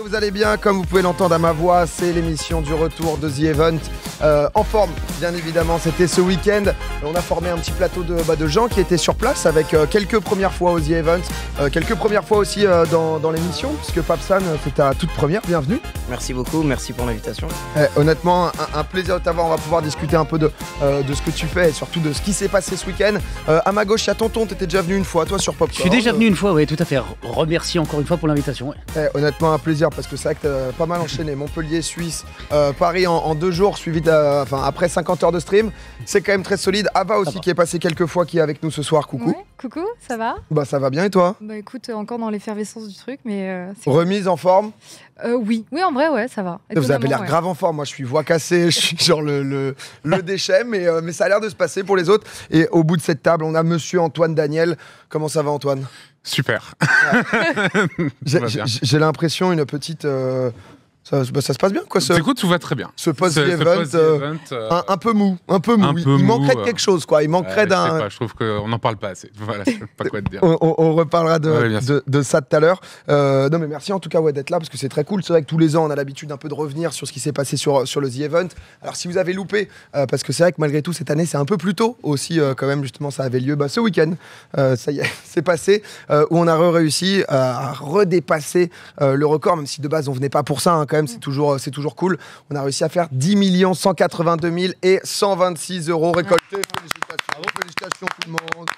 vous allez bien. Comme vous pouvez l'entendre à ma voix, c'est l'émission du retour de The Event euh, en forme, bien évidemment. C'était ce week-end. On a formé un petit plateau de, bah, de gens qui étaient sur place avec euh, quelques premières fois aux The Events, quelques premières fois aussi euh, dans, l'émission, puisque Papsan, c'est ta toute première. Bienvenue. Merci beaucoup, merci pour l'invitation. Eh, honnêtement, un, plaisir de t'avoir. On va pouvoir discuter un peu de, de ce que tu fais et surtout de ce qui s'est passé ce week-end. à ma gauche, il y a Tonton. T'étais déjà venu une fois, toi, sur Popcorn. Je suis déjà venu une fois, oui, tout à fait. Remercie encore une fois pour l'invitation. Eh, honnêtement, un plaisir parce que ça a pas mal enchaîné. Montpellier, Suisse, Paris en, deux jours, suivi euh, après 50 heures de stream, c'est quand même très solide. Ava aussi qui est passé quelques fois, qui est avec nous ce soir. Coucou. coucou, ça va Bah ça va bien et toi Bah écoute, euh, encore dans l'effervescence du truc, mais. Euh, Remise en forme oui, oui, en vrai, ouais, ça va. Vous avez l'air grave en forme. Moi, je suis voix cassée, je suis genre le, le, déchet, mais, mais ça a l'air de se passer pour les autres. Et au bout de cette table, on a monsieur Antoine Daniel. Comment ça va, Antoine Super. J'ai- l'impression, une petite. Bah, ça, se passe bien quoi ce Écoute, tout va très bien. Ce post-event euh, euh, un, peu mou, un peu mou. il, manquerait de euh, quelque chose quoi, il manquerait d'un. Je, trouve qu'on n'en parle pas assez. Voilà, je sais pas quoi te dire. on, reparlera de, ça tout à l'heure. non mais merci en tout cas ouais, d'être là parce que c'est très cool. C'est vrai que tous les ans on a l'habitude un peu de revenir sur ce qui s'est passé sur sur le The Event. Alors si vous avez loupé, parce que c'est vrai que malgré tout cette année c'est un peu plus tôt aussi quand même justement ça avait lieu bah, ce week-end. ça y est, c'est passé où on a réussi à redépasser le record même si de base on venait pas pour ça hein, quand même c'est toujours, c'est toujours cool. On a réussi à faire 10 182 000 et 126 euros récoltés. Félicitations, tout le monde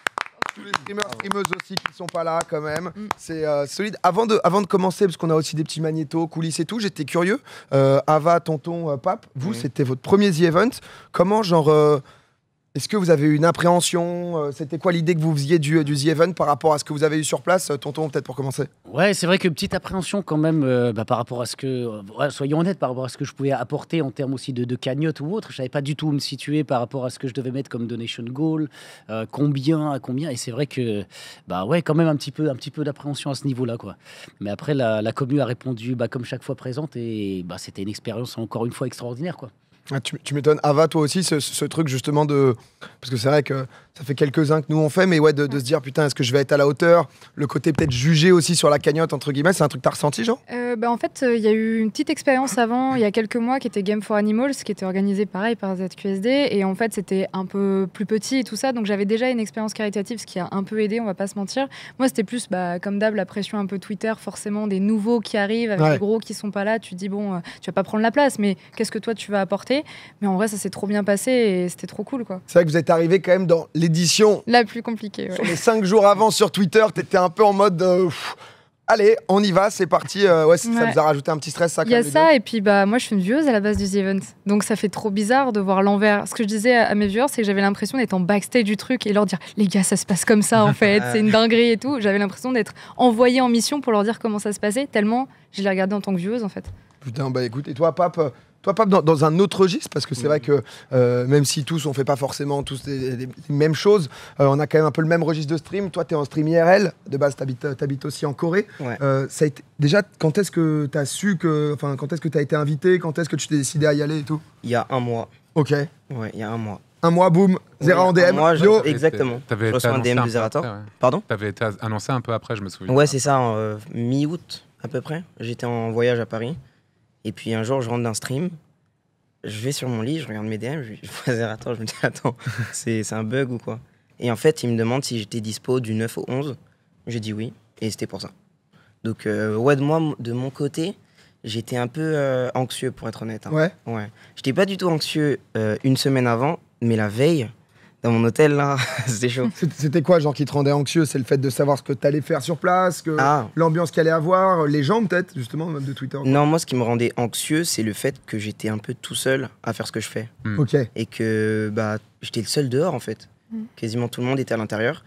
tous les streamers, streamers aussi qui sont pas là quand même. Mm. C'est euh, solide. Avant de, avant de commencer, parce qu'on a aussi des petits magnétos, coulisses et tout, j'étais curieux. Euh, Ava, Tonton, euh, Pape, vous, mm. c'était votre premier The Event. Comment, genre est-ce que vous avez eu une appréhension euh, C'était quoi l'idée que vous faisiez du, du The Event par rapport à ce que vous avez eu sur place euh, Tonton, peut-être pour commencer Ouais, c'est vrai que petite appréhension quand même euh, bah, par rapport à ce que. soyons honnêtes, par rapport à ce que je pouvais apporter en termes aussi de, de cagnotte ou autre. Je savais pas du tout où me situer par rapport à ce que je devais mettre comme donation goal, combien, à combien. Et c'est vrai que, bah ouais, quand même un petit peu, un petit peu d'appréhension à ce niveau-là, quoi. Mais après, la, commune a répondu bah, comme chaque fois présente et bah, c'était une expérience encore une fois extraordinaire, quoi. Ah, tu, m'étonnes. Ava, toi aussi, ce, truc justement de. Parce que c'est vrai que ça fait quelques-uns que nous on fait, mais ouais, de, se dire putain, est-ce que je vais être à la hauteur Le côté peut-être jugé aussi sur la cagnotte, entre guillemets, c'est un truc que tu as ressenti, genre euh, bah, En fait, euh, il y a eu une petite expérience avant, il y a quelques mois, qui était Game for Animals, qui était organisée pareil par ZQSD, et en fait, c'était un peu plus petit et tout ça, donc j'avais déjà une expérience caritative, ce qui a un peu aidé, on va pas se mentir. Moi, c'était plus, bah, comme d'hab, la pression un peu Twitter, forcément, des nouveaux qui arrivent, avec gros qui sont pas là, tu dis, bon, euh, tu vas pas prendre la place, mais qu'est-ce que toi tu vas apporter Mais en vrai, ça s'est trop bien passé et c'était trop cool, quoi. C'est vrai que vous êtes arrivé quand même dans l'édition. La plus compliquée, les cinq jours avant sur Twitter, t'étais un peu en mode. Euh, allez, on y va, c'est parti. Euh, ouais, ça nous a rajouté un petit stress, ça. Il y a ça, et puis bah, moi, je suis une vieuse à la base du The Event. Donc, ça fait trop bizarre de voir l'envers. Ce que je disais à mes viewers, c'est que j'avais l'impression d'être en backstage du truc et leur dire les gars, ça se passe comme ça, en fait, c'est une dinguerie et tout. J'avais l'impression d'être envoyé en mission pour leur dire comment ça se passait, tellement je les regardais en tant que vieuse, en fait. Putain, bah écoute, et toi, Pape toi, pas dans, un autre registre, parce que c'est vrai mm. que euh, même si tous, on fait pas forcément tous les, mêmes choses, euh, on a quand même un peu le même registre de stream. Toi, tu es en stream IRL, de base, tu habites, euh, aussi en Corée. ça a déjà, quand est-ce que tu as su que. Enfin, quand est-ce que tu as été invité Quand est-ce que tu t'es décidé à y aller et tout Il y a un mois. Ok. Ouais, il y a un mois. Un mois, boum, Zera en DM. Mois, Exactement. T'avais je reçois un DM de Zerator. Pardon ouais. Pardon été annoncé un peu après, je me souviens. Ouais, c'est ça, mi-août à peu près. J'étais en voyage à Paris. Et puis un jour, je rentre d'un stream, je vais sur mon lit, je regarde mes DM, je, je, attends, me dis, attends, c'est un bug ou quoi Et en fait, il me demande si j'étais dispo du 9 au 11. Je dis oui, et c'était pour ça. Donc, euh, ouais, de moi, de mon côté, j'étais un peu euh, anxieux, pour être honnête. Hein. Ouais. Ouais. J'étais pas du tout anxieux euh, une semaine avant, mais la veille, dans mon hôtel, hein. là. C'était chaud. C'était quoi, genre, qui te rendait anxieux C'est le fait de savoir ce que t'allais faire sur place, que ah. l'ambiance qu'il allait avoir, les gens, peut-être, justement, de Twitter. Non, moi, ce qui me rendait anxieux, c'est le fait que j'étais un peu tout seul à faire ce que je fais. Hmm. Et que, bah, j'étais le seul dehors, en fait. Hmm. Quasiment tout le monde était à l'intérieur.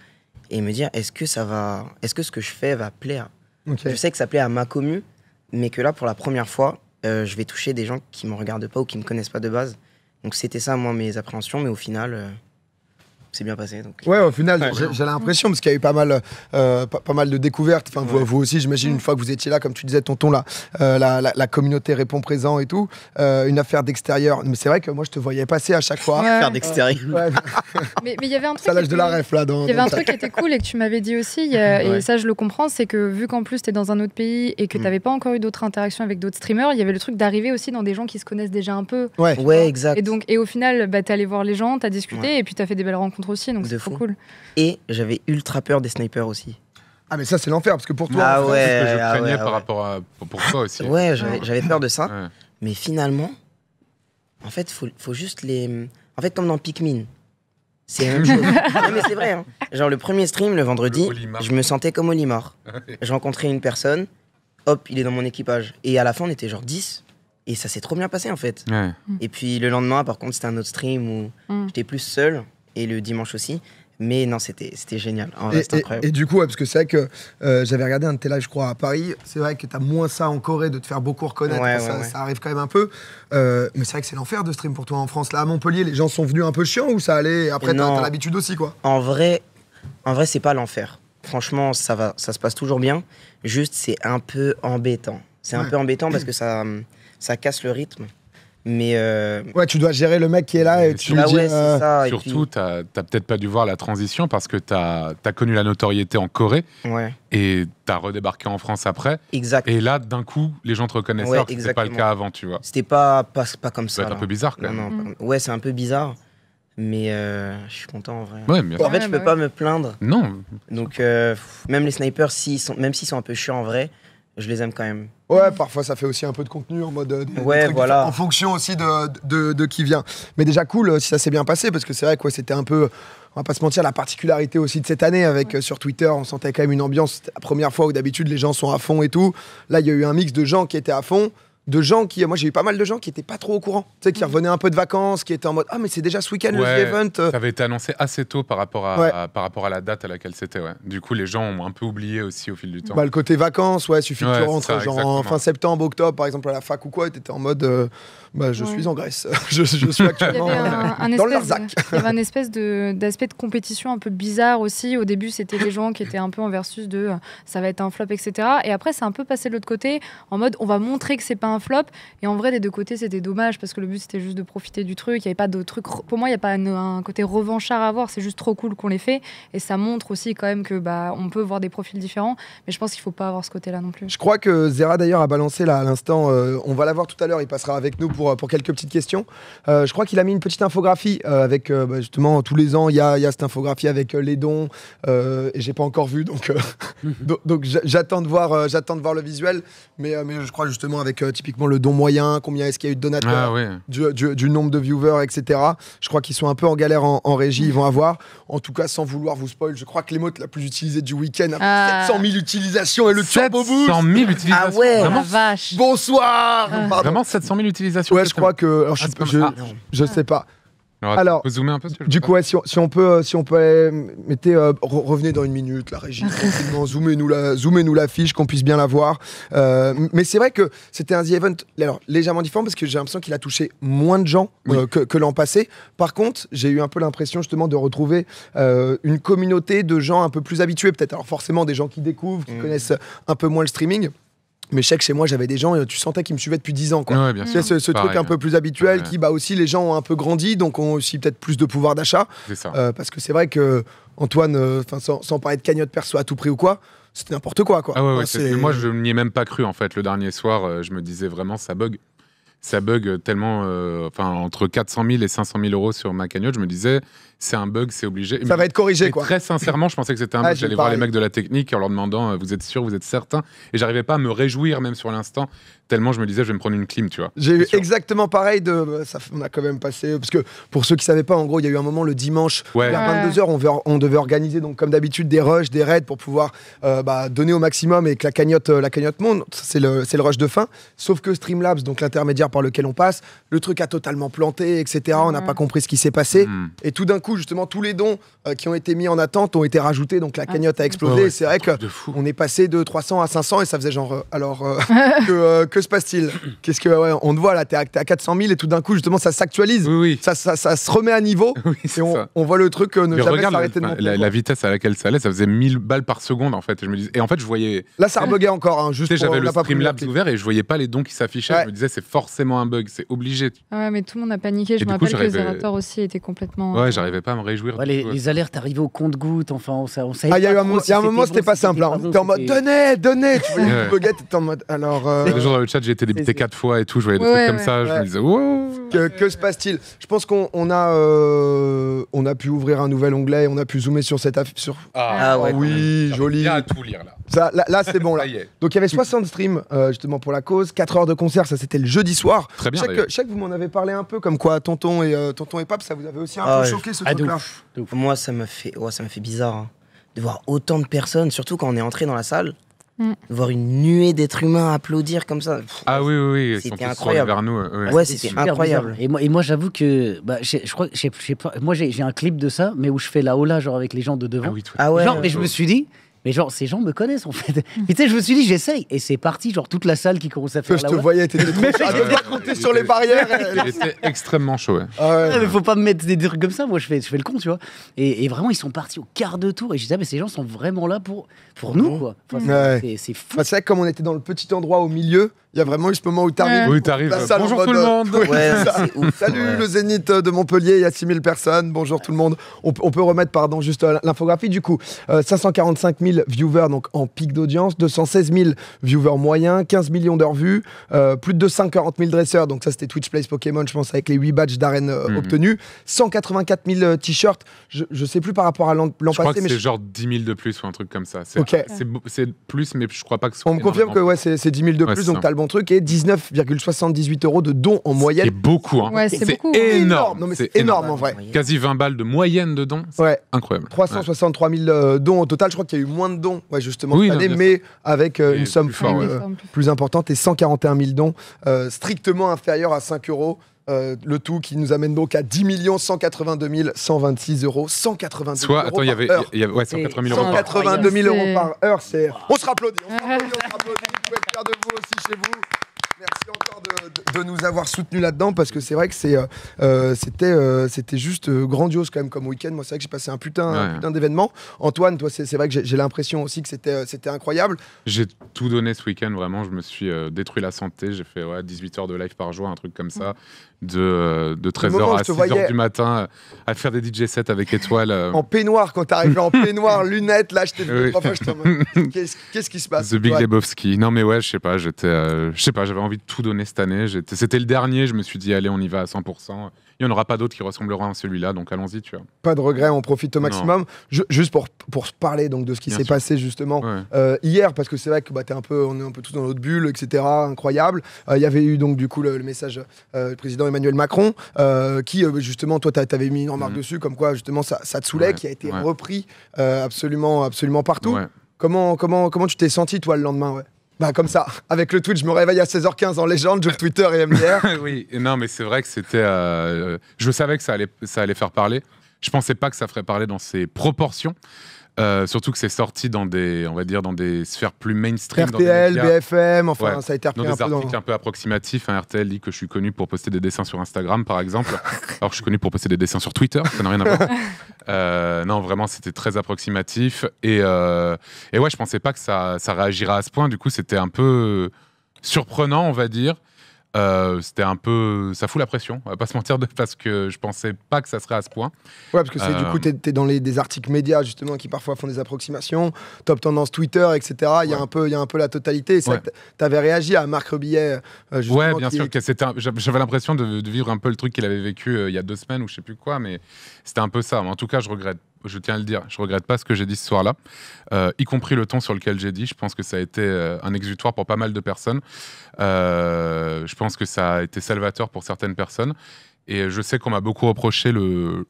Et me dire, est-ce que ça va. Est-ce que ce que je fais va plaire Je sais que ça plaît à ma commune, mais que là, pour la première fois, euh, je vais toucher des gens qui me regardent pas ou qui me connaissent pas de base. Donc, c'était ça, moi, mes appréhensions, mais au final. Euh, c'est bien passé. Donc... Ouais, au final, j'ai, l'impression, parce qu'il y a eu pas mal, euh, pas, mal de découvertes. Enfin, vous, aussi, j'imagine, une mm. fois que vous étiez là, comme tu disais, tonton, là, euh, la, la, communauté répond présent et tout. Euh, une affaire d'extérieur. Mais c'est vrai que moi, je te voyais passer à chaque fois. Affaire d'extérieur. mais il y avait un truc. Ça l'âge de la ref, là. Il y avait un truc qui était cool et que tu m'avais dit aussi, et ça, je le comprends, c'est que vu qu'en plus, tu es dans un autre pays et que mm. tu n'avais pas encore eu d'autres interactions avec d'autres streamers, il y avait le truc d'arriver aussi dans des gens qui se connaissent déjà un peu. Ouais, ouais exact. Et, donc, et au final, bah, tu allé voir les gens, tu as discuté et puis tu as fait des belles rencontres aussi, donc c'est cool. Et j'avais ultra peur des snipers aussi. Ah mais ça c'est l'enfer parce que pour toi ah je ah par rapport à pour toi aussi. ouais j'avais peur de ça, mais finalement en fait faut faut juste les en fait comme dans Pikmin c'est un même non mais c'est vrai hein. genre le premier stream le vendredi je me sentais comme Olimar. J'ai ah rencontré une personne hop il est dans mon équipage et à la fin on était genre 10 et ça s'est trop bien passé en fait. Et puis le lendemain par contre c'était un autre stream où mm. j'étais plus seul et le dimanche aussi. Mais non, c'était génial. Oh, et, et, du coup, parce que c'est vrai que euh, j'avais regardé un de tes lives, je crois, à Paris. C'est vrai que t'as moins ça en Corée de te faire beaucoup reconnaître. ça, arrive quand même un peu. Euh, mais c'est vrai que c'est l'enfer de stream pour toi en France. Là, à Montpellier, les gens sont venus un peu chiants ou ça allait Après, t'as l'habitude aussi, quoi. En vrai, en vrai c'est pas l'enfer. Franchement, ça, va, ça se passe toujours bien. Juste, c'est un peu embêtant. C'est un peu embêtant parce que ça, ça casse le rythme. Mais euh, Ouais, tu dois gérer le mec qui est là et tu ah lui dis. Euh, Surtout, tu peut-être pas dû voir la transition parce que tu as, connu la notoriété en Corée et tu as redébarqué en France après. Exact. Et là, d'un coup, les gens te reconnaissent ouais, pas le cas avant, tu vois. C'était pas, pas, comme ça. C'est un peu bizarre quand même. Ouais, c'est un peu bizarre. Mais euh, je suis content en vrai. Ouais, en fait, je peux pas me plaindre. Non. Donc, même les snipers, même s'ils sont un peu chiants en vrai, je les aime quand même. Ouais, parfois ça fait aussi un peu de contenu en mode. Euh, ouais, voilà. En fonction aussi de, qui vient. Mais déjà cool euh, si ça s'est bien passé, parce que c'est vrai que c'était un peu. On va pas se mentir, la particularité aussi de cette année, avec euh, sur Twitter, on sentait quand même une ambiance. la première fois où d'habitude les gens sont à fond et tout. Là, il y a eu un mix de gens qui étaient à fond de gens qui. Moi, j'ai eu pas mal de gens qui étaient pas trop au courant, tu sais, qui mhm. revenaient un peu de vacances, qui étaient en mode Ah, mais c'est déjà ce week-end ouais, event. Euh. Ça avait été annoncé assez tôt par rapport à, par rapport à la date à laquelle c'était, Du coup, les gens ont un peu oublié aussi au fil du temps. Bah, le côté vacances, ouais, suffit que tu rentres genre fin septembre, octobre, par exemple, à la fac ou quoi, étais en mode euh, Bah, je suis en Grèce, je, suis actuellement dans le Il y avait un espèce d'aspect de, compétition un peu bizarre aussi. Au début, c'était les gens qui étaient un peu en versus de euh, ça va être un flop, etc. Et après, c'est un peu passé de l'autre côté en mode on va montrer que c'est pas flop. Et en vrai, des deux côtés, c'était dommage parce que le but, c'était juste de profiter du truc. Il n'y avait pas de truc. Pour moi, il n'y a pas un côté revanchard à avoir. C'est juste trop cool qu'on les fait. Et ça montre aussi quand même que bah, on peut voir des profils différents. Mais je pense qu'il faut pas avoir ce côté-là non plus. Je crois que Zera, d'ailleurs, a balancé là à l'instant. Euh, on va l'avoir tout à l'heure. Il passera avec nous pour, euh, pour quelques petites questions. Euh, je crois qu'il a mis une petite infographie avec bah, justement tous les ans, il y a, y a, cette infographie avec les dons. et j'ai pas encore vu. Donc, donc, donc j'attends de, voir, j'attends de voir le visuel. Mais, mais je crois justement avec typiquement le don moyen, combien est-ce qu'il y a eu de donateurs, ah, du, nombre de viewers, etc. Je crois qu'ils sont un peu en galère en, régie, ils vont avoir. En tout cas, sans vouloir vous spoiler, je crois que l'émote la plus utilisée du week-end a 700 000 utilisations et le turbo boost. 700 000 utilisations. Ah Vraiment vache. Bonsoir. Ah. Vraiment 700 000 utilisations. Ouais, je crois que. Alors, je, je, je, sais pas. Alors, Du coup, si, on, peut, euh, si on peut, mettez, euh, revenez dans une minute, la régie, zoomez-nous la, zoomez -nous fiche, qu'on puisse bien la voir. Euh, mais c'est vrai que c'était un The Event alors, légèrement différent parce que j'ai l'impression qu'il a touché moins de gens que, l'an passé. Par contre, j'ai eu un peu l'impression justement de retrouver une communauté de gens un peu plus habitués, peut-être. Alors, forcément, des gens qui découvrent, qui mmh. connaissent un peu moins le streaming mais je sais chez moi, j'avais des gens, tu sentais qu'ils me suivaient depuis 10 ans. Quoi. bien Ce, truc un peu plus habituel qui, bah aussi, les gens ont un peu grandi, donc ont aussi peut-être plus de pouvoir d'achat. Euh, parce que c'est vrai que Antoine, euh, sans, sans parler de cagnotte perso à tout prix ou quoi, c'était n'importe quoi. quoi. Ah moi, je n'y ai même pas cru, en fait. Le dernier soir, euh, je me disais vraiment, ça bug ça bug tellement, euh, enfin entre 400 000 et 500 000 euros sur ma cagnotte, je me disais c'est un bug, c'est obligé. Ça va être corrigé quoi. Très sincèrement, je pensais que c'était un ah, bug. J'allais voir les mecs de la technique en leur demandant euh, vous êtes sûr, vous êtes certain, et j'arrivais pas à me réjouir même sur l'instant tellement je me disais, je vais me prendre une clim, tu vois. J'ai eu exactement pareil de. Ça, on a quand même passé. Parce que pour ceux qui savaient pas, en gros, il y a eu un moment le dimanche, ouais. vers 22h, on, on, devait organiser, donc comme d'habitude, des rushs, des raids pour pouvoir euh, bah, donner au maximum et que la cagnotte, euh, la cagnotte monte. C'est le, le rush de fin. Sauf que Streamlabs, donc l'intermédiaire par lequel on passe, le truc a totalement planté, etc. On n'a pas compris ce qui s'est passé. Hmm. Et tout d'un coup, justement, tous les dons euh, qui ont été mis en attente ont été rajoutés, donc la cagnotte a explosé. c'est vrai qu'on est passé de 300 à 500 et ça faisait genre. Alors. que, que se passe-t-il Qu'est-ce que on te voit là T'es à, à, 400 000 et tout d'un coup justement ça s'actualise, oui, oui. Ça, ça, se remet à niveau et on, voit le truc euh, ne jamais s'arrêter La, vitesse à laquelle ça allait, ça faisait 1000 balles par seconde en fait. Et je me disais... et en fait je voyais. Là ça rebuguait encore, hein, juste. J'avais le Streamlabs ouvert et je voyais pas les dons qui s'affichaient. Je me disais c'est forcément un bug, c'est obligé. Ouais, mais tout le monde a paniqué. je me rappelle que Zerator aussi était complètement. Ouais, j'arrivais pas à me réjouir. les, alertes arrivaient au compte-goutte. Enfin, on, ah, il y a un moment, c'était pas simple. Hein. en mode donnez, donnez. Tu voyais buguette, en mode alors. Euh, j'ai été débité quatre fois et tout, je voyais des trucs comme ça, je me disais Que, que se passe-t-il Je pense qu'on a, euh, on a pu ouvrir un nouvel onglet, on a pu zoomer sur cette affiche. Sur... Ah, ah oh, oui, joli. tout lire là. là, c'est bon là. Donc il y avait 60 streams euh, justement pour la cause, 4 heures de concert, ça c'était le jeudi soir. Très bien. Chaque, vous m'en avez parlé un peu, comme quoi Tonton et euh, Tonton et Pape, ça vous avait aussi un peu ah choqué ce ah, truc-là. Moi ça me fait, ça me fait bizarre hein, de voir autant de personnes, surtout quand on est entré dans la salle. Mm. Voir une nuée d'êtres humains applaudir comme ça. ah oui, oui, oui. C'était incroyable. Euh, ouais, incroyable. Et moi, et moi j'avoue que. je moi, j'ai un clip de ça, mais où je fais la hola, genre avec les gens de devant. Ah oui, toi. Ah genre, mais je me suis dit, mais genre, ces gens me connaissent en fait. tu sais, je me suis dit, j'essaye. Et c'est parti, genre toute la salle qui commence à faire. je te voyais, t'étais trop chaud. compter ah, sur les barrières. J'étais extrêmement chaud. Ouais. Ah mais faut pas me mettre des trucs comme ça. Moi, je fais, je fais le con, tu vois. Et, vraiment, ils sont partis au quart de tour. Et je disais, ah, mais ces gens sont vraiment là pour, pour nous, quoi. c'est fou. c'est comme on était dans le petit endroit au milieu, il y a vraiment eu ce moment où t'arrives. arrives. Bonjour tout le monde. Euh, Salut le Zénith de Montpellier, il y a 6000 personnes. Bonjour tout le monde. On, peut remettre, pardon, juste euh, l'infographie. Du coup, euh, 545 000 viewers donc en pic d'audience, 216 000 viewers moyens, 15 millions d'heures vues, euh, plus de 240 000 dresseurs. Donc ça, c'était Twitch Place Pokémon, je pense, avec les 8 badges d'arène mhm. obtenus. 184 000 t-shirts. Je, je, sais plus par rapport à l'an passé. Je crois que c'est genre 10 000 de plus ou un truc comme ça. C'est plus, mais je crois pas que ce soit. On me confirme que ouais, c'est 10 000 de plus, donc le bon truc et 19,78 euros de dons en moyenne. C'est beaucoup, c'est énorme. c'est énorme, en vrai. Quasi 20 balles de moyenne de dons. Ouais. Incroyable. 363 000 euh, dons au total. Je crois qu'il y a eu moins de dons, justement, mais avec euh, une somme euh, plus, importante et 141 000 dons, strictement inférieur à 5 euros. Euh, le tout qui nous amène donc à 10 182 126 euros. 182 Soit, euros attends, heure y avait, ah, y ouais, 182 000 euros par heure. C'est... On se rapplaudit, on se rapplaudit, on faire de vous aussi chez vous. Merci encore de, nous avoir soutenus là-dedans parce que c'est vrai que c'est, euh, euh, c'était, c'était juste grandiose quand même comme week-end. Moi, c'est vrai que j'ai passé un putain, d'événements, un d'événement. Antoine, toi, c'est, vrai que j'ai, l'impression aussi que c'était, c'était incroyable. J'ai tout donné ce week-end, vraiment. Je me suis détruit la santé. J'ai fait 18 heures de live par jour, un truc comme mmh. ça de, euh, de 13h à 6h du matin euh, à faire des DJ sets avec étoiles. Euh. en peignoir, quand t'arrives en peignoir, lunettes, là, j'étais qu'est-ce, quest qui se passe The Big Lebowski. Non, mais ouais, je sais pas, j'étais, je sais pas, j'avais envie de tout donner cette année. c'était le dernier, je me suis dit, allez, on y va à 100%. Il n'y en aura pas d'autres qui ressembleront à celui-là, donc allons-y, tu Pas de regret, on profite au maximum. juste pour, pour parler donc, de ce qui s'est passé justement euh, hier, parce que c'est vrai que bah, es un peu, on est un peu tous dans notre bulle, etc. Incroyable. Euh, il y avait eu donc du coup le, message euh, du président Emmanuel Macron, qui justement, toi, t'avais mis une remarque mm. dessus, comme quoi justement ça, ça te saoulait, qui a été repris absolument, absolument partout. Comment, comment, comment tu t'es senti toi le lendemain bah comme ça, avec le tweet, je me réveille à 16h15 en légende, je Twitter et MDR. oui, non mais c'est vrai que c'était... Euh, euh, je savais que ça allait, ça allait faire parler. Je pensais pas que ça ferait parler dans ces proportions. Euh, surtout que c'est sorti dans des, on va dire, dans des sphères plus mainstream. RTL, dans BFM, enfin, ça a été un articles peu un peu approximatifs. RTL dit que je suis connu pour poster des dessins sur Instagram, par exemple. Alors je suis connu pour poster des dessins sur Twitter, ça n'a rien à voir. Euh, non, vraiment, c'était très approximatif. Et, euh, et ouais, je pensais pas que ça, ça réagira à ce point. Du coup, c'était un peu surprenant, on va dire. Euh, c'était un peu. Ça fout la pression, on va pas se mentir, de, parce que je pensais pas que ça serait à ce point. Ouais, parce que c'est du coup, tu es, dans les, des articles médias, justement, qui parfois font des approximations, top tendance Twitter, etc. Il un peu, y, y a un peu la totalité. Ouais. Tu avais réagi à Marc Rebillet. Euh, ouais, bien sûr. J'avais l'impression de, de, vivre un peu le truc qu'il avait vécu euh, il y a deux semaines ou je sais plus quoi, mais c'était un peu ça. Mais en tout cas, je regrette je tiens à le dire, je regrette pas ce que j'ai dit ce soir-là, euh, y compris le ton sur lequel j'ai dit. Je pense que ça a été euh, un exutoire pour pas mal de personnes. Euh, je pense que ça a été salvateur pour certaines personnes. Et je sais qu'on m'a beaucoup reproché le,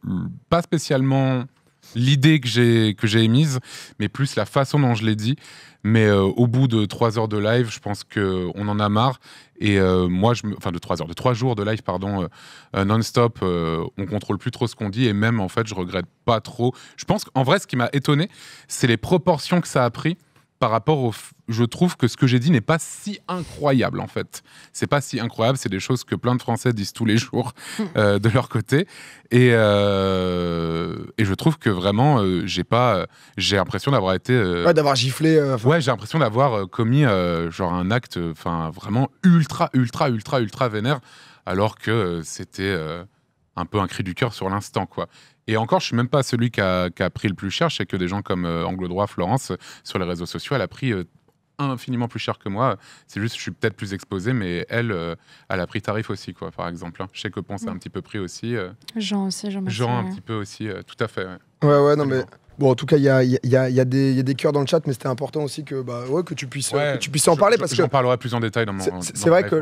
pas spécialement l'idée que j'ai que j'ai émise, mais plus la façon dont je l'ai dit. Mais euh, au bout de trois heures de live, je pense que on en a marre. Et euh, moi, je enfin de trois heures, de trois jours de live, pardon, euh, non-stop, on contrôle plus trop ce qu'on dit. Et même en fait, je regrette pas trop. Je pense qu'en vrai, ce qui m'a étonné, c'est les proportions que ça a pris par rapport au, je trouve que ce que j'ai dit n'est pas si incroyable en fait. C'est pas si incroyable, c'est des choses que plein de Français disent tous les jours euh, de leur côté. Et, euh, et je trouve que vraiment, euh, j'ai pas, j'ai l'impression d'avoir été. d'avoir giflé. ouais, j'ai l'impression d'avoir commis genre un acte, enfin vraiment ultra, ultra, ultra, ultra vénère, alors que c'était un peu un cri du cœur sur l'instant, quoi. Et encore, je suis même pas celui qui a, qui a pris le plus cher. Je sais que des gens comme anglo Droit, Florence, sur les réseaux sociaux, elle a pris infiniment plus cher que moi. C'est juste, je suis peut-être plus exposé, mais elle, euh, elle a pris tarif aussi, quoi, par exemple. Hein. Je sais que Ponce a mm. un petit peu pris aussi. Euh... Jean aussi, Jean un petit peu aussi, euh, tout à fait. Ouais, ouais, non, mais. Bon, en tout cas, il y a, y, a, y, a y a, des cœurs dans le chat, mais c'était important aussi que, bah, ouais, que tu puisses, tu puisses en parler. Je, parce que j'en parlerai plus en détail dans mon. C'est vrai que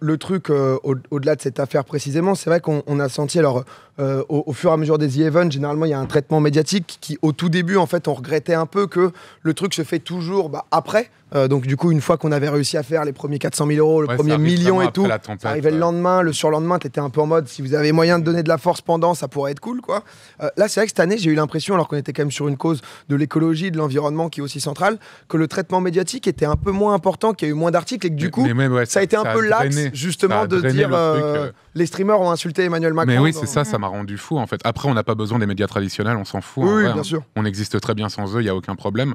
le, truc, euh, au-delà de cette affaire précisément, c'est vrai qu'on a senti, alors, au, fur et à mesure des events, généralement, il y a un traitement médiatique qui, au tout début, en fait, on regrettait un peu que le truc se fait toujours bah, après. Euh, donc du coup, une fois qu'on avait réussi à faire les premiers 400 000 euros, le premier million et tout, le lendemain, le surlendemain, t'étais un peu en mode, si vous avez moyen de donner de la force pendant, ça pourrait être cool, quoi. Euh, là, c'est vrai que cette année, j'ai eu l'impression, alors qu'on était quand même sur une cause de l'écologie, de l'environnement qui est aussi centrale, que le traitement médiatique était un peu moins important, qu'il y a eu moins d'articles et que du coup, ça, a été un peu l'axe justement de dire euh, les streamers ont insulté Emmanuel Macron. Mais oui, c'est ça, ça m'a rendu fou en fait. Après, on n'a pas besoin des médias traditionnels, on s'en fout. Oui, bien hein. sûr. On existe très bien sans eux, il y a aucun problème.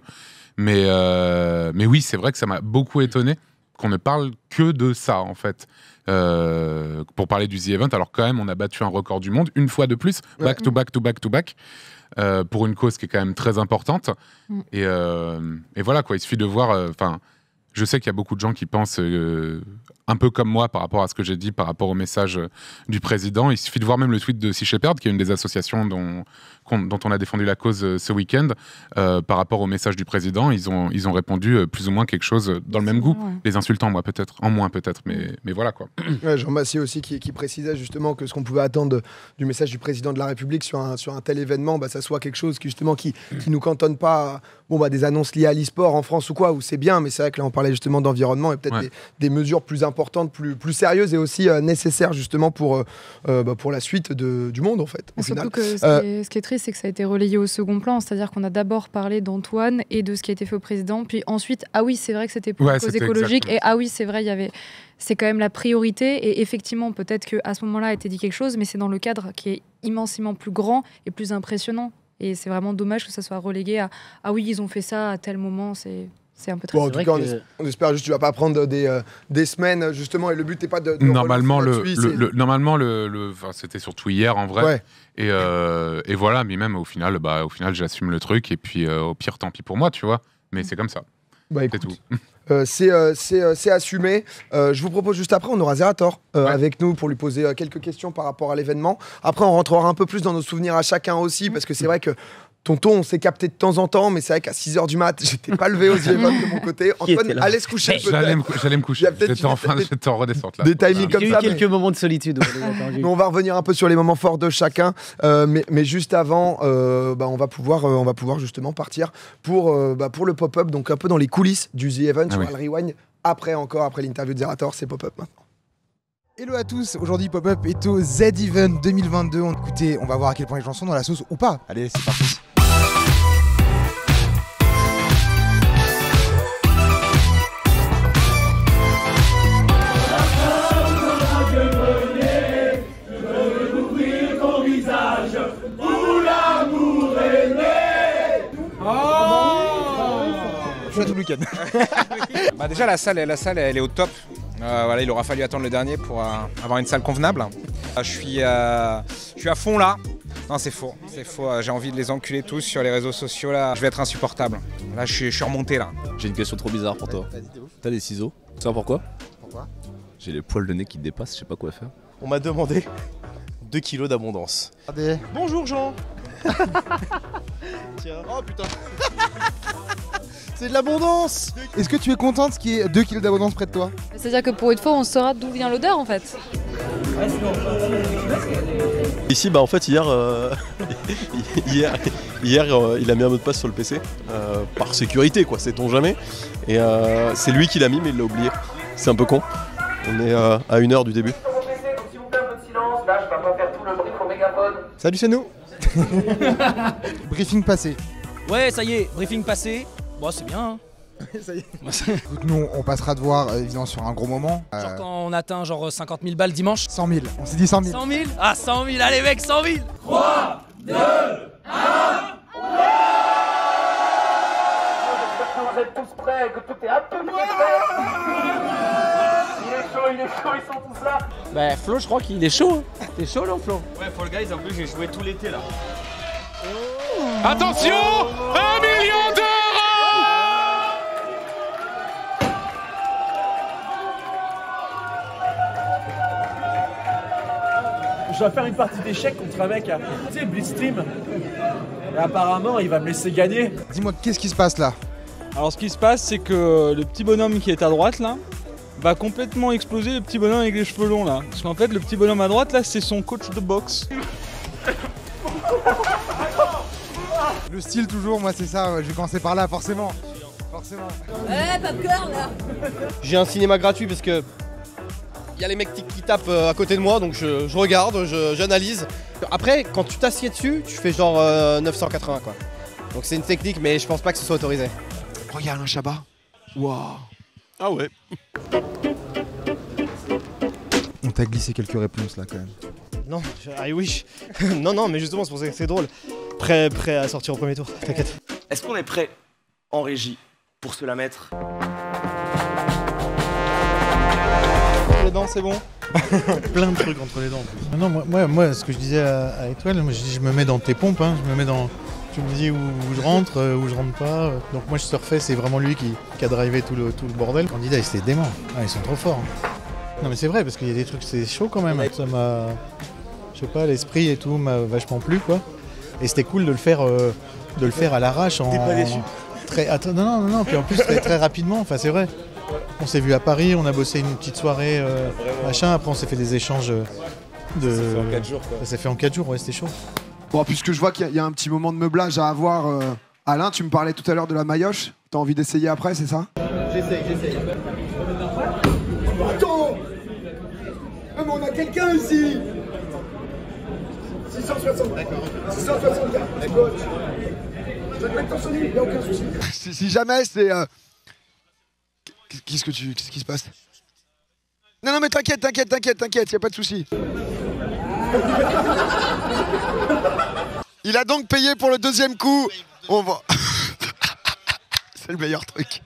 Mais, euh, mais oui, c'est vrai que ça m'a beaucoup étonné qu'on ne parle que de ça, en fait, euh, pour parler du The Event, alors quand même, on a battu un record du monde, une fois de plus, back to back to back to back, euh, pour une cause qui est quand même très importante. Mm. Et, et, voilà, quoi, il suffit de voir, enfin, je sais qu'il y a beaucoup de gens qui pensent un peu comme moi par rapport à ce que j'ai dit, par rapport au message du président. Il suffit de voir même le tweet de Sea Shepherd, qui est une des associations dont, dont on a défendu la cause euh, ce week-end, euh, par rapport au message du président, ils ont, ils ont répondu euh, plus ou moins quelque chose dans le même goût. Les insultants, moi peut-être, en moins peut-être, mais, mm. mais voilà quoi. Jean Massier aussi qui, précisait justement que ce qu'on pouvait attendre du message du président de la République sur un, sur un tel événement, bah, ça soit quelque chose qui justement qui, qui nous cantonne pas bon, bah, des annonces liées à l'e-sport en France ou quoi, où c'est bien, mais c'est vrai que là on parlait justement d'environnement et peut-être des, mesures plus importantes, plus, plus sérieuses et aussi nécessaires justement pour, bah, pour la suite de, du monde en fait. Au final. Que ce, qui est, triste, c'est que ça a été relayé au second plan, c'est-à-dire qu'on a d'abord parlé d'Antoine et de ce qui a été fait au président, puis ensuite, ah oui, c'est vrai que c'était pour cause écologique, et ah oui, c'est vrai, il y avait. C'est quand même la priorité, et effectivement, peut-être qu'à ce moment-là a été dit quelque chose, mais c'est dans le cadre qui est immensément plus grand et plus impressionnant. Et c'est vraiment dommage que ça soit relégué à ah oui, ils ont fait ça à tel moment, c'est. C'est un peu très bon, en tout cas, on, espère juste que tu vas pas prendre des, euh, des semaines, justement, et le but n'est pas de. normalement, le, normalement, le, c'était surtout hier en vrai. Et, euh, et, voilà, mais même au final, bah, au final j'assume le truc, et puis euh, au pire, tant pis pour moi, tu vois. Mais c'est comme ça. Bah, c'est tout. c'est assumé. je vous propose juste après, on aura Zerator avec nous pour lui poser quelques questions par rapport à l'événement. Après, on rentrera un peu plus dans nos souvenirs à chacun aussi, parce que c'est mm. vrai que Tonton, on s'est capté de temps en temps, mais c'est vrai qu'à 6h du mat, j'étais pas levé aux yeux de mon côté. Antoine, allez se coucher. J'allais me, coucher. J'étais en, en redescente là. Des timings comme ça. quelques moments de solitude. on va revenir un peu sur les moments forts de chacun. Euh, mais, juste avant, euh, bah, on, va pouvoir, euh, on va pouvoir justement partir pour, bah, pour le pop-up, donc un peu dans les coulisses du The Event. sur ah le rewind après encore, après l'interview de Zerator, c'est pop-up maintenant. Hello à tous, aujourd'hui Pop-Up est au Z-Event 2022. écoutez, on va voir à quel point les gens sont dans la sauce ou pas. Allez, c'est parti. Bah, déjà, la salle, la salle, elle est au top. Euh, voilà, il aura fallu attendre le dernier pour euh, avoir une salle convenable. Euh, je suis, suis à fond là. Non, c'est faux, c'est faux. J'ai envie de les enculer tous sur les réseaux sociaux là. Je vais être insupportable. Là, je suis, remonté là. J'ai une question trop bizarre pour toi. T'as des ciseaux Tu sais pourquoi Pourquoi J'ai les poils de nez qui dépassent, je sais pas quoi faire. On m'a demandé 2 kilos d'abondance. Bonjour Jean Tiens. Oh putain C'est de l'abondance Est-ce que tu es contente qu'il y ait 2 kilos d'abondance près de toi C'est-à-dire que pour une fois, on saura d'où vient l'odeur en fait. Ici, bah en fait, hier, euh, hier, euh, il a mis un mot de passe sur le PC, euh, par sécurité, quoi, sait-on jamais. Et c'est lui qui l'a mis, mais il l'a oublié. C'est un peu con. On est à une heure du début. Salut, c'est nous Briefing passé. Ouais, ça y est, briefing passé. Bon, bah, c'est bien. Hein. ça y est. Bah, Écoute nous, on passera de voir euh, évidemment sur un gros moment. Euh, genre quand on atteint genre 50 euh, 000 balles dimanche 100 000, on s'est dit 100 000. 100 000 Ah, 100 000, allez mec, 100 000 3, 2, 1, J'espère que vous êtes tous prêts, que tout est prêt. Il est chaud, il est chaud, ils sont tous là. Bah, Flo, je crois qu'il est chaud. Hein. T'es chaud là, Flo Ouais, Fall Guys, en plus, j'ai joué tout l'été là. Attention 1 million de je dois faire une partie d'échecs contre un mec, tu sais, Blitzstream. Et apparemment, il va me laisser gagner. Dis-moi, qu'est-ce qui se passe là Alors, ce qui se passe, c'est que le petit bonhomme qui est à droite, là, va complètement exploser le petit bonhomme avec les cheveux longs, là. Parce qu'en fait, le petit bonhomme à droite, là, c'est son coach de boxe. Le style, toujours, moi, c'est ça. je vais commencer par là, forcément. Forcément. Ouais, cœur là J'ai un cinéma gratuit parce que il y a les mecs qui, tapent euh, à côté de moi, donc je, regarde, j'analyse. Après, quand tu t'assieds dessus, tu fais genre 980 euh, quoi. Donc c'est une technique, mais je pense pas que ce soit autorisé. Regarde un Chabat. Waouh. Ah ouais. On t'a glissé quelques réponses là quand même. Non, ah I wish. non, non, mais justement, c'est pour ça que c'est drôle. Prêt, prêt à sortir au premier tour, t'inquiète. Est-ce qu'on est prêt en régie pour se la mettre c'est bon Plein de trucs entre les dents en plus. Non, moi, moi, ce que je disais à, Étoile, je, me mets dans tes pompes, hein. je me mets dans. Tu me dis où, je rentre, euh, où je rentre pas. Donc moi je surfais, c'est vraiment lui qui, a drivé tout le, tout le bordel. Le candidat, c'était dément. Ah, ils sont trop forts. Hein. Non mais c'est vrai, parce qu'il y a des trucs, c'est chaud quand même. Ça m'a, je sais pas, l'esprit et tout m'a vachement plu quoi. Et c'était cool de le faire, euh, de le faire à l'arrache. En, T'es pas déçu. Très, non, non, non, puis en plus très, très rapidement, enfin c'est vrai. On s'est vu à Paris, on a bossé une petite soirée, euh, machin. Après, on s'est fait des échanges euh, de. Ça s'est fait en 4 jours, Ça s'est fait en 4 jours, ouais, c'était chaud. Bon, puisque je vois qu'il y, a un petit moment de meublage à avoir, euh, Alain, tu me parlais tout à l'heure de la maillotche. T'as envie d'essayer après, c'est ça J'essaye, j'essaye. Attends ah, Mais on a quelqu'un ici 660. D'accord. 664. D'accord. Je vais te mettre ton il n'y a aucun souci. si, jamais c'est. Qu'est-ce que tu, qu'est-ce qui se passe Non, non, mais t'inquiète, t'inquiète, t'inquiète, t'inquiète, y a pas de souci. Il a donc payé pour le deuxième coup. On va. C'est le meilleur truc.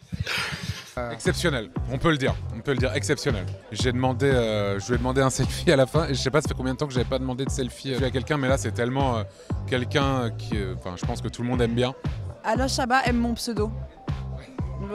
Exceptionnel, on peut le dire, on peut le dire, exceptionnel. J'ai demandé, euh, je lui ai demandé un selfie à la fin, et je sais pas, ça fait combien de temps que j'avais pas demandé de selfie euh, à quelqu'un, mais là c'est tellement euh, quelqu'un qui, enfin, je pense que tout le monde aime bien. Alain Shaba aime mon pseudo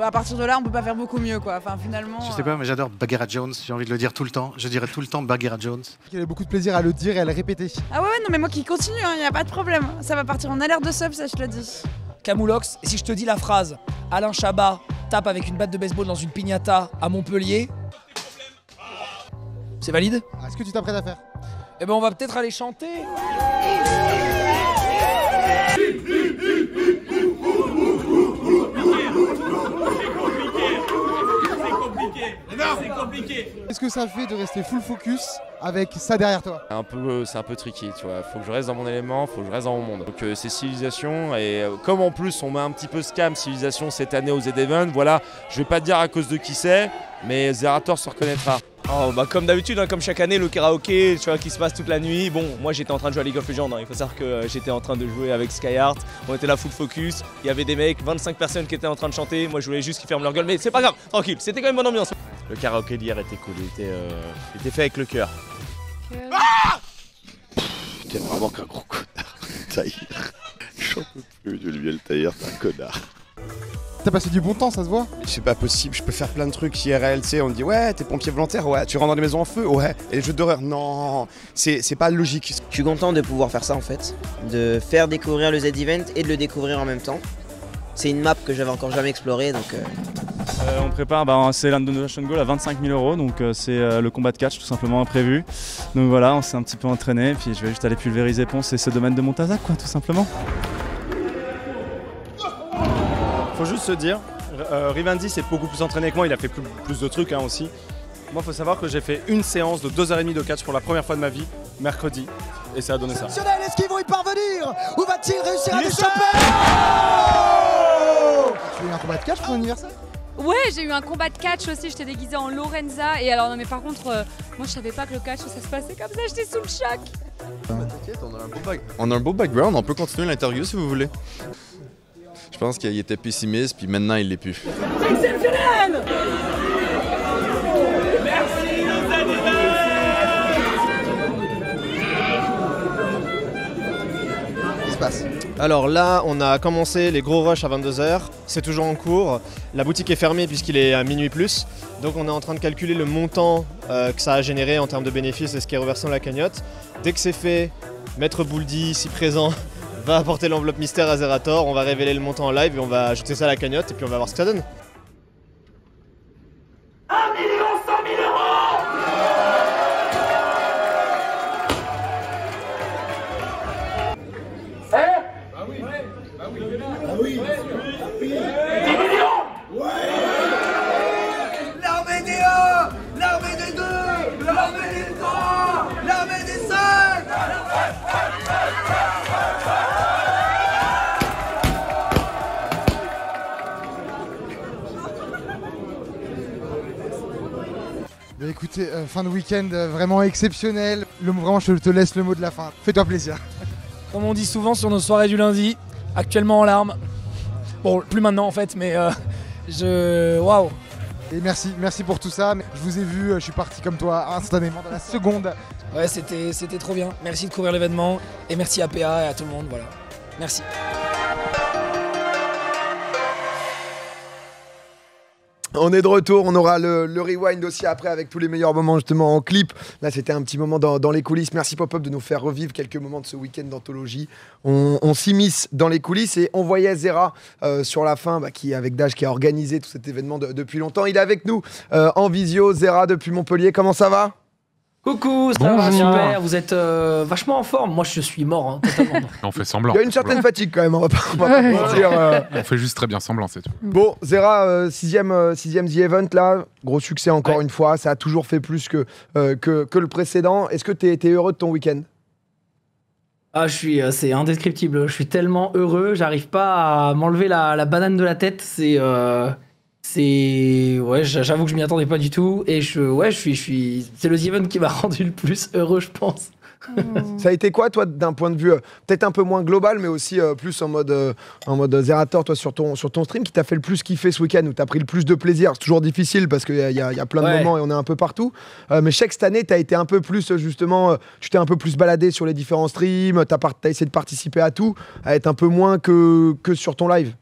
à partir de là, on peut pas faire beaucoup mieux, quoi. Enfin, finalement. Je sais pas, euh, mais j'adore Bagheera Jones. J'ai envie de le dire tout le temps. Je dirais tout le temps Bagheera Jones. Il y a beaucoup de plaisir à le dire et à le répéter. Ah ouais, ouais non, mais moi qui continue, il hein, n'y a pas de problème. Ça va partir en alerte de sub, ça je te le dis. Camoulox, si je te dis la phrase, Alain Chabat tape avec une batte de baseball dans une piñata à Montpellier. C'est valide ah, Est-ce que tu t'apprêtes à faire Eh ben, on va peut-être aller chanter. Qu'est-ce que ça fait de rester full focus avec ça derrière toi un peu, C'est un peu tricky, tu vois. Faut que je reste dans mon élément, faut que je reste dans mon monde. Donc euh, c'est civilisation et euh, comme en plus on met un petit peu scam civilisation cette année aux Event, voilà, je vais pas te dire à cause de qui c'est, mais Zerator se reconnaîtra. Oh, bah comme d'habitude, hein, comme chaque année, le karaoké, tu vois, qui se passe toute la nuit. Bon, moi j'étais en train de jouer à League of Legends, hein. il faut savoir que euh, j'étais en train de jouer avec Skyheart, on était là full focus, il y avait des mecs, 25 personnes qui étaient en train de chanter, moi je voulais juste qu'ils ferment leur gueule, mais c'est pas grave, tranquille, c'était quand même bonne ambiance. Le karaoké d'hier était cool, il était, euh, fait avec le cœur. Ah vraiment qu'un gros connard, Taïr. J'en peux plus de lui, le t'es un connard. T'as passé du bon temps, ça se voit C'est pas possible, je peux faire plein de trucs IRL, on me dit ouais, t'es pompier volontaire, ouais, tu rentres dans les maisons en feu, ouais, et les jeux d'horreur, non, c'est pas logique. Je suis content de pouvoir faire ça en fait, de faire découvrir le Z-Event et de le découvrir en même temps. C'est une map que j'avais encore jamais explorée, donc... Euh... euh on prépare, bah, c'est l'Indonesia Goal à 25 000 euros, donc euh, c'est euh, le combat de catch tout simplement imprévu. Donc voilà, on s'est un petit peu entraîné, puis je vais juste aller pulvériser Ponce et ce domaine de Montazac, quoi, tout simplement. Faut juste se dire, euh, Rivendi s'est beaucoup plus entraîné que moi, il a fait plus, de trucs hein, aussi. Moi, faut savoir que j'ai fait une séance de 2h30 de catch pour la première fois de ma vie, mercredi, et ça a donné ça. est-ce qu'ils vont y parvenir Où va-t-il réussir à l'échapper oh Tu as eu un combat de catch pour oh. l'anniversaire Ouais, j'ai eu un combat de catch aussi, j'étais déguisé en Lorenza. Et alors, non, mais par contre, euh, moi je savais pas que le catch ça se passait comme ça, j'étais sous le choc. Bah, t'inquiète, on, on a un beau background, on peut continuer l'interview si vous voulez. Je pense qu'il était pessimiste, puis maintenant il l'est plus. exceptionnel! Merci nos animaux! Qu'est-ce se passe? Alors là, on a commencé les gros rushs à 22h, c'est toujours en cours. La boutique est fermée puisqu'il est à minuit plus. Donc on est en train de calculer le montant euh, que ça a généré en termes de bénéfices et ce qui est reversé dans la cagnotte. Dès que c'est fait, Maître Bouldi, ici présent, va apporter l'enveloppe mystère à Zerator, on va révéler le montant en live et on va ajouter ça à la cagnotte et puis on va voir ce que ça donne. écoutez, euh, fin de week-end euh, vraiment exceptionnel. vraiment, je te laisse le mot de la fin. Fais-toi plaisir. Comme on dit souvent sur nos soirées du lundi, actuellement en larmes. Bon, plus maintenant en fait, mais euh, je. Waouh! Et merci, merci pour tout ça. Je vous ai vu, je suis parti comme toi instantanément dans la seconde. Ouais, c'était trop bien. Merci de couvrir l'événement et merci à PA et à tout le monde. Voilà. Merci. On est de retour, on aura le, rewind aussi après avec tous les meilleurs moments justement en clip. Là c'était un petit moment dans, les coulisses. Merci Pop-Up de nous faire revivre quelques moments de ce week-end d'anthologie. On, s'immisce dans les coulisses et on voyait Zera euh, sur la fin, bah, qui avec Dash qui a organisé tout cet événement depuis longtemps. Il est avec nous euh, en visio, Zera depuis Montpellier. Comment ça va Coucou, ça va super, vous êtes euh, vachement en forme. Moi, je suis mort, hein, totalement. on fait semblant. Il y a une certaine fatigue quand même, on va pas, mentir. Euh. On fait juste très bien semblant, c'est tout. Bon, Zera, 6 euh, sixième, The Event, là, gros succès encore une fois, ça a toujours fait plus que, que, le précédent. Est-ce que tu es, heureux de ton week-end ah, je suis, c'est indescriptible. Je suis tellement heureux, j'arrive pas à m'enlever la, la, banane de la tête. C'est, c'est ouais, j'avoue que je m'y attendais pas du tout et je ouais, je suis c'est le Ziven qui m'a rendu le plus heureux, je pense. Hmm. Ça a été quoi, toi, d'un point de vue euh, peut-être un peu moins global, mais aussi euh, plus en mode, euh, en mode Zerator, toi, sur ton, sur ton stream, qui t'a fait le plus kiffer ce week-end, où t'as pris le plus de plaisir C'est toujours difficile parce qu'il y, y a, plein de moments et on est un peu partout. mais chaque cette année, t'as été un peu plus, justement, tu t'es un peu plus baladé sur les différents streams, t'as as essayé de participer à tout, à être un peu moins que sur ton live.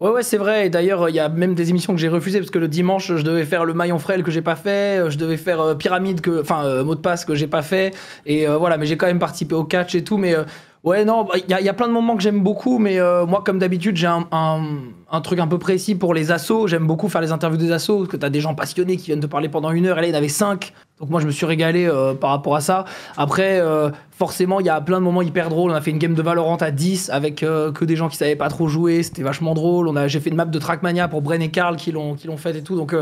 Ouais, ouais, c'est vrai. Et d'ailleurs, il y a même des émissions que j'ai refusées parce que le dimanche, je devais faire le maillon frêle que j'ai pas fait, euh, je devais faire euh, pyramide que, enfin, euh, mot de passe que j'ai pas fait. Et voilà, mais j'ai quand même participé au catch et tout. Mais Ouais, non, bah, il y, a plein de moments que j'aime beaucoup, mais euh, moi, comme d'habitude, j'ai un, truc un peu précis pour les assos. J'aime beaucoup faire les interviews des assos, parce que t'as des gens passionnés qui viennent te parler pendant une heure, et là, il y en avait cinq. Donc moi, je me suis régalé euh, par rapport à ça. Après, euh, forcément, il y a plein de moments hyper drôles. On a fait une game de Valorant à 10 avec que des gens qui savaient pas trop jouer, c'était vachement drôle. On a, j'ai fait une map de Trackmania pour Bren et Carl qui l'ont, qui l'ont fait et tout, donc...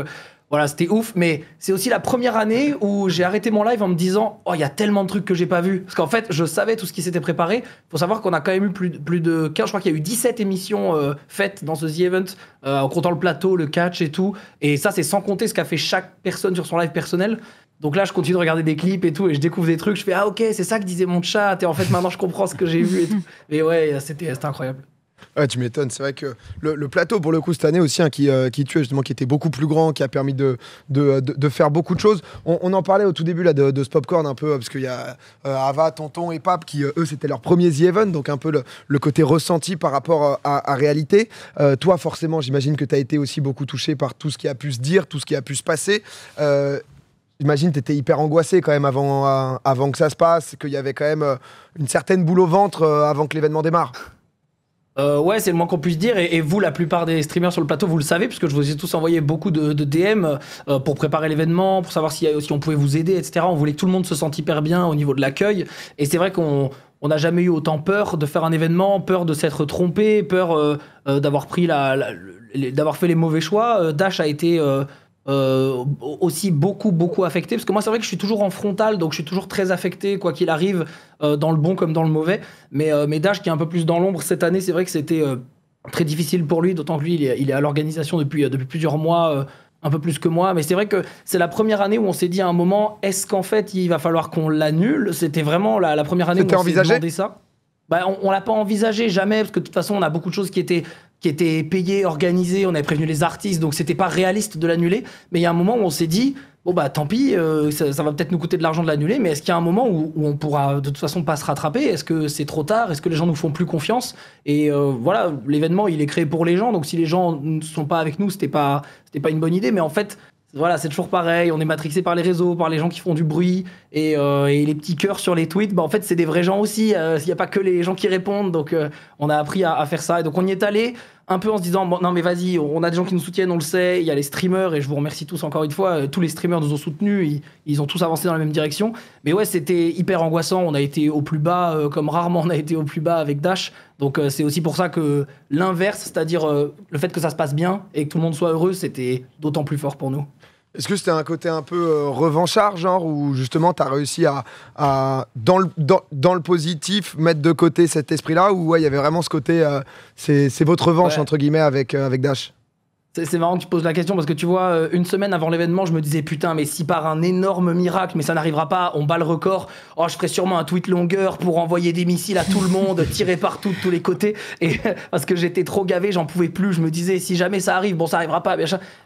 Voilà, c'était ouf, mais c'est aussi la première année où j'ai arrêté mon live en me disant Oh, il y a tellement de trucs que j'ai pas vu. Parce qu'en fait, je savais tout ce qui s'était préparé. Faut savoir qu'on a quand même eu plus, plus de 15, je crois qu'il y a eu 17 émissions euh, faites dans ce The Event, euh, en comptant le plateau, le catch et tout. Et ça, c'est sans compter ce qu'a fait chaque personne sur son live personnel. Donc là, je continue de regarder des clips et tout, et je découvre des trucs. Je fais Ah, ok, c'est ça que disait mon chat. Et en fait, maintenant, je comprends ce que j'ai vu et tout. Mais ouais, c'était incroyable tu m'étonnes. C'est vrai que le, plateau, pour le coup, cette année aussi, hein, qui, tu euh, qui tuait, justement, qui était beaucoup plus grand, qui a permis de, faire beaucoup de choses. On, en parlait au tout début là, de, ce popcorn un peu, euh, parce qu'il y a euh, Ava, Tonton et Pape qui, eux, c'était leur premier The Event, donc un peu le, côté ressenti par rapport à, réalité. toi, forcément, j'imagine que tu as été aussi beaucoup touché par tout ce qui a pu se dire, tout ce qui a pu se passer. J'imagine tu étais hyper angoissé quand même avant, avant que ça se passe, qu'il y avait quand même une certaine boule au ventre avant que l'événement démarre. Euh, ouais, c'est le moins qu'on puisse dire. Et, vous, la plupart des streamers sur le plateau, vous le savez, puisque je vous ai tous envoyé beaucoup de, DM euh, pour préparer l'événement, pour savoir si, on pouvait vous aider, etc. On voulait que tout le monde se sente hyper bien au niveau de l'accueil. Et c'est vrai qu'on n'a jamais eu autant peur de faire un événement, peur de s'être trompé, peur euh, d'avoir pris d'avoir fait les mauvais choix. Dash a été euh, aussi beaucoup, beaucoup affecté. Parce que moi, c'est vrai que je suis toujours en frontal, donc je suis toujours très affecté, quoi qu'il arrive, euh, dans le bon comme dans le mauvais. Mais, euh, mais Dash, qui est un peu plus dans l'ombre cette année, c'est vrai que c'était très difficile pour lui, d'autant que lui, il est, à l'organisation depuis, depuis plusieurs mois. un peu plus que moi, mais c'est vrai que c'est la première année où on s'est dit à un moment, est-ce qu'en fait il va falloir qu'on l'annule C'était vraiment la, première année où on s'est demandé ça. Bah, on, on l'a pas envisagé jamais, parce que de toute façon, on a beaucoup de choses qui étaient qui était payé, organisé, on avait prévenu les artistes, donc c'était pas réaliste de l'annuler. Mais il y a un moment où on s'est dit, bon bah tant pis, euh, ça, va peut-être nous coûter de l'argent de l'annuler, mais est-ce qu'il y a un moment où, on pourra de toute façon pas se rattraper Est-ce que c'est trop tard Est-ce que les gens nous font plus confiance Et euh, voilà, l'événement il est créé pour les gens, donc si les gens ne sont pas avec nous, c'était pas, c'était pas une bonne idée. Mais en fait, voilà, c'est toujours pareil. On est matrixé par les réseaux, par les gens qui font du bruit et, euh, les petits cœurs sur les tweets. Bah, en fait, c'est des vrais gens aussi. Euh, il n'y a pas que les gens qui répondent. Donc, euh, on a appris à, faire ça. Et donc, on y est allé un peu en se disant bon, non, mais vas-y, on a des gens qui nous soutiennent, on le sait. Il y a les streamers et je vous remercie tous encore une fois. Tous les streamers nous ont soutenus. ils ont tous avancé dans la même direction. Mais ouais, c'était hyper angoissant. On a été au plus bas, comme rarement on a été au plus bas avec Dash. Donc euh, c'est aussi pour ça que l'inverse, c'est-à-dire euh, le fait que ça se passe bien et que tout le monde soit heureux, c'était d'autant plus fort pour nous. Est-ce que c'était un côté un peu euh, revanchard, genre, où justement tu as réussi à, dans, le, positif, mettre de côté cet esprit-là, ou il y avait vraiment ce côté, c'est votre revanche, entre guillemets, avec, avec Dash c'est marrant que tu poses la question parce que tu vois, euh, une semaine avant l'événement, je me disais putain, mais si par un énorme miracle, mais ça n'arrivera pas, on bat le record, oh, je ferai sûrement un tweet longueur pour envoyer des missiles à tout le monde, tirer partout de tous les côtés. Et parce que j'étais trop gavé, j'en pouvais plus. Je me disais, si jamais ça arrive, bon, ça arrivera pas.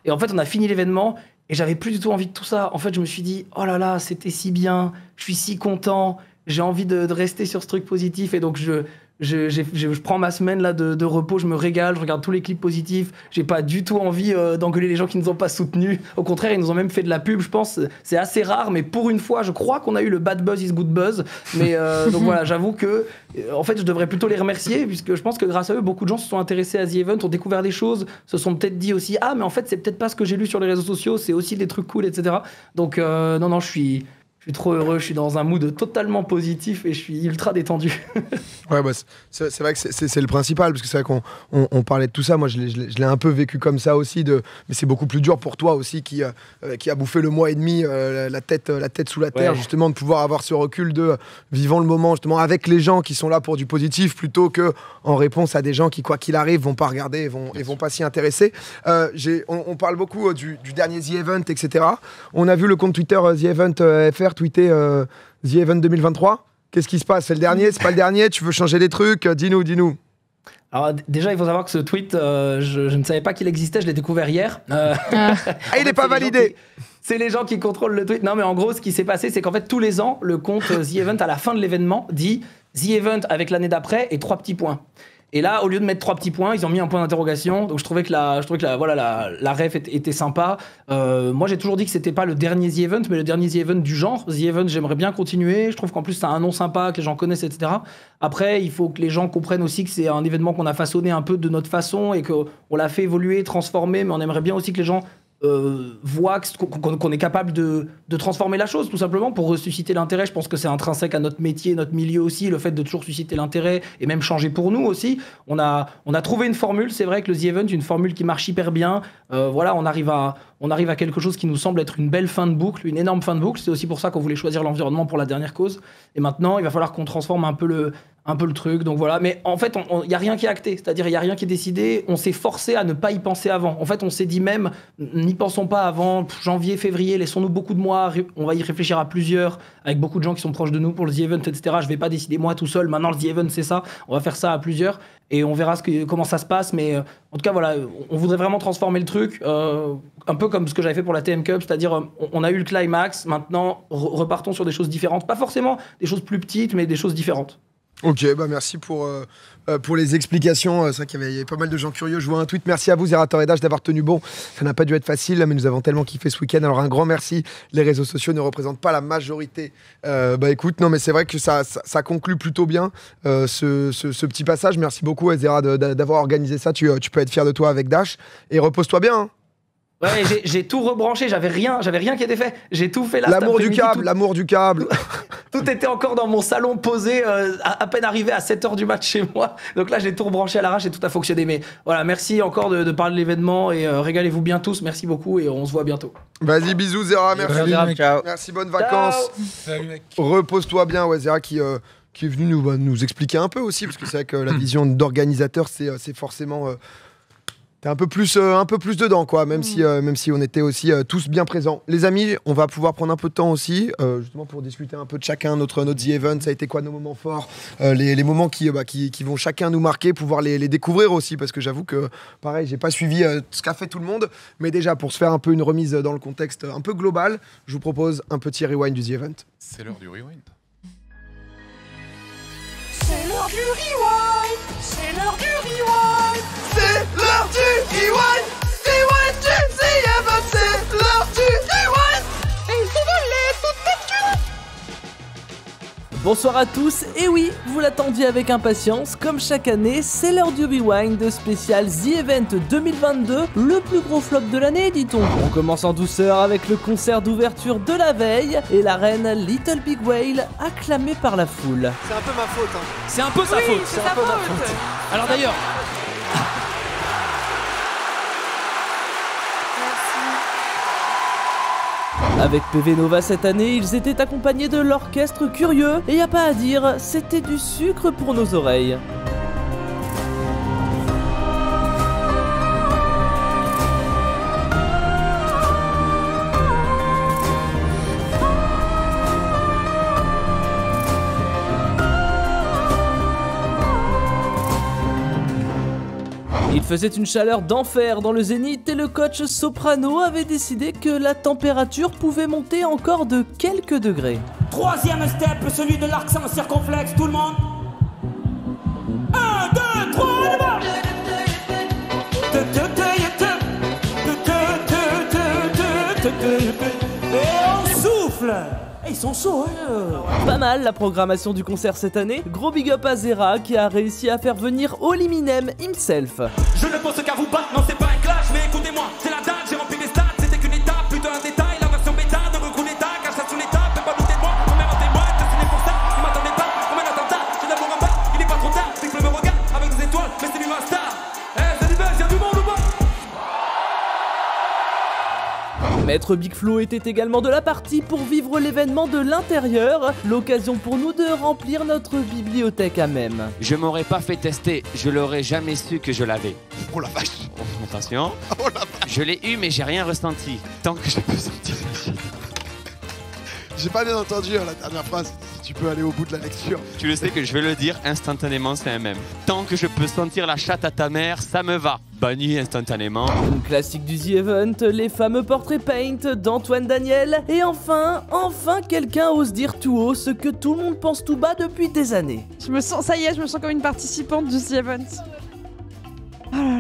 Et en fait, on a fini l'événement et j'avais plus du tout envie de tout ça. En fait, je me suis dit, oh là là, c'était si bien, je suis si content, j'ai envie de rester sur ce truc positif. Et donc, je, je, prends ma semaine là de, repos, je me régale, je regarde tous les clips positifs. J'ai pas du tout envie euh, d'engueuler les gens qui nous ont pas soutenus. Au contraire, ils nous ont même fait de la pub, je pense. C'est assez rare, mais pour une fois, je crois qu'on a eu le bad buzz is good buzz. Mais euh, donc voilà, j'avoue que euh, en fait, je devrais plutôt les remercier puisque je pense que grâce à eux, beaucoup de gens se sont intéressés à The Event, ont découvert des choses, se sont peut-être dit aussi ah mais en fait c'est peut-être pas ce que j'ai lu sur les réseaux sociaux, c'est aussi des trucs cool, etc. Donc non non, je suis je suis trop heureux, je suis dans un mood totalement positif et je suis ultra détendu. ouais, bah, c'est vrai que c'est le principal, parce que c'est vrai qu'on parlait de tout ça. Moi, je l'ai un peu vécu comme ça aussi, de, mais c'est beaucoup plus dur pour toi aussi qui, euh, euh, qui a bouffé le mois et demi euh, la, tête, la tête sous la terre, justement, de pouvoir avoir ce recul de vivant le moment, justement, avec les gens qui sont là pour du positif, plutôt que en réponse à des gens qui, quoi qu'il arrive, vont pas regarder et vont, vont pas s'y intéresser. On, on, parle beaucoup du, du, dernier The Event, etc. On a vu le compte Twitter The Event FR tweeter tweeté euh, The Event 2023 Qu'est-ce qui se passe C'est le dernier C'est pas le dernier Tu veux changer des trucs euh, Dis-nous, dis-nous. Alors déjà, il faut savoir que ce tweet, euh, je, ne savais pas qu'il existait, je l'ai découvert hier. Ah. ah, il n'est pas validé c'est les gens qui contrôlent le tweet. Non, mais en gros, ce qui s'est passé, c'est qu'en fait, tous les ans, le compte The Event, à la fin de l'événement, dit The Event avec l'année d'après et trois petits points. Et là, au lieu de mettre trois petits points, ils ont mis un point d'interrogation. Donc je trouvais que la, je que la, voilà, la, ref était, sympa. Euh, moi, j'ai toujours dit que c'était pas le dernier The Event, mais le dernier The Event du genre. The Event, j'aimerais bien continuer. Je trouve qu'en plus, c'est un nom sympa, que les gens connaissent, etc. Après, il faut que les gens comprennent aussi que c'est un événement qu'on a façonné un peu de notre façon et qu'on l'a fait évoluer, transformer. Mais on aimerait bien aussi que les gens euh, voit qu'on est capable de, transformer la chose, tout simplement, pour ressusciter l'intérêt. Je pense que c'est intrinsèque à notre métier, notre milieu aussi, le fait de toujours susciter l'intérêt et même changer pour nous aussi. On a, on a trouvé une formule, c'est vrai que le The Event, une formule qui marche hyper bien. Euh, voilà, on arrive à, on arrive à quelque chose qui nous semble être une belle fin de boucle, une énorme fin de boucle. C'est aussi pour ça qu'on voulait choisir l'environnement pour la dernière cause. Et maintenant, il va falloir qu'on transforme un peu le, un peu le truc. Donc voilà. Mais en fait, il n'y a rien qui est acté. C'est-à-dire, il n'y a rien qui est décidé. On s'est forcé à ne pas y penser avant. En fait, on s'est dit même, n'y pensons pas avant janvier, février, laissons-nous beaucoup de mois. On va y réfléchir à plusieurs, avec beaucoup de gens qui sont proches de nous pour le The Event, etc. Je ne vais pas décider moi tout seul. Maintenant, le The Event, c'est ça. On va faire ça à plusieurs et on verra ce comment ça se passe. Mais euh, en tout cas, voilà, on voudrait vraiment transformer le truc, euh, un peu comme ce que j'avais fait pour la TM Cup, c'est-à-dire euh, on a eu le climax, maintenant repartons sur des choses différentes, pas forcément des choses plus petites, mais des choses différentes. Ok, bah merci pour, euh, euh, pour les explications. Euh, c'est vrai qu'il y, avait pas mal de gens curieux. Je vois un tweet. Merci à vous, Zerator Dash d'avoir tenu bon. Ça n'a pas dû être facile, mais nous avons tellement kiffé ce week-end. Alors, un grand merci. Les réseaux sociaux ne représentent pas la majorité. bah écoute, non, mais c'est vrai que ça, ça, conclut plutôt bien ce, ce, petit passage. Merci beaucoup, Zera, d'avoir organisé ça. Tu, peux être fier de toi avec Dash. Et repose-toi bien. Hein. Ouais, j'ai tout rebranché, j'avais rien, j'avais rien qui était fait. J'ai tout fait là. L'amour du câble, l'amour du câble tout était encore dans mon salon posé, euh, à, peine arrivé à 7h du match chez moi. Donc là, j'ai tout rebranché à l'arrache et tout a fonctionné. Mais voilà, merci encore de, parler de l'événement et euh, régalez-vous bien tous. Merci beaucoup et on se voit bientôt. Vas-y, bisous Zera, merci. Merci, bonnes vacances. Repose-toi bien, ouais, Zera qui. Euh, est venu bah, nous, expliquer un peu aussi, parce que c'est vrai que la vision d'organisateur, c'est forcément t'es un peu plus euh, un peu plus dedans quoi même si mm. euh, même si on était aussi euh, tous bien présents les amis on va pouvoir prendre un peu de temps aussi justement pour discuter un peu de chacun notre notre the event ça a été quoi nos moments forts les, moments bah, qui, qui, vont chacun nous marquer pouvoir les, découvrir aussi parce que j'avoue que pareil j'ai pas suivi ce qu'a fait tout le monde mais déjà pour se faire un peu une remise dans le contexte un peu global je vous propose un petit rewind du the event c'est l'heure du rewind c'est l'heure du rewind c'est l'heure du rewind Bonsoir à tous, et oui, vous l'attendiez avec impatience, comme chaque année, c'est l'heure du Rewind spécial The Event 2022, le plus gros flop de l'année, dit-on. On commence en douceur avec le concert d'ouverture de la veille et la reine Little Big Whale acclamée par la foule. C'est un peu ma faute, hein. C'est un peu sa faute. C'est un faute. Alors d'ailleurs, Avec PV Nova cette année, ils étaient accompagnés de l'orchestre curieux, et y a pas à dire, c'était du sucre pour nos oreilles. Il faisait une chaleur d'enfer dans le zénith et le coach Soprano avait décidé que la température pouvait monter encore de quelques degrés. Troisième step, celui de l'arc sans circonflexe, tout le monde 1, 2, 3, Et on souffle eh, ils sont hein, euh. ah Pas mal la programmation du concert cette année. Gros big up à Zera qui a réussi à faire venir Oliminem himself. Je ne pense qu'à vous Être Big Flo était également de la partie pour vivre l'événement de l'intérieur, l'occasion pour nous de remplir notre bibliothèque à même. Je m'aurais pas fait tester, je l'aurais jamais su que je l'avais. Oh la vache Attention. Oh la vache Je l'ai eu mais j'ai rien ressenti, tant que je peux sentir J'ai pas bien entendu hein, la dernière phrase tu peux aller au bout de la lecture. Tu le sais que je vais le dire instantanément, c'est un même. Tant que je peux sentir la chatte à ta mère, ça me va. Banni instantanément. Une classique du The Event, les fameux portraits paint d'Antoine Daniel. Et enfin, enfin quelqu'un ose dire tout haut ce que tout le monde pense tout bas depuis des années. Je me sens, ça y est, je me sens comme une participante du The Event. Oh là là.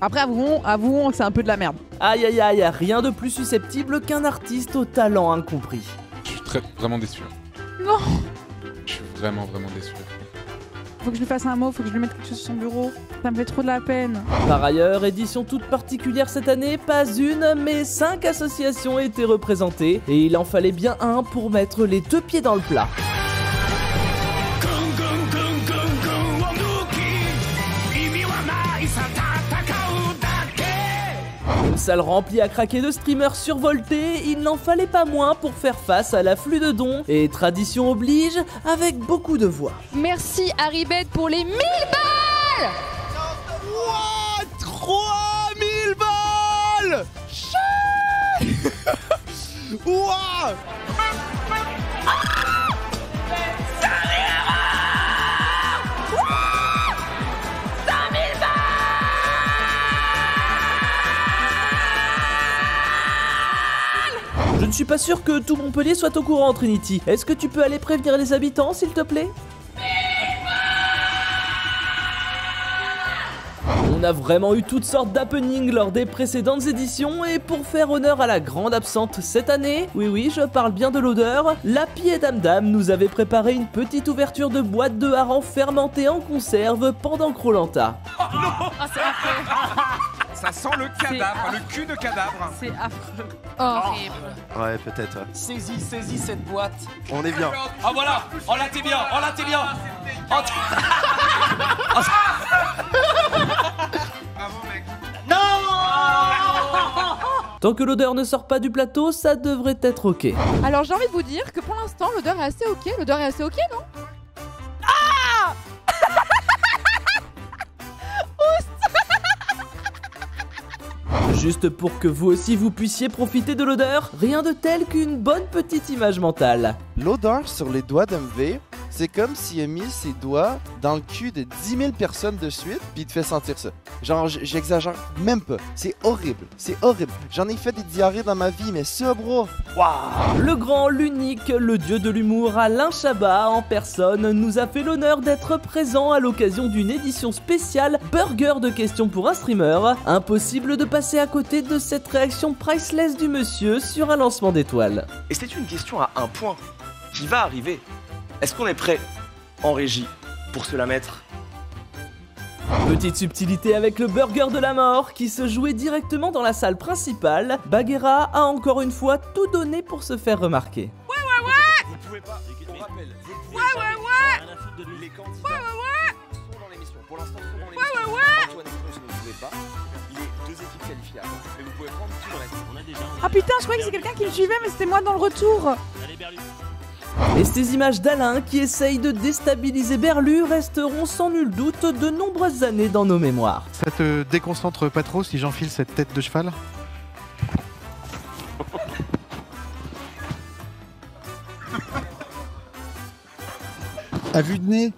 Après, avouons, avouons que c'est un peu de la merde. Aïe aïe aïe, rien de plus susceptible qu'un artiste au talent incompris. Je suis très, vraiment déçu. Non Je suis vraiment, vraiment déçu. Faut que je lui fasse un mot, faut que je lui mette quelque chose sur son bureau. Ça me fait trop de la peine. Par ailleurs, édition toute particulière cette année, pas une, mais cinq associations étaient représentées, et il en fallait bien un pour mettre les deux pieds dans le plat. salle remplie à craquer de streamers survoltés, il n'en fallait pas moins pour faire face à l'afflux de dons et tradition oblige avec beaucoup de voix. Merci Haribet pour les 1000 balles 3000 balles Je suis pas sûr que tout Montpellier soit au courant, Trinity. Est-ce que tu peux aller prévenir les habitants, s'il te plaît On a vraiment eu toutes sortes d'happenings lors des précédentes éditions et pour faire honneur à la grande absente cette année, oui oui je parle bien de l'odeur, la et Damdam nous avait préparé une petite ouverture de boîte de hareng fermenté en conserve pendant Crolanta. Ah, ça sent le cadavre, le cul de cadavre. C'est affreux. Oh. Horrible. Ouais, peut-être. Saisis, saisis cette boîte. On est bien. Ah voilà, On oh, l'a t'es bien, On oh, l'a t'es bien. Bravo, ah, ah, mec. Tant que l'odeur ne sort pas du plateau, ça devrait être ok. Alors j'ai envie de vous dire que pour l'instant l'odeur est assez ok, l'odeur est assez ok non Ah Juste pour que vous aussi vous puissiez profiter de l'odeur, rien de tel qu'une bonne petite image mentale. L'odeur sur les doigts d'un V c'est comme s'il a mis ses doigts dans le cul de 10 000 personnes de suite, puis il te fait sentir ça. Genre, j'exagère même pas. C'est horrible. C'est horrible. J'en ai fait des diarrhées dans ma vie, mais ce bro, waouh! Le grand, l'unique, le dieu de l'humour, Alain Chabat, en personne, nous a fait l'honneur d'être présent à l'occasion d'une édition spéciale Burger de questions pour un streamer. Impossible de passer à côté de cette réaction priceless du monsieur sur un lancement d'étoiles. Et c'est une question à un point qui va arriver. Est-ce qu'on est prêt en régie pour se la mettre Petite subtilité avec le burger de la mort qui se jouait directement dans la salle principale, Baguera a encore une fois tout donné pour se faire remarquer. Ouais ouais ouais Vous pouvez pas, on rappelle, ouais, ouais, ouais. ouais, ouais, ouais. Ouais ouais ouais Antoine deux équipes qualifiables. Et vous pouvez prendre tout le reste. ah putain, je croyais que c'est quelqu'un qui me suivait, mais c'était moi dans le retour. Allez, et ces images d'Alain qui essaye de déstabiliser Berlu resteront sans nul doute de nombreuses années dans nos mémoires. Ça te déconcentre pas trop si j'enfile cette tête de cheval À vue de nez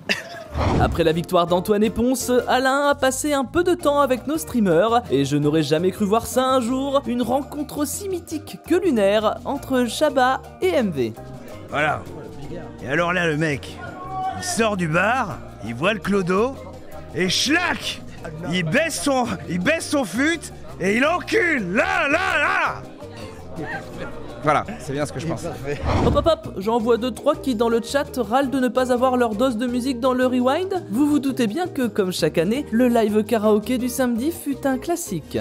après la victoire d'Antoine et Ponce, Alain a passé un peu de temps avec nos streamers, et je n'aurais jamais cru voir ça un jour, une rencontre aussi mythique que lunaire entre Chabat et MV. Voilà. Et alors là, le mec, il sort du bar, il voit le clodo, et schlac Il baisse son, il baisse son fut, et il encule Là, là, là Voilà, c'est bien ce que je pense. Hop hop hop, j'en vois deux trois qui dans le chat râlent de ne pas avoir leur dose de musique dans le rewind. Vous vous doutez bien que, comme chaque année, le live karaoké du samedi fut un classique.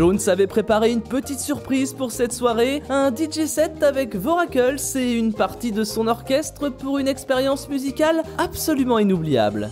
Jones avait préparé une petite surprise pour cette soirée, un DJ set avec Voracles et une partie de son orchestre pour une expérience musicale absolument inoubliable.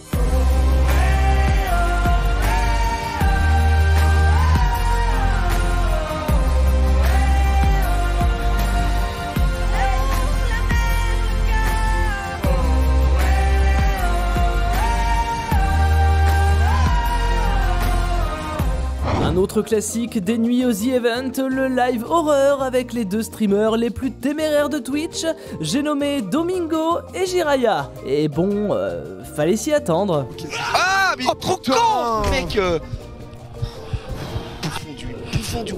autre classique des nuits aux The Event, le live horreur avec les deux streamers les plus téméraires de Twitch, j'ai nommé Domingo et Jiraya. Et bon, euh, fallait s'y attendre. Ah, mais oh, trop con Mec euh. du,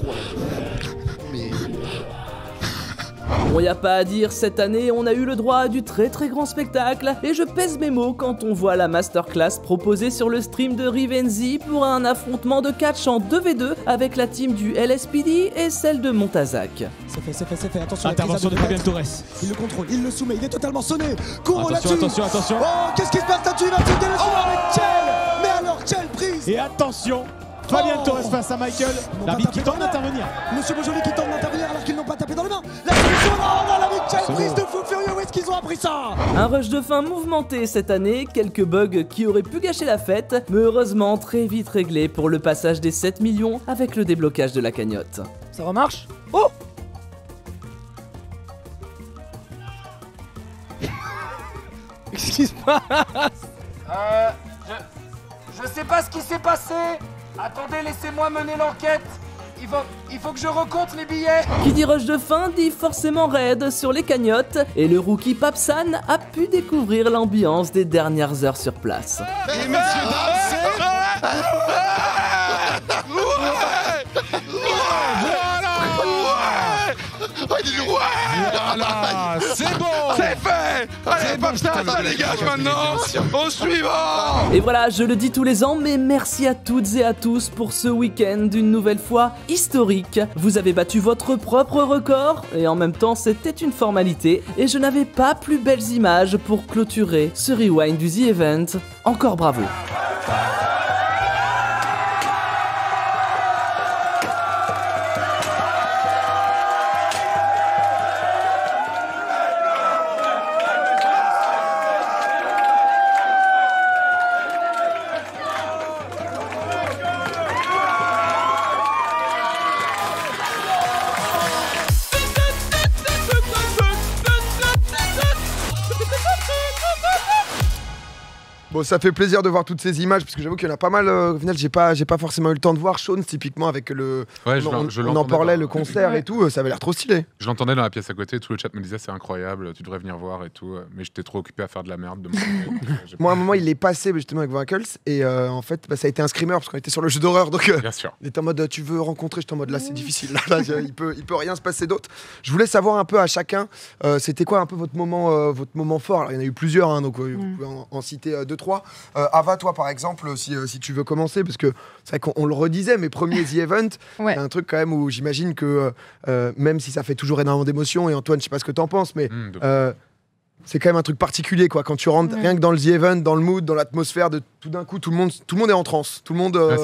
Bon, y'a pas à dire, cette année, on a eu le droit à du très très grand spectacle, et je pèse mes mots quand on voit la masterclass proposée sur le stream de Rivenzi pour un affrontement de catch en 2v2 avec la team du LSPD et celle de Montazac. C'est fait, c'est fait, c'est fait, attention. Intervention de Fabien Torres. Il le contrôle, il le soumet, il est totalement sonné. Cours attention, attention, attention. Oh, qu'est-ce qui se passe là-dessus Il va oh avec Mais alors, quelle prise Et attention, Fabien oh Torres face à Michael. L'arbitre qui tente d'intervenir. Monsieur Beaujolais qui tente d'intervenir alors qu'ils n'ont pas tapé dans les mains. La solution, oh là, la quelle prise de fou furieux, où est-ce qu'ils ont appris ça Un rush de fin mouvementé cette année, quelques bugs qui auraient pu gâcher la fête, mais heureusement très vite réglés pour le passage des 7 millions avec le déblocage de la cagnotte. Ça remarche Oh Excuse-moi. euh, je, je sais pas ce qui s'est passé Attendez, laissez-moi mener l'enquête il faut, il faut que je recompte les billets Qui dit rush de fin dit forcément raid sur les cagnottes et le rookie Papsan a pu découvrir l'ambiance des dernières heures sur place. Ah, ah, c'est bon C'est fait Allez, ça dégage maintenant Au suivant Et voilà, je le dis tous les ans, mais merci à toutes et à tous pour ce week-end une nouvelle fois historique. Vous avez battu votre propre record, et en même temps, c'était une formalité, et je n'avais pas plus belles images pour clôturer ce rewind du The Event. Encore bravo Bon, ça fait plaisir de voir toutes ces images, parce que j'avoue qu'il y en a pas mal. Euh, au final, j'ai pas, j'ai pas forcément eu le temps de voir Sean, typiquement, avec le. on, je en parlait, le concert et tout, euh, ça avait l'air trop stylé. Je l'entendais dans la pièce à côté, tout le chat me disait c'est incroyable, tu devrais venir voir et tout, mais j'étais trop occupé à faire de la merde. De mon euh, Moi, à un moment, il est passé justement avec Winkles, et en fait, bah, ça a été un screamer, parce qu'on était sur le jeu d'horreur, donc. Bien sûr. Il était en mode, tu veux rencontrer, j'étais en mode, là, c'est mmh. difficile, là, il, peut, il peut rien se passer d'autre. Je voulais savoir un peu à chacun, c'était quoi un peu votre moment, votre moment fort Alors, il y en a eu plusieurs, hein, donc vous mmh. pouvez en, en citer deux, euh, Ava, toi, par exemple, si, euh, si tu veux commencer, parce que c'est vrai qu'on le redisait, mes premiers The Event, un truc quand même où j'imagine que, euh, même si ça fait toujours énormément d'émotions, et Antoine, je sais pas ce que tu en penses, mais. Hmm, c'est quand même un truc particulier quoi quand tu rentres rien que dans le the event dans le mood dans l'atmosphère de tout d'un coup tout le monde tout le monde est en transe tout le monde euh,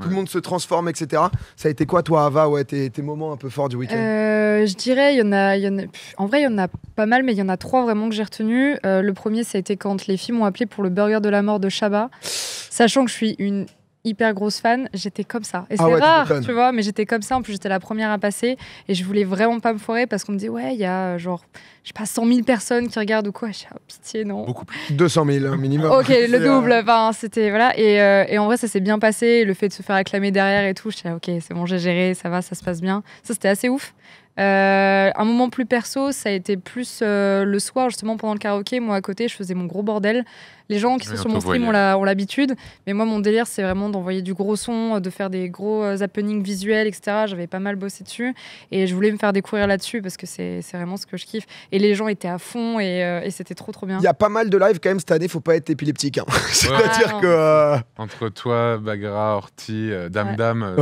tout le monde se transforme etc ça a été quoi toi Ava ouais tes, tes moments un peu forts du week-end euh, je dirais il y en a, y en vrai il y en a pas mal mais il y en a trois vraiment que j'ai retenu euh, le premier ça a été quand les filles m'ont appelé pour le burger de la mort de Shaba, sachant que je suis une hyper grosse fan, j'étais comme ça. Et ah c'est rare, tu vois, mais j'étais comme ça. En plus, j'étais la première à passer et je voulais vraiment pas me foirer parce qu'on me dit, ouais, il y a euh, genre, je sais pas, 100 000 personnes qui regardent ou quoi. Je oh, pitié, non. Beaucoup plus. 200 000 minimum. ok, le double. Euh, enfin, c'était, voilà. Euh, et, en vrai, ça s'est bien passé. Le fait de se faire acclamer derrière et tout, je dis, ah, ok, c'est bon, j'ai géré, ça va, ça se passe bien. Ça, c'était assez ouf. Euh, un moment plus perso, ça a été plus euh, le soir, justement pendant le karaoké. Moi, à côté, je faisais mon gros bordel. Les gens qui sont sur mon stream ont l'habitude. Mais moi, mon délire, c'est vraiment d'envoyer du gros son, euh, de faire des gros happenings visuels, etc. J'avais pas mal bossé dessus. Et je voulais me faire découvrir là-dessus parce que c'est vraiment ce que je kiffe. Et les gens étaient à fond et, c'était trop, trop bien. Il y a pas mal de lives quand même cette année, faut pas être épileptique. Hein. C'est-à-dire que. Entre toi, Bagra, Horty, Dame ouais. Dame,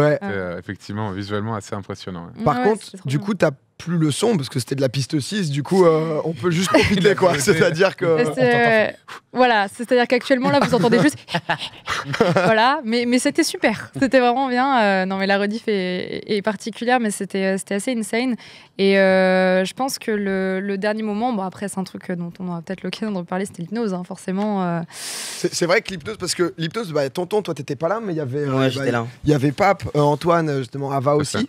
effectivement visuellement assez impressionnant. Par contre, du coup, plus le son parce que c'était de la piste 6 du coup euh, on peut juste profiter quoi c'est à dire que voilà c'est à dire qu'actuellement là vous entendez juste voilà mais, mais c'était super c'était vraiment bien euh, non mais la rediff est, particulière mais c'était c'était assez insane et euh, je pense que le, dernier moment bon après c'est un truc dont on aura peut-être l'occasion de parler c'était l'hypnose hein, forcément c'est, vrai que l'hypnose parce que l'hypnose bah, tonton toi t'étais pas là mais il y avait bah, il y avait Pape Antoine justement Ava aussi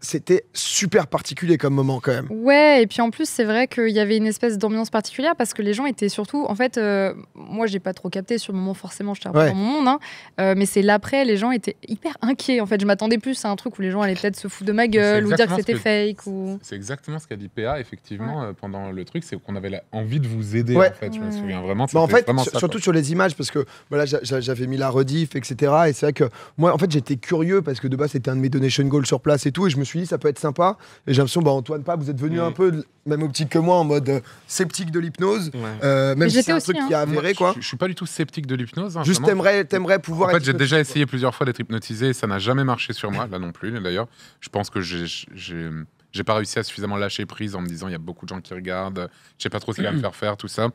c'était super particulier comme moment quand même. Ouais, et puis en plus, c'est vrai qu'il y avait une espèce d'ambiance particulière parce que les gens étaient surtout. En fait, euh, moi, j'ai pas trop capté sur le moment, forcément, je pas dans mon monde, hein, euh, mais c'est l'après, les gens étaient hyper inquiets. En fait, je m'attendais plus à un truc où les gens allaient peut-être se foutre de ma gueule ou dire que c'était fake. Ou... C'est exactement ce qu'a dit PA, effectivement, euh, pendant le truc, c'est qu'on avait la envie de vous aider, ouais. en fait, je me souviens vraiment. Bah, en surtout sur les images, parce que voilà, j'avais mis la rediff, etc. Et c'est vrai que moi, en fait, j'étais curieux parce que de base, c'était un de mes donation goals sur place et tout, et je me suis dit, ça peut être sympa. Et j'ai l'impression, bah, bah, Antoine pas vous êtes venu un mm. peu, même optique que moi, en mode euh, sceptique de l'hypnose, euh, même si c'est un truc qui hein. a avéré. Quoi. Je, ne suis pas du tout sceptique de l'hypnose. Hein, Juste, t'aimerais, pouvoir. En fait, j'ai déjà essayé plusieurs fois d'être hypnotisé, ça n'a jamais marché sur moi, là non plus. D'ailleurs, je pense que j'ai, j'ai, pas réussi à suffisamment lâcher prise en me disant il y a beaucoup de gens qui regardent, je sais pas trop ce qu'il va me faire faire, tout ça.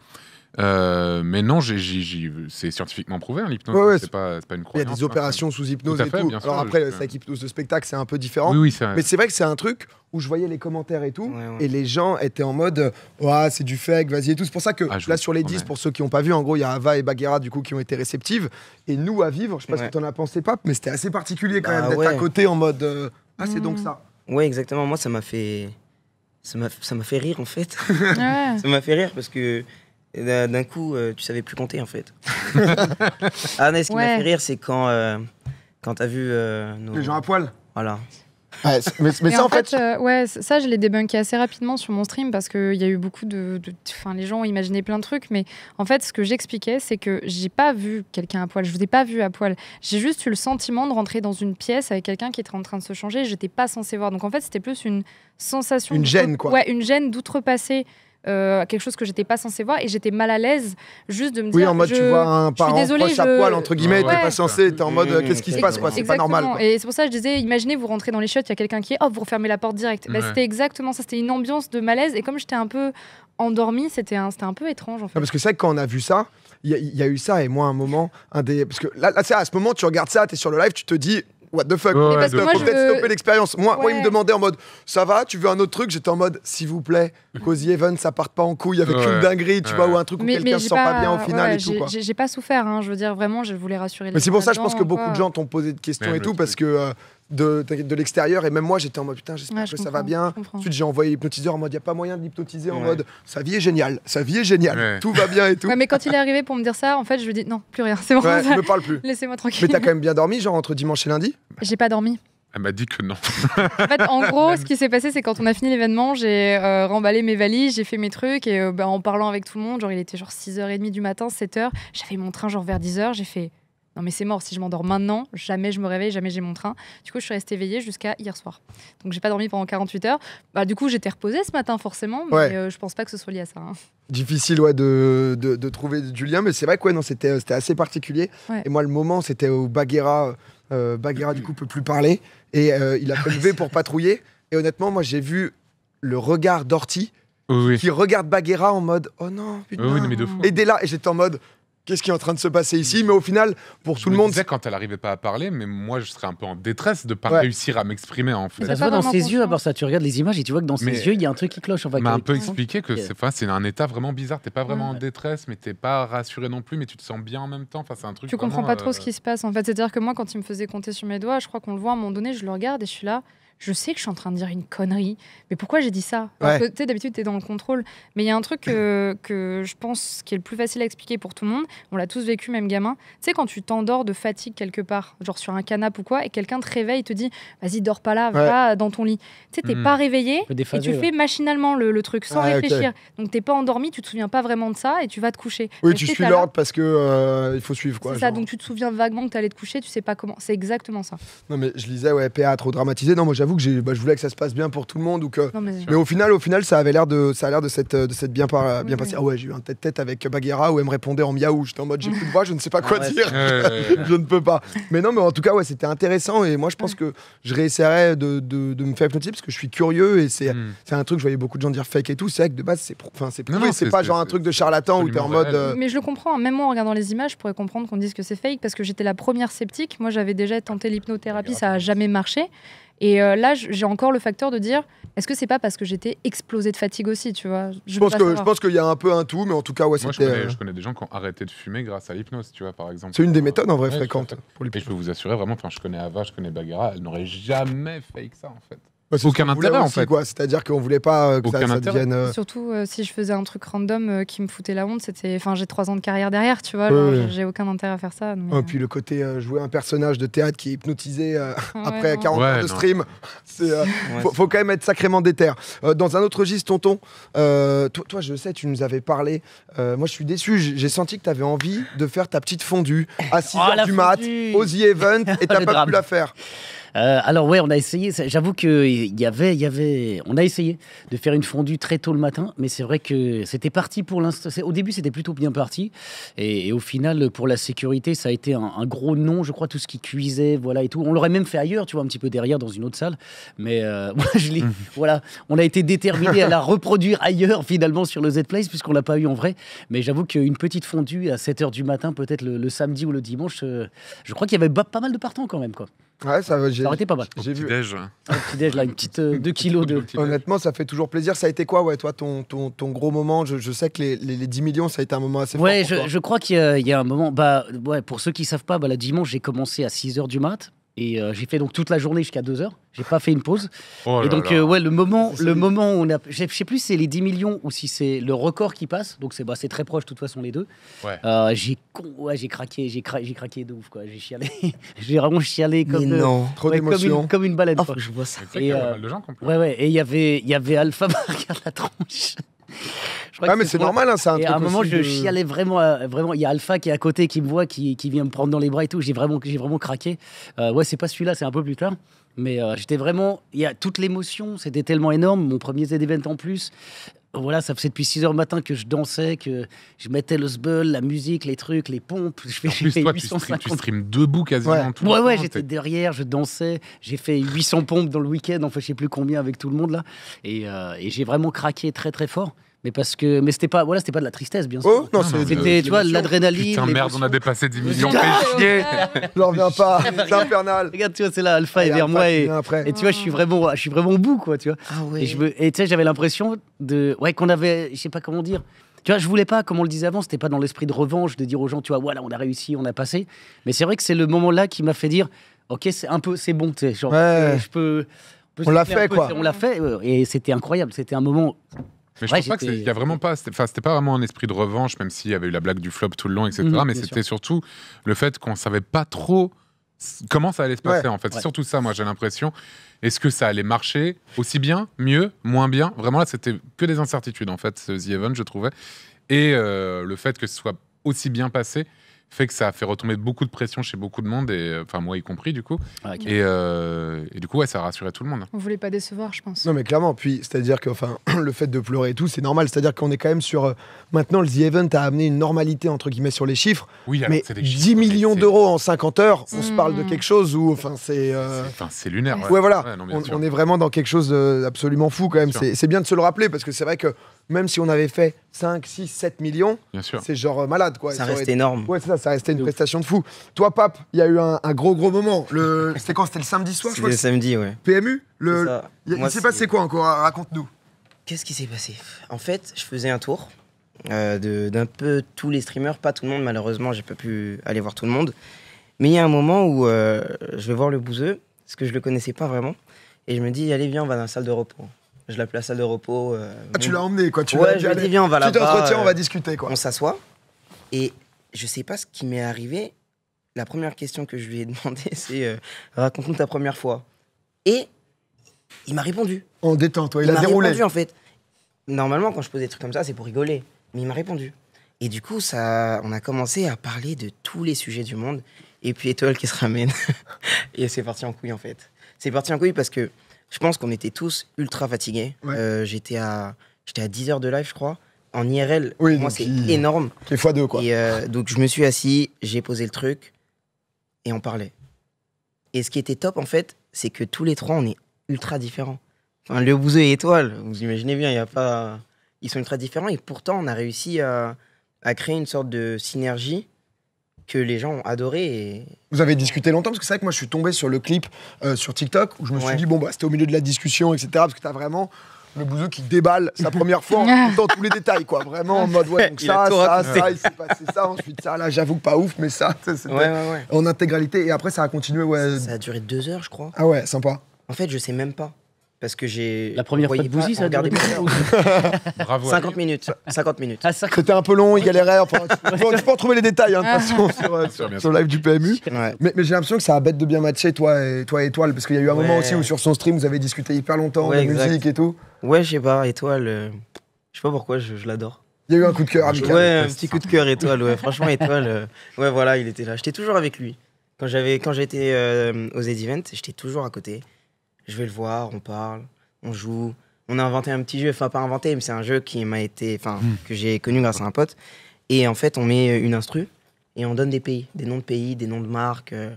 Euh, mais non, c'est scientifiquement prouvé, hein, l'hypnose. c'est pas, une croyance. Il y a des hein. opérations sous hypnose tout. Alors après, je... avec hypnose de spectacle, c'est un peu différent. mais c'est vrai que c'est un truc où je voyais les commentaires et tout, et les gens étaient en mode ouais, c'est du fake, vas-y et tout. C'est pour ça que ah, là, sur les 10, pour ceux qui n'ont pas vu, en gros, il y a Ava et Baguera du coup qui ont été réceptives. Et nous, à vivre, je sais pas ce que t'en as pensé, pas mais c'était assez particulier quand bah même d'être à côté en mode euh, ah, c'est donc ça. Mmh. Ouais, exactement. Moi, ça m'a fait. Ça m'a fait rire en fait. ça m'a fait rire parce que d'un coup, euh, tu savais plus compter en fait. ah, mais ce qui m'a fait rire, c'est quand, euh, quand t'as vu. Euh, les gens à poil Voilà. mais, ça, en fait, fait ouais, ça, je l'ai débunké assez rapidement sur mon stream parce qu'il y a eu beaucoup de. Enfin, les gens ont imaginé plein de trucs, mais en fait, ce que j'expliquais, c'est que j'ai pas vu quelqu'un à poil. Je vous ai pas vu à poil. J'ai juste eu le sentiment de rentrer dans une pièce avec quelqu'un qui était en train de se changer. J'étais pas censé voir. Donc, en fait, c'était plus une sensation. Une gêne, quoi. Ouais, une gêne d'outrepasser euh, quelque chose que j'étais pas censée voir et j'étais mal à l'aise juste de me dire. Oui, en mode je, tu vois un parent désolée, proche je... à poil entre guillemets, t'es pas censé, t'es en mode mmh, qu'est-ce qui se passe quoi, c'est pas normal. Et c'est pour ça je disais, imaginez vous rentrez dans les chiottes, il y a quelqu'un qui est hop vous refermez la porte direct. Bah, C'était exactement ça, c'était une ambiance de malaise et comme j'étais un peu endormie, c'était un, un peu étrange en fait. parce que c'est vrai que quand on a vu ça, il y, a eu ça et moi un moment un des parce que là, là à ce moment tu regardes ça t'es sur le live tu te dis what the fuck. Ouais, peut-être stopper l'expérience. Moi, il me demandait en mode, ça va, tu veux un autre truc J'étais en mode, s'il vous plaît, Cozy event, ça part pas en couille avec une dinguerie, tu vois, ou un truc où quelqu'un se sent pas, bien au final et tout. J'ai pas souffert, hein. je veux dire, vraiment, je voulais rassurer les Mais c'est pour ça, je pense que beaucoup de gens t'ont posé de questions et bah, tout, parce que euh, de, l'extérieur. Et même moi, j'étais en mode putain, j'espère que ça va bien. Ensuite, j'ai envoyé l'hypnotiseur en mode il n'y a pas moyen de l'hypnotiser en mode sa vie est géniale, sa vie est géniale, tout va bien et tout. mais quand il est arrivé pour me dire ça, en fait, je lui dis non, plus rien, c'est bon. ne me parle plus. Laissez-moi tranquille. Mais t'as quand même bien dormi, genre entre dimanche et lundi bah. J'ai pas dormi. Elle m'a dit que non. en fait, en gros, ce qui s'est passé, c'est quand on a fini l'événement, j'ai euh, remballé mes valises, j'ai fait mes trucs, et euh, bah, en parlant avec tout le monde, genre il était genre 6h30 du matin, 7h, j'avais mon train genre vers 10h, j'ai fait non mais c'est mort, si je m'endors maintenant, jamais je me réveille, jamais j'ai mon train. Du coup, je suis restée éveillée jusqu'à hier soir. Donc, j'ai pas dormi pendant 48 heures. Bah, du coup, j'étais reposée ce matin, forcément, mais je euh, ne je pense pas que ce soit lié à ça. Hein. Difficile ouais, de, de, trouver du lien, mais c'est vrai que non, c'était, euh, c'était assez particulier. Et moi, le moment, c'était au Baguera. Euh, Baguera, du coup, peut plus parler. Et il a fait lever pour patrouiller. Et honnêtement, moi, j'ai vu le regard d'Orti. qui regarde Baguera en mode oh non putain et dès là j'étais en mode qu'est-ce qui est en train de se passer ici Mais au final, pour tout le monde. Je quand elle n'arrivait pas à parler, mais moi, je serais un peu en détresse de ne pas réussir à m'exprimer, en fait. Ça se voit dans ses yeux, à ça, tu regardes les images et tu vois que dans ses yeux, il y a un truc qui cloche. En m'a un peu expliqué que c'est c'est un état vraiment bizarre. Tu n'es pas vraiment en détresse, mais tu n'es pas rassuré non plus, mais tu te sens bien en même temps. Enfin, c'est un truc. Tu ne comprends pas trop ce euh, qui se passe, en fait. C'est-à-dire que moi, quand il me faisait compter sur mes doigts, je crois qu'on le voit à un moment donné, je le regarde et je suis là je sais que je suis en train de dire une connerie, mais pourquoi j'ai dit ça ouais. Tu d'habitude, tu es dans le contrôle. Mais il y a un truc que je pense qui est le plus facile à expliquer pour tout le monde. On l'a tous vécu, même gamin. Tu sais, quand tu t'endors de fatigue quelque part, genre sur un canapé ou quoi, et quelqu'un te réveille, te dit Vas-y, dors pas là, va dans ton lit. Tu sais, t'es hmm. pas réveillé et tu fais machinalement le, truc sans réfléchir. Donc, t'es pas endormi, tu te souviens pas vraiment de ça et tu vas te coucher. Oui, tu suis l'ordre parce que euh, il faut suivre quoi. C'est ça, donc tu te souviens vaguement que t'allais te coucher, tu sais pas comment. C'est exactement ça. Non, mais je disais ouais, PA trop dramatisé. Non, moi j'avoue que bah, je voulais que ça se passe bien pour tout le monde. Ou que... mais... au final, au final, ça avait l'air de, ça a l'air de cette, de cette bien, par... bien passé. Ah ouais, j'ai eu un tête-tête avec Baguera où elle me répondait en miaou. J'étais en mode, j'ai plus de voix, je ne sais pas quoi dire. je ne peux pas. Mais non, mais en tout cas, ouais, c'était intéressant. Et moi, je pense que je réessaierais de, de, de, me faire hypnotiser parce que je suis curieux et hmm. c'est un truc, je voyais beaucoup de gens dire fake et tout. C'est vrai que de base, c'est enfin, c'est pas genre un truc de charlatan où t'es en mode. Mais je le comprends. Hein. Même moi, en regardant les images, je pourrais comprendre qu'on dise que c'est fake parce que j'étais la première sceptique. Moi, j'avais déjà tenté l'hypnothérapie, ça a jamais marché. Et euh, là, j'ai encore le facteur de dire, est-ce que c'est pas parce que j'étais explosé de fatigue aussi, tu vois je, pense que, je pense qu'il y a un peu un tout, mais en tout cas, ouais, Moi, je, connais, euh, je des gens qui ont arrêté de fumer grâce à l'hypnose, tu vois, par exemple. C'est une des méthodes en vrai fréquentes Et je peux vous assurer vraiment, je connais Ava, je connais Bagara, elle n'aurait jamais fait que ça, en fait. Bah, aucun intérêt en fait. C'est-à-dire qu'on voulait pas euh, que ça, devienne. Euh, Surtout euh, si je faisais un truc random qui me foutait la honte, c'était. Enfin, j'ai trois ans de carrière derrière, tu vois. J'ai aucun intérêt à faire ça. Et puis le côté jouer un personnage de théâtre qui est hypnotisé après 40 ouais, de stream, faut, faut, quand même être sacrément déter. dans un autre registre, tonton, toi, je sais, tu nous avais parlé. moi, je suis déçu. J'ai senti que tu avais envie de faire ta petite fondue à 6 h du mat mat, The Event, et t'as pas pu la faire. Euh, alors ouais, on a essayé. J'avoue que y avait, il y avait, on a essayé de faire une fondue très tôt le matin, mais c'est vrai que c'était parti pour l'instant. Au début, c'était plutôt bien parti, et, au final, pour la sécurité, ça a été un, gros non, je crois, tout ce qui cuisait, voilà et tout. On l'aurait même fait ailleurs, tu vois, un petit peu derrière dans une autre salle, mais euh, mmh. voilà, on a été déterminé à la reproduire ailleurs finalement sur le Z Place puisqu'on l'a pas eu en vrai. Mais j'avoue qu'une petite fondue à 7 h du matin, peut-être le, samedi ou le dimanche, euh, je crois qu'il y avait pas mal de partants quand même, quoi. Ouais, ça, été pas mal. J'ai vu. Un petit déj, là, une petite 2 euh, kg. de. Honnêtement, ça fait toujours plaisir. Ça a été quoi, ouais, toi, ton, ton, gros moment je, je, sais que les, les, 10 millions, ça a été un moment assez ouais, fort. je, je, crois qu'il y, a un moment. Bah, ouais, pour ceux qui savent pas, bah, la dimanche, j'ai commencé à 6 h du mat. Et euh, j'ai fait donc toute la journée jusqu'à 2 h J'ai pas fait une pause. Oh et donc, euh, ouais, le moment, le moment où on a. Je sais plus si c'est les 10 millions ou si c'est le record qui passe. Donc, c'est bah, très proche, de toute façon, les deux. Ouais. Euh, j'ai craqué, j'ai craqué de ouf, quoi. J'ai chialé. j'ai vraiment chialé comme. non, comme, une, balade oh, une baleine. je vois ça. Et, il y avait Alpha Marc à la tronche ah, mais c'est normal, hein, c'est un truc À un moment, je chialais vraiment. Euh, vraiment. Il y a Alpha qui est à côté, qui me voit, qui, vient me prendre dans les bras et tout. J'ai vraiment, vraiment craqué. Euh, ouais, c'est pas celui-là, c'est un peu plus tard. Mais euh, j'étais vraiment. Il y a toute l'émotion, c'était tellement énorme. Mon premier Z-Event en plus. Voilà, ça faisait depuis 6 h matin que je dansais, que je mettais le sbull, la musique, les trucs, les pompes. Je fais, en plus, fait toi, tu, stream, debout quasiment tout ouais, ouais, Ouais, j'étais derrière, je dansais. J'ai fait 800 pompes dans le week-end, enfin, je sais plus combien avec tout le monde là. et j'ai vraiment craqué très, très fort. Mais parce que, mais c'était pas, voilà, c'était pas de la tristesse, bien oh, sûr. Oh, non, c'était, tu vois, l'adrénaline. Putain, merde, on a dépassé 10 millions. Fais chier. J'en reviens pas. C'est infernal. Regarde, tu vois, c'est là, Alpha et vers moi et, tu vois, je suis vraiment, je suis vraiment au bout, quoi, tu vois. Ah et je et tu sais, j'avais l'impression de, ouais, qu'on avait, je sais pas comment dire. Tu vois, je voulais pas, comme on le disait avant, c'était pas dans l'esprit de revanche de dire aux gens, tu vois, voilà, on a réussi, on a passé. Mais c'est vrai que c'est le moment-là qui m'a fait dire, ok, c'est un peu, c'est bon, tu sais, genre, je peux. On l'a fait, quoi. On l'a fait, et c'était incroyable. C'était un moment mais je pense pas qu'il y a vraiment pas. Enfin, c'était pas vraiment un esprit de revanche, même s'il y avait eu la blague du flop tout le long, etc. Mhm, mais c'était surtout le fait qu'on savait pas trop comment ça allait se passer en fait. Surtout ça, moi j'ai l'impression. Est-ce que ça allait marcher aussi bien, mieux, moins bien Vraiment là, c'était que des incertitudes en fait, ce The Event, je trouvais. Et euh, le fait que ce soit aussi bien passé, fait que ça a fait retomber beaucoup de pression chez beaucoup de monde, et enfin moi y compris du coup. Ah, euh, et, du coup, ça a rassuré tout le monde. On voulait pas décevoir, je pense. Non, mais clairement. Puis c'est-à-dire que, enfin, le fait de pleurer et tout, c'est normal. C'est-à-dire qu'on est quand même sur euh, maintenant le The Event a amené une normalité entre guillemets sur les chiffres. Oui, mais des 10 millions d'euros en 50 heures, on se parle de mmh. quelque chose où, enfin, c'est. Euh, c'est lunaire. Ouais, voilà. on, est vraiment dans quelque chose d'absolument fou quand même. C'est bien de se le rappeler parce que c'est vrai que même si on avait fait 5, 6, 7 millions, c'est genre euh, malade. Quoi. Ça, reste énorme. Ouais, ça, ça restait une prestation de fou. Toi, Pape, il y a eu un, gros, gros moment. Le... C'était quand C'était le samedi soir, je Le samedi, ouais. PMU le... Il, s'est passé quoi encore Raconte-nous. Qu'est-ce qui s'est passé En fait, je faisais un tour euh, d'un peu tous les streamers, pas tout le monde, malheureusement, j'ai pas pu aller voir tout le monde. Mais il y a un moment où euh, je vais voir le bouseux, parce que je le connaissais pas vraiment, et je me dis, allez, viens, on va dans la salle de repos. Je l'appelle la salle de repos. Euh, ah, tu l'as emmené, quoi. Tu ouais, je lui ai dit, viens, on va t'entretiens, on va euh, discuter, quoi. On s'assoit. Et je sais pas ce qui m'est arrivé. La première question que je lui ai demandé, c'est euh, raconte-nous ta première fois. Et il m'a répondu. En détente, toi, il, a déroulé. Il m'a répondu, en fait. Normalement, quand je pose des trucs comme ça, c'est pour rigoler. Mais il m'a répondu. Et du coup, ça, on a commencé à parler de tous les sujets du monde. Et puis Étoile qui se ramène. et c'est parti en couille, en fait. C'est parti en couille parce que je pense qu'on était tous ultra fatigués. Euh, j'étais à, j'étais à 10 heures de live, je crois. En IRL, moi, c'est énorme. C'est fois deux, quoi. Euh, donc, je me suis assis, j'ai posé le truc et on parlait. Et ce qui était top, en fait, c'est que tous les trois, on est ultra différents. Enfin, le Bouzeux et Étoile, vous imaginez bien, il y a pas... ils sont ultra différents et pourtant, on a réussi à créer une sorte de synergie que les gens ont adoré. Vous avez discuté longtemps parce que c'est vrai que moi je suis tombé sur le clip euh, sur TikTok où je me suis dit bon bah c'était au milieu de la discussion etc parce que t'as vraiment le bouseux qui déballe sa première fois dans tous les détails quoi vraiment en mode ouais donc ça ça ça il s'est passé ça ensuite ça là j'avoue pas ouf mais ça c'était en intégralité et après ça a continué ouais ça a duré deux heures je crois ah ouais sympa en fait je sais même pas parce que j'ai. La première fois de Bouzy, ça a duré 50 minutes. 50 minutes. Ah, C'était un peu long, il galérait. Enfin, peux, tu, trouver les détails, hein, de toute façon, ah. sur, euh, live du PMU. Mais, j'ai l'impression que ça a bête de bien matcher, toi et, toi Étoile, parce qu'il y a eu un moment aussi où sur son stream, vous avez discuté hyper longtemps de la musique et tout. Ouais, je sais pas, Étoile, euh, je sais pas pourquoi, je, l'adore. Il y a eu un coup de cœur amical. Ouais, un petit coup de cœur, Étoile, Franchement, Étoile, euh, ouais, voilà, il était là. J'étais toujours avec lui. Quand j'avais, quand j'étais aux Z-Event, j'étais toujours à côté. Je vais le voir, on parle, on joue. On a inventé un petit jeu, enfin pas inventé, mais c'est un jeu qui m'a été, enfin hmm. que j'ai connu grâce à un pote. Et en fait, on met euh, une instru et on donne des pays, des noms de pays, des noms de marques. Euh,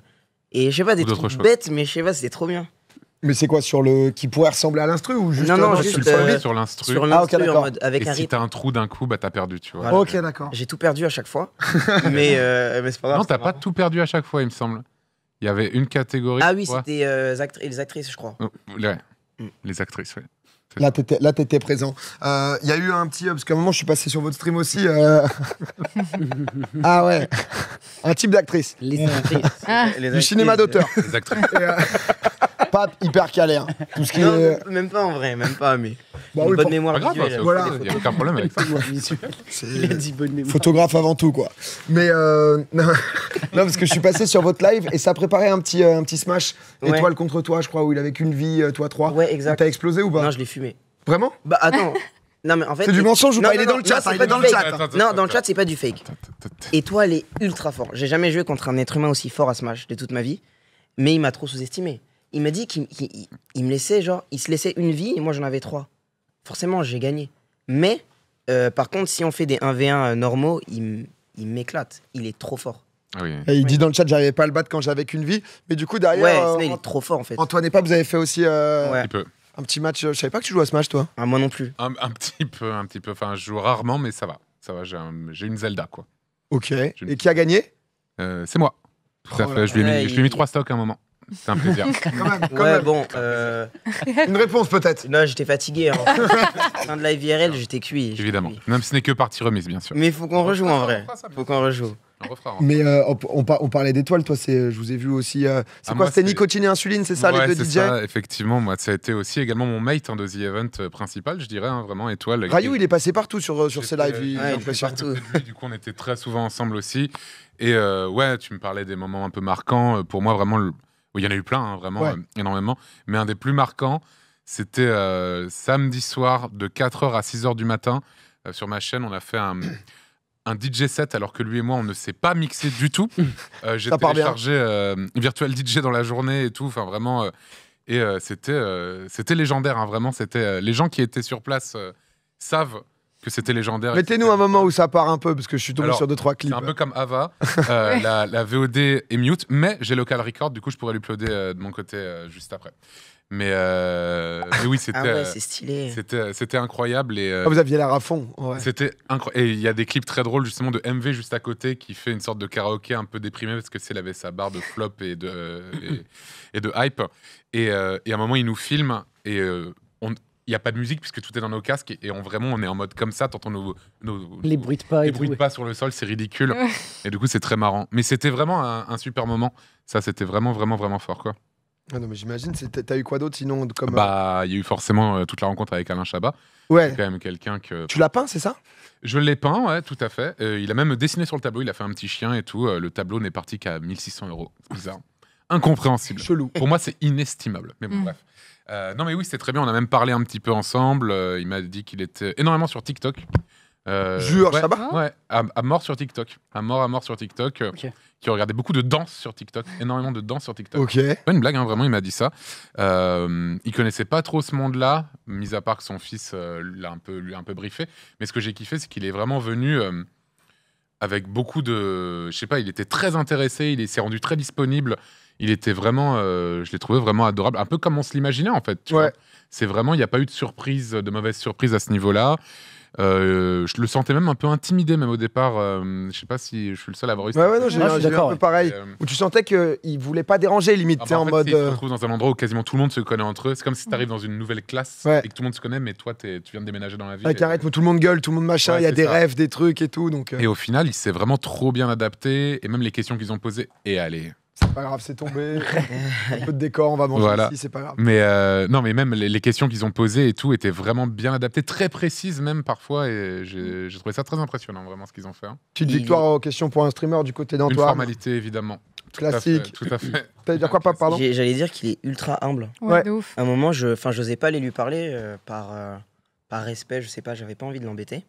et je sais pas, des trucs bêtes, mais je sais pas, c'était trop bien. Mais c'est quoi sur le qui pourrait ressembler à l'instru ou juste non non euh, sur l'instru sur ah, ah, l'instru avec un si t'as un trou d'un coup bah t'as perdu tu vois ok d'accord j'ai tout perdu à chaque fois mais, mais non t'as pas tout perdu à chaque fois il me semble il y avait une catégorie. Ah oui, c'était euh, les actrices, je crois. Euh, mm. Les actrices, oui. Là, tu étais, étais, présent. Il euh, y a eu un petit. Euh, parce qu'à un moment, je suis passé sur votre stream aussi. Euh. ah ouais. Un type d'actrice. Les actrices. Ah. Les Du cinéma d'auteur. Les actrices. pas hyper calé. Hein. Tout ce qui non, est... même pas en vrai, même pas, mais. Bah une bonne mémoire grave, Voilà. Il n'y a aucun problème avec ça. Il a dit bonne mémoire. Photographe avant tout, quoi. Mais non. non, parce que je suis passé sur votre live et ça préparait un petit, un petit smash. Étoile contre toi, je crois, où il avait qu'une vie, toi trois. Ouais, exact. T'as explosé ou pas Non, je l'ai Vraiment Bah attends. Non, mais en fait. C'est du euh, mensonge ou pas Il est dans le chat. dans le chat. Non, dans le chat, c'est pas du fake. Et toi, elle est ultra fort. J'ai jamais joué contre un être humain aussi fort à Smash de toute ma vie. Mais il m'a trop sous-estimé. Il m'a dit qu'il me laissait, genre, il se laissait une vie et moi j'en avais trois. Forcément, j'ai gagné. Mais, euh, par contre, si on fait des 1v1 euh, normaux, il m'éclate. Il est trop fort. Ah et il dit dans le chat, j'arrivais pas à le battre quand j'avais qu'une vie. Mais du coup, derrière. Ouais, il est trop fort en fait. Antoine et Pape, vous avez fait aussi. Euh... Ouais. Un petit match. Euh, je savais pas que tu jouais à ce match, toi. Ah, moi non plus. Un, petit peu, un petit peu. Enfin, je joue rarement, mais ça va. Ça va. J'ai une Zelda, quoi. Ok. Et qui a gagné euh, C'est moi. Oh je lui ai mis, trois stocks à un moment. C'est un plaisir. quand même, ouais, bon. Euh, une réponse peut-être. Non, j'étais fatigué. Dans hein. fin de live IRL, j'étais cuit. Évidemment. Même ce n'est que partie remise, bien sûr. Mais il faut qu'on rejoue en vrai. Il Faut qu'on rejoue. Hein. Mais euh, on, parlait d'étoiles, toi, je vous ai vu aussi. Euh, c'est ah, quoi C'était nicotine et insuline, c'est ça, les deux DJ Effectivement, moi, ça a été aussi également mon mate en hein, de Event euh, principal, je dirais, hein, vraiment étoile. Rayou, il est passé partout sur, sur ses lives. Il, du coup, on était très souvent ensemble aussi. Et ouais, tu me parlais des moments un peu marquants. Pour moi, vraiment, il y en a eu plein, vraiment, énormément. Mais un des plus marquants, c'était samedi soir de 4h à 6h du matin. sur ma chaîne, on a fait un un DJ set alors que lui et moi on ne s'est pas mixé du tout. Hmm. Euh, j'ai téléchargé euh, Virtual DJ dans la journée et tout, enfin vraiment. Euh, et euh, c'était c'était légendaire, hein, vraiment. C'était les gens qui étaient sur place savent que c'était légendaire. Mettez-nous un moment où ça part un peu parce que je suis tombé sur deux trois clips. un peu comme Ava, la, la, VOD est mute, mais j'ai local record, du coup je pourrais l'uploader de mon côté juste après. Euh, mais, oui, ah euh, c'était c'était incroyable. Et, euh, ah, vous aviez l'air à fond. Ouais. C'était Et il y a des clips très drôles, justement, de MV juste à côté qui fait une sorte de karaoké un peu déprimé parce que c'est avait sa barre de flop et de, et, de hype. Et, à un moment, il nous filme et il n'y a pas de musique puisque tout est dans nos casques et on, vraiment on est en mode comme ça, tant nos, nos, les bruits de pas, les bruits de pas sur le sol, c'est ridicule. et du coup c'est très marrant. Mais c'était vraiment un, super moment. Ça c'était vraiment vraiment vraiment fort quoi. Ah non, mais j'imagine, t'as eu quoi d'autre sinon comme, euh, Bah, il y a eu forcément euh, toute la rencontre avec Alain Chabat. Ouais. C'est quand même quelqu'un que. Tu l'as peint, c'est ça Je l'ai peint, ouais, tout à fait. Euh, il a même dessiné sur le tableau, il a fait un petit chien et tout. le tableau n'est parti qu'à 1600 euros. Bizarre. Incompréhensible. Chelou. Pour moi, c'est inestimable. Mais bon, mm. bref. non, mais oui, c'est très bien. On a même parlé un petit peu ensemble. il m'a dit qu'il était énormément sur TikTok. Euh, Jure Ouais, à, mort sur TikTok. À mort, à mort sur TikTok. Euh, qui regardait beaucoup de danse sur TikTok. Énormément de danse sur TikTok. Ok. Pas une blague, hein, vraiment, il m'a dit ça. Euh, il connaissait pas trop ce monde-là, mis à part que son fils l'a un peu, lui un peu briefé. Mais ce que j'ai kiffé, c'est qu'il est vraiment venu avec beaucoup de. Je sais pas, il était très intéressé, il s'est rendu très disponible. Il était vraiment. je l'ai trouvé vraiment adorable. Un peu comme on se l'imaginait, en fait. Tu ouais. C'est vraiment, il n'y a pas eu de surprise, de mauvaise surprise à ce niveau-là. Euh, je le sentais même un peu intimidé, même au départ. Euh, je sais pas si je suis le seul à avoir eu ça. Ouais, ouais, non, ah, j'ai Un peu pareil. Euh, où tu sentais qu'il voulait pas déranger, limite. Ah, tu bah, en, fait, mode. Tu te retrouves dans un endroit où quasiment tout le monde se connaît entre eux. C'est comme si mm. tu arrives dans une nouvelle classe et que tout le monde se connaît, mais toi, tu viens de déménager dans la vie... Avec rythme où tout le monde gueule, tout le monde machin, il y a des rêves, des trucs et tout. Donc, Et au final, il s'est vraiment trop bien adapté. Et même les questions qu'ils ont posées. Et allez, c'est pas grave, c'est tombé. un peu de décor, on va manger ici, c'est pas grave. Mais euh, non, mais même les, questions qu'ils ont posées et tout étaient vraiment bien adaptées, très précises même parfois. Et j'ai trouvé ça très impressionnant, vraiment ce qu'ils ont fait. Petite hein. victoire aux questions pour un streamer du côté d'Antoine. Une formalité évidemment. Classique. tout à fait. dire quoi, pas pardon J'allais dire qu'il est ultra humble. Ouais, ouf. À un moment, je, enfin, j'osais pas aller lui parler euh, par, euh, par respect, je sais pas, j'avais pas envie de l'embêter.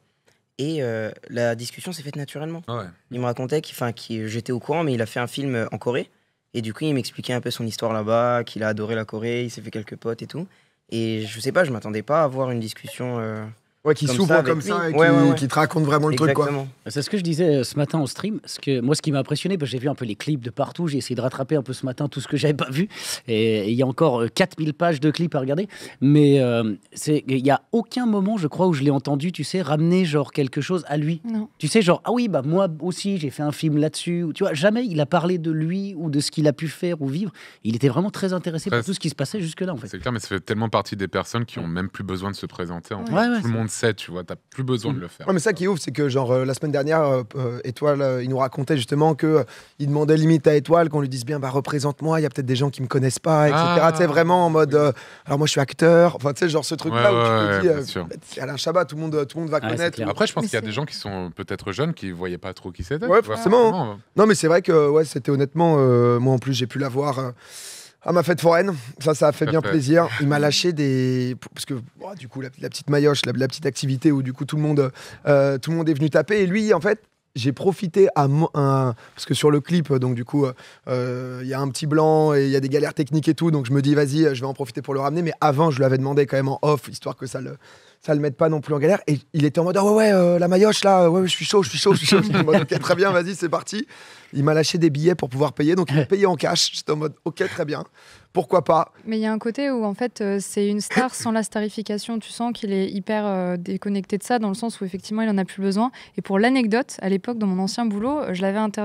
Et la discussion s'est faite naturellement. Il me racontait que enfin, j'étais au courant, mais il a fait un film en Corée. Et du coup, il m'expliquait un peu son histoire là-bas, qu'il a adoré la Corée, il s'est fait quelques potes et tout. Et je sais pas, je m'attendais pas à avoir une discussion euh, Ouais, qui s'ouvre comme ça, et qui, te raconte vraiment le truc. Bah, c'est ce que je disais euh, ce matin en stream. que moi, ce qui m'a impressionné, parce que j'ai vu un peu les clips de partout, j'ai essayé de rattraper un peu ce matin tout ce que j'avais pas vu. Et il y a encore 4000 euh, pages de clips à regarder. Mais euh, il y n'y a aucun moment, je crois, où je l'ai entendu, tu sais, ramener genre quelque chose à lui. Tu sais, genre, ah oui, bah moi aussi, j'ai fait un film là-dessus. Tu vois, jamais il a parlé de lui ou de ce qu'il a pu faire ou vivre. Il était vraiment très intéressé par tout ce qui se passait jusque-là, en fait. C'est clair, mais ça fait tellement partie des personnes qui ont même plus besoin de se présenter. En ouais, tu tu vois, t'as plus besoin de mm. le faire. Ouais, mais ça qui est ouf, c'est que genre euh, la semaine dernière, euh, euh, Étoile, il nous racontait justement que il demandait limite à Étoile qu'on lui dise bien, bah représente-moi, il y a peut-être des gens qui me connaissent pas, etc. Ah, tu vraiment en mode, alors moi je suis acteur, enfin tu sais, genre ce truc-là où tu te dis, à bah, Alain Chabat, tout le monde, tout le monde va ah connaître. Après, je pense qu'il y a des gens qui sont peut-être jeunes qui voyaient pas trop qui c'était. Ouais, hein. forcément. Non, mais c'est vrai que ouais, c'était honnêtement, moi en plus, j'ai pu l'avoir voir à ah, ma fête foraine. Ça, ça a fait bien plaisir. Il m'a lâché des. Parce que, oh, du coup, la, petite maillotche, la, petite activité où, du coup, tout le, monde, euh, tout le monde est venu taper. Et lui, en fait, j'ai profité à parce que sur le clip donc du coup euh, euh, il y a un petit blanc et il y a des galères techniques et tout donc je me dis vas-y je vais en profiter pour le ramener mais avant je lui avais demandé quand même en off histoire que ça le ça le met pas non plus en galère. Et il était en mode ah ouais, ouais, euh, la maillotche là, euh, ouais, je suis chaud, je suis chaud, je suis chaud. mode, ok, très bien, vas-y, c'est parti. Il m'a lâché des billets pour pouvoir payer, donc il m'a payé en cash. J'étais en mode ok, très bien pourquoi pas Mais il y a un côté où en fait euh, c'est une star sans la starification. Tu sens qu'il est hyper euh, déconnecté de ça dans le sens où effectivement il en a plus besoin. Et pour l'anecdote, à l'époque dans mon ancien boulot, euh, je l'avais interviewé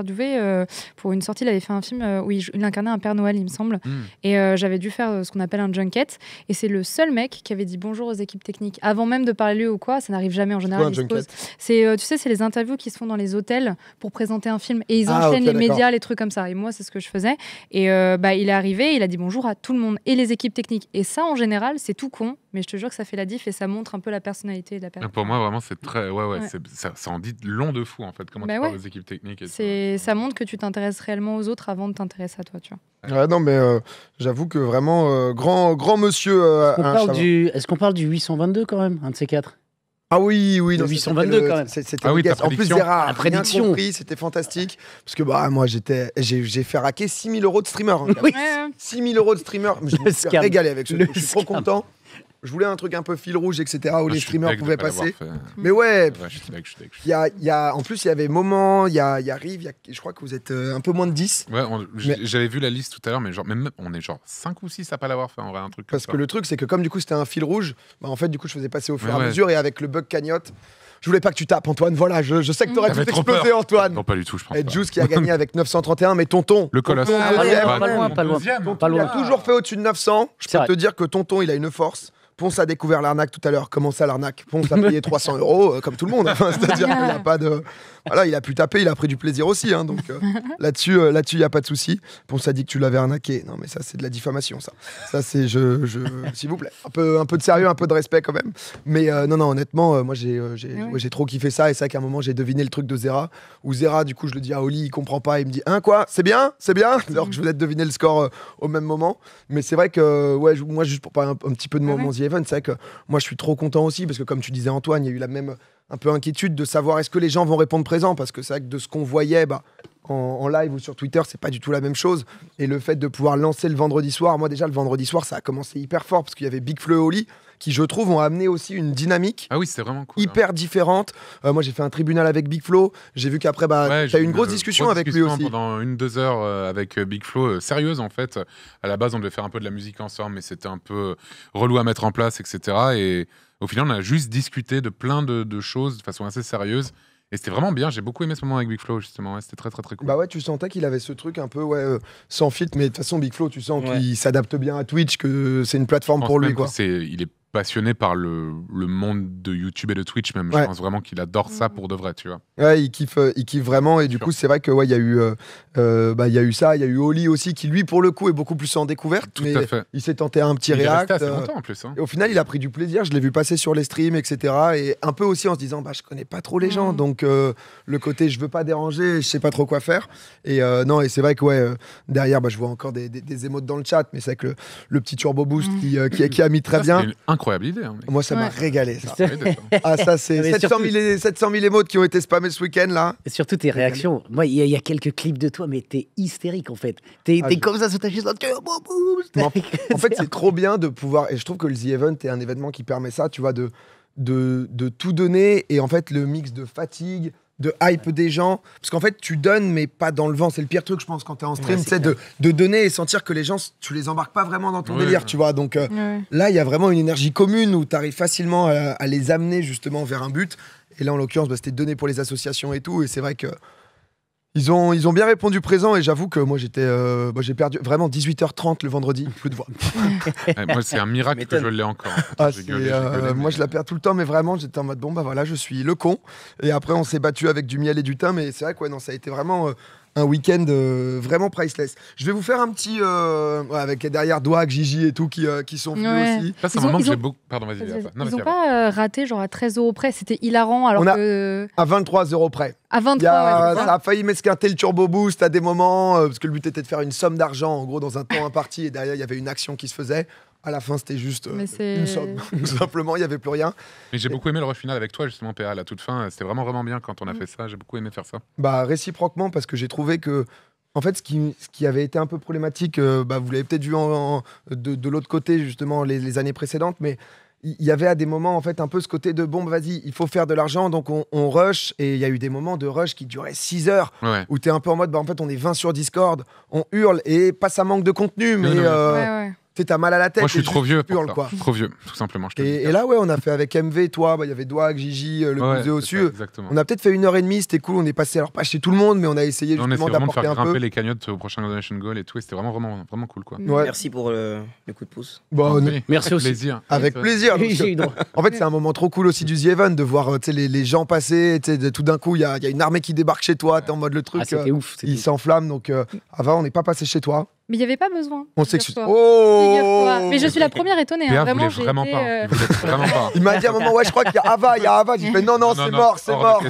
pour une sortie. Il avait fait un film où il, incarnait un Père Noël, il me semble. Hmm. Et j'avais dû faire ce qu'on appelle un junket. Et c'est le seul mec qui avait dit bonjour aux équipes techniques avant même de parler lui ou quoi. Ça n'arrive jamais en général. C'est tu sais c'est les interviews qui se font dans les hôtels pour présenter un film et ils ah, enchaînent les médias, les trucs comme ça. Et moi c'est ce que je faisais. Et bah il est arrivé, il a dit bonjour à tout le monde et les équipes techniques. Et ça, en général, c'est tout con, mais je te jure que ça fait la diff et ça montre un peu la personnalité de la personne. Pour moi, vraiment, c'est très. Ouais, ouais, Ça, en dit long de fou, en fait, comment bah tu parles aux équipes techniques. Et ça montre que tu t'intéresses réellement aux autres avant de t'intéresser à toi, tu vois. non, mais euh, j'avoue que vraiment, euh, grand, grand monsieur. Euh, Est-ce qu'on parle, du... parle, du 822 quand même, un de ces quatre ah oui, oui, 822 quand même. C'était ah oui, en plus des rares, la prédiction. c'était fantastique parce que bah moi j'étais, j'ai fait raquer 6000 euros de streamer. 6000 hein, euros de streamer, je me suis régalé avec ce, je suis trop content je voulais un truc un peu fil rouge, etc., où ah, les streamers pouvaient passer. Mais ouais, y a, en plus, il y avait Moment, il y a, Rive, je crois que vous êtes euh, un peu moins de 10. Ouais, j'avais vu la liste tout à l'heure, mais genre, même, on est genre 5 ou 6 à pas l'avoir fait, on vrai un truc. Parce que le truc, c'est que comme du coup, c'était un fil rouge, bah, en fait, du coup, je faisais passer au fur et à mesure, et avec le bug cagnotte. Je voulais pas que tu tapes, Antoine. Voilà, je, sais que t'aurais ah, tout explosé, Antoine. Non, pas du tout, je pense. Et Juice qui a gagné avec 931, mais Tonton. Le colosse. Ah pas loin, pas loin. Toujours fait au-dessus de 900. Je peux te dire que Tonton, il a une force. Ponce a découvert l'arnaque tout à l'heure. Comment ça, l'arnaque Ponce a payé 300 euros, euh, comme tout le monde. C'est-à-dire qu'il a ah. pas de. Voilà, il a pu taper, il a pris du plaisir aussi. Hein, donc euh, là-dessus, euh, là il n'y a pas de souci. Ponce a dit que tu l'avais arnaqué. Non, mais ça, c'est de la diffamation, ça. Ça, c'est. Je, S'il vous plaît. Un peu, un peu de sérieux, un peu de respect quand même. Mais non, non, honnêtement, moi, ah j'ai trop kiffé ça. Et c'est vrai qu'à un moment, j'ai deviné le truc de Zera. Où Zera, du coup, je le dis à Oli, il comprend pas. Il me dit Hein, quoi C'est bien C'est bien Alors que je voulais deviner le score au même moment. Mais c'est vrai que, ouais, moi, juste pour parler un, petit peu de mon ah c'est vrai que moi, je suis trop content aussi parce que, comme tu disais, Antoine, il y a eu la même un peu inquiétude de savoir est-ce que les gens vont répondre présent parce que c'est vrai que de ce qu'on voyait bah, en, live ou sur Twitter, c'est pas du tout la même chose. Et le fait de pouvoir lancer le vendredi soir, moi déjà le vendredi soir, ça a commencé hyper fort parce qu'il y avait Big Fleu au lit qui, je trouve, ont amené aussi une dynamique ah oui, vraiment cool, hein. hyper différente. Euh, moi, j'ai fait un tribunal avec Big Flo. J'ai vu qu'après, bah, tu as eu une grosse euh, discussion, avec lui aussi. Pendant une, deux heures euh, avec Big Flo, sérieuse en fait. À la base, on devait faire un peu de la musique ensemble, mais c'était un peu relou à mettre en place, etc. Et au final, on a juste discuté de plein de, choses de façon assez sérieuse. Et c'était vraiment bien, j'ai beaucoup aimé ce moment avec Big Flo justement, c'était très très très cool. Bah ouais, tu sentais qu'il avait ce truc un peu ouais, sans filtre, mais de toute façon Big Flo, tu sens qu'il s'adapte bien à Twitch, que c'est une plateforme pour lui quoi. il passionné par le, le, monde de YouTube et de Twitch même. Je pense vraiment qu'il adore ça mm. pour de vrai, tu vois. Ouais, il kiffe, euh, il kiffe vraiment. Et du coup, c'est vrai que ouais, il y a eu, euh, euh bah, y a eu ça, il y a eu Oli aussi qui lui, pour le coup, est beaucoup plus en découverte. Il s'est tenté un petit il react. Est resté assez euh, longtemps en plus. Hein. au final, il a pris du plaisir. Je l'ai vu passer sur les streams, etc. Et un peu aussi en se disant, bah, je connais pas trop les gens, mm. donc le côté, je veux pas déranger, je sais pas trop quoi faire. Et non, et c'est vrai que ouais, derrière, bah, je vois encore des, des, émotes dans le chat, mais c'est que le, petit turbo boost mm. qui, qui, a mis très bien. Hein, Moi, ça m'a régalé. Ça. ah, ça, c'est 700, 700, 000 émotes qui ont été spammées ce week-end, là. Et surtout tes réactions. Moi, il y, a quelques clips de toi, mais t'es hystérique, en fait. T'es ah, comme ça sous ta chaise. En, fait, c'est trop bien de pouvoir. Et je trouve que le The Event est un événement qui permet ça, tu vois, de, de, de tout donner. Et en fait, le mix de fatigue de hype des gens. Parce qu'en fait, tu donnes, mais pas dans le vent. C'est le pire truc, je pense, quand t'es en stream, c'est de, de, donner et sentir que les gens, tu les embarques pas vraiment dans ton délire, tu vois. Donc euh, là, il y a vraiment une énergie commune où t'arrives facilement euh, à, les amener justement vers un but. Et là, en l'occurrence, bah, c'était donné pour les associations et tout. Et c'est vrai que ils ont, ils ont bien répondu présent et j'avoue que moi j'étais, euh, bah, j'ai perdu vraiment 18h30 le vendredi, plus de voix. moi c'est un miracle que je l'ai encore. Ah, euh, moi je la perds tout le temps, mais vraiment j'étais en mode bon bah voilà je suis le con. Et après on s'est battu avec du miel et du thym, mais c'est vrai que non ça a été vraiment euh, un week-end euh, vraiment priceless. Je vais vous faire un petit euh, ouais, avec derrière Doig, Gigi et tout qui, euh, qui sont venus aussi. c'est un moment que j'ai beaucoup. Pardon, vas-y. Ils, n'ont pas raté genre à 13 euros près, c'était hilarant. Alors que... à 23 euros près. À 23. A, ça a failli m'escarter le turbo boost à des moments parce que le but était de faire une somme d'argent en gros dans un temps imparti et derrière il y avait une action qui se faisait à la fin, c'était juste euh, une simplement, il n'y avait plus rien. Mais j'ai beaucoup aimé le rush final avec toi, justement, PA, à toute fin. C'était vraiment, vraiment bien quand on a mm. fait ça. J'ai beaucoup aimé faire ça. Bah, réciproquement, parce que j'ai trouvé que. En fait, ce qui, avait été un peu problématique, euh, bah, vous l'avez peut-être vu de, l'autre côté, justement, les, années précédentes, mais il y avait à des moments en fait un peu ce côté de bon bah, vas-y il faut faire de l'argent donc on, rush et il y a eu des moments de rush qui duraient 6 heures où tu es un peu en mode bah en fait on est 20 sur Discord on hurle et pas ça manque de contenu mais, euh, ouais, t'as mal à la tête. Moi, je suis trop vieux. quoi. Trop vieux, tout simplement. et, là, ouais, on a fait avec MV, toi, bah, il y avait Doig, Gigi, euh, le ouais, au-dessus. On a peut-être fait une heure et demie, c'était cool. On est passé, alors pas chez tout le monde, mais on a essayé justement d'apporter un peu. On grimper les cagnottes au prochain Donation Goal et tout. Et c'était vraiment, vraiment, vraiment cool, quoi. Merci pour euh, le, coup de pouce. Bon, bah, merci avec aussi. Plaisir. Avec plaisir. en fait, c'est un moment trop cool aussi du The de voir euh, les, les, gens passer. tout d'un coup, il y a, une armée qui débarque chez toi. T'es en mode le truc. Ah, ouf, il s'enflamme. Donc, avant, on n'est pas passé chez toi. Mais il n'y avait pas besoin. On s'excuse. Oh mais je suis la première étonnée. Hein, vraiment, hein. euh, vraiment, pas. Il m'a dit à un moment, ouais, je crois qu'il y a Ava, il y a Ava. J'ai non, non, c'est mort, c'est mort.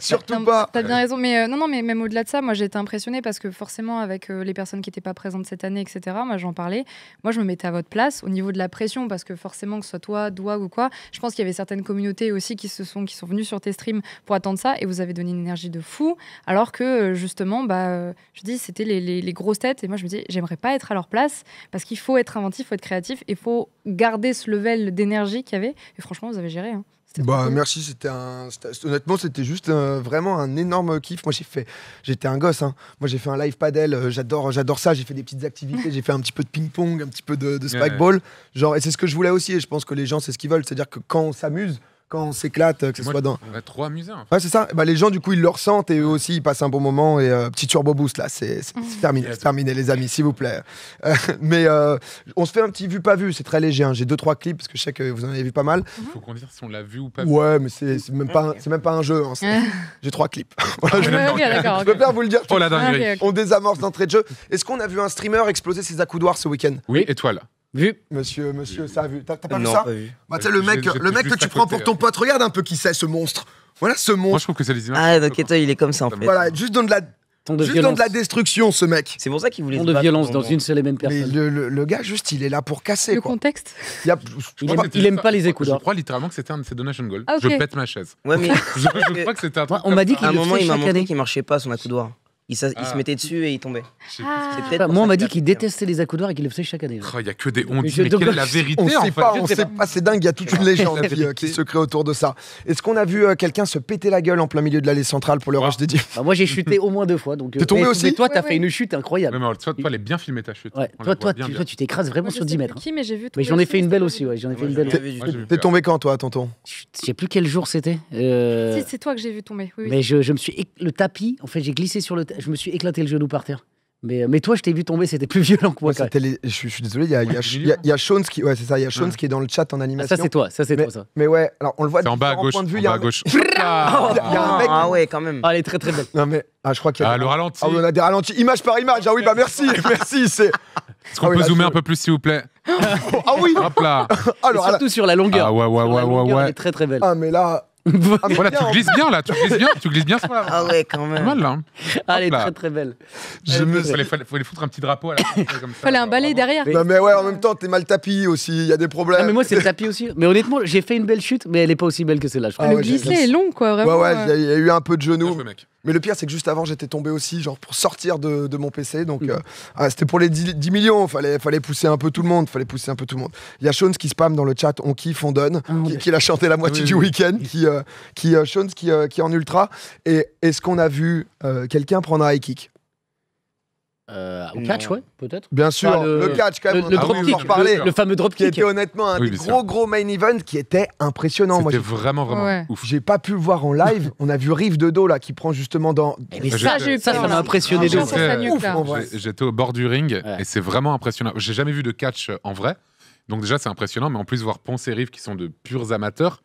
Surtout pas. T'as bien raison. Mais euh, non, non, mais même au-delà de ça, moi j'ai été impressionnée parce que forcément, avec euh, les personnes qui n'étaient pas présentes cette année, etc., moi j'en parlais. Moi je me mettais à votre place au niveau de la pression parce que forcément, que ce soit toi, Doig ou quoi, je pense qu'il y avait certaines communautés aussi qui, se sont, qui sont venues sur tes streams pour attendre ça et vous avez donné une énergie de fou. Alors que justement, bah, je dis, c'était les, les, les grosses têtes et moi je me dis, j'aimerais pas être à leur place parce qu'il faut être inventif, faut être créatif et faut garder ce level d'énergie qu'il y avait. Et franchement, vous avez géré. Hein. Bah, merci, c'était un... honnêtement c'était juste euh, vraiment un énorme kiff. Moi j'ai fait, j'étais un gosse. Hein. Moi j'ai fait un live padel euh, j'adore, j'adore ça. J'ai fait des petites activités, j'ai fait un petit peu de ping pong, un petit peu de, de spike ball, genre et c'est ce que je voulais aussi. Et je pense que les gens c'est ce qu'ils veulent, c'est-à-dire que quand on s'amuse, quand on s'éclate, euh, que ce soit dans. On va trois trop Ouais, c'est ça. Bah, les gens, du coup, ils le ressentent et eux aussi, ils passent un bon moment. Et euh, petit turbo boost, là, c'est terminé, terminé, les amis, s'il vous plaît. Euh, mais on se fait un petit vu pas vu, c'est très léger. Hein. J'ai deux, trois clips parce que je sais que vous en avez vu pas mal. Il faut qu'on dise si on l'a vu ou pas. Ouais, mais c'est même, pas un, même pas un jeu. Hein, j'ai trois clips. Ah je, peux bien vous le dire. Oh, on désamorce d'entrée de jeu. Est-ce qu'on a vu un streamer exploser ses accoudoirs ce week-end Oui, étoile. Vu. Monsieur, monsieur, ça a vu. T'as pas vu ça pas vu. Bah, le mec, le mec que tu prends pour ton hein. pote, regarde un peu qui c'est ce monstre. Voilà ce monstre. Moi je trouve que c'est les images. Ah donc toi, il est comme ça en fait. Voilà, juste dans de la juste dans de la destruction, ce mec. C'est pour ça qu'il voulait. Ton de violence dans une seule et même personne. le, gars, juste, il est là pour casser. Le contexte. Il, aime, pas les écouteurs. Je crois littéralement que c'était un de ses donation gold. Ah, je pète ma chaise. Ouais, mais je, crois que c'était un. Truc on m'a dit un moment, il m'a montré qu'il marchait pas son accoudoir. Il, se ah. mettait dessus et il tombait. moi, on m'a dit qu'il détestait les accoudoirs et qu'il le faisait chaque année. Oh, il n'y a que des ondes. mais quelle la vérité On sait pas, sait pas. C'est dingue, il y a toute une légende euh, qui, se crée autour de ça. Est-ce qu'on a vu euh, quelqu'un se péter la gueule en plein milieu de l'allée centrale pour le ah. rush des dieux bah, Moi, j'ai chuté au moins deux fois. Donc, T'es euh, tombé aussi mais Toi, t'as as fait une chute incroyable. toi, toi, elle est bien filmée ta chute. Toi, toi, tu t'écrases vraiment sur 10 mètres. Hein. mais vu. j'en ai fait une belle aussi. T'es tombé quand, toi, tonton Je sais plus quel jour c'était. C'est toi que j'ai vu tomber. Mais je me suis le tapis. En fait, j'ai glissé sur le je me suis éclaté le genou par terre. Mais, euh, mais toi, je t'ai vu tomber, c'était plus violent que moi. les... je, suis, désolé, il y a, Sean qui, ouais, c'est qui est dans le chat en ah, animation. ça c'est toi, ça c'est toi ça. Mais ouais, alors on le voit. En Point de vue, en bas à gauche. Ah. Il ah, y, a Ah ouais, quand même. Ah, elle est très très belle. ah, je crois qu'il a. Ah, le ralenti. Ah, on a des ralentis, image par image. Ah oui, bah merci, merci. C'est. Est-ce qu'on ah peut zoomer un peu plus, s'il vous plaît Ah oui. Hop là. Alors, surtout sur la longueur. Ah ouais ouais ouais ouais ouais. Elle est très très belle. Ah mais là. Ah, voilà, tu glisses bien là, tu glisses bien, tu glisses bien Ah ouais, quand même. mal hein. ah, là. elle est très très belle. Je me... Fallait, foutre un petit drapeau à la Fallait un balai derrière. Non mais ouais, en même temps, t'es mal tapis aussi, il y a des problèmes. mais moi c'est le tapis aussi. Mais honnêtement, j'ai fait une belle chute, mais elle est pas aussi belle que celle-là. Ah, le glissé est long quoi, Ouais ouais, euh. il y, a eu un peu de genou. Mais le pire, c'est que juste avant, j'étais tombé aussi, genre pour sortir de, mon PC. Donc, mhm. euh, ah, c'était pour les 10, millions. Fallait, fallait pousser un peu tout le monde. Fallait pousser un peu tout le monde. Il y a Shones qui spam dans le chat, on kiffe, on donne, ah, qui, l'a chanté la moitié du week-end, qui, euh, qui, euh, Shones qui, qui est en ultra. Et est-ce qu'on a vu quelqu'un prendre un high kick euh, au mm. catch, ouais, peut-être. Bien sûr, le, catch quand même. Le, le fameux drop qui était honnêtement un gros gros main event qui était impressionnant. C'était vraiment vraiment ouf. J'ai pas pu le voir en live. On a vu Rive de dos là qui prend justement dans. Ah, ça, j'ai ça, m'a impressionné. Ah, j'étais au bord du ring et c'est vraiment impressionnant. J'ai jamais vu de catch en vrai, donc déjà c'est impressionnant, mais en plus voir Ponce et Rive qui sont de purs amateurs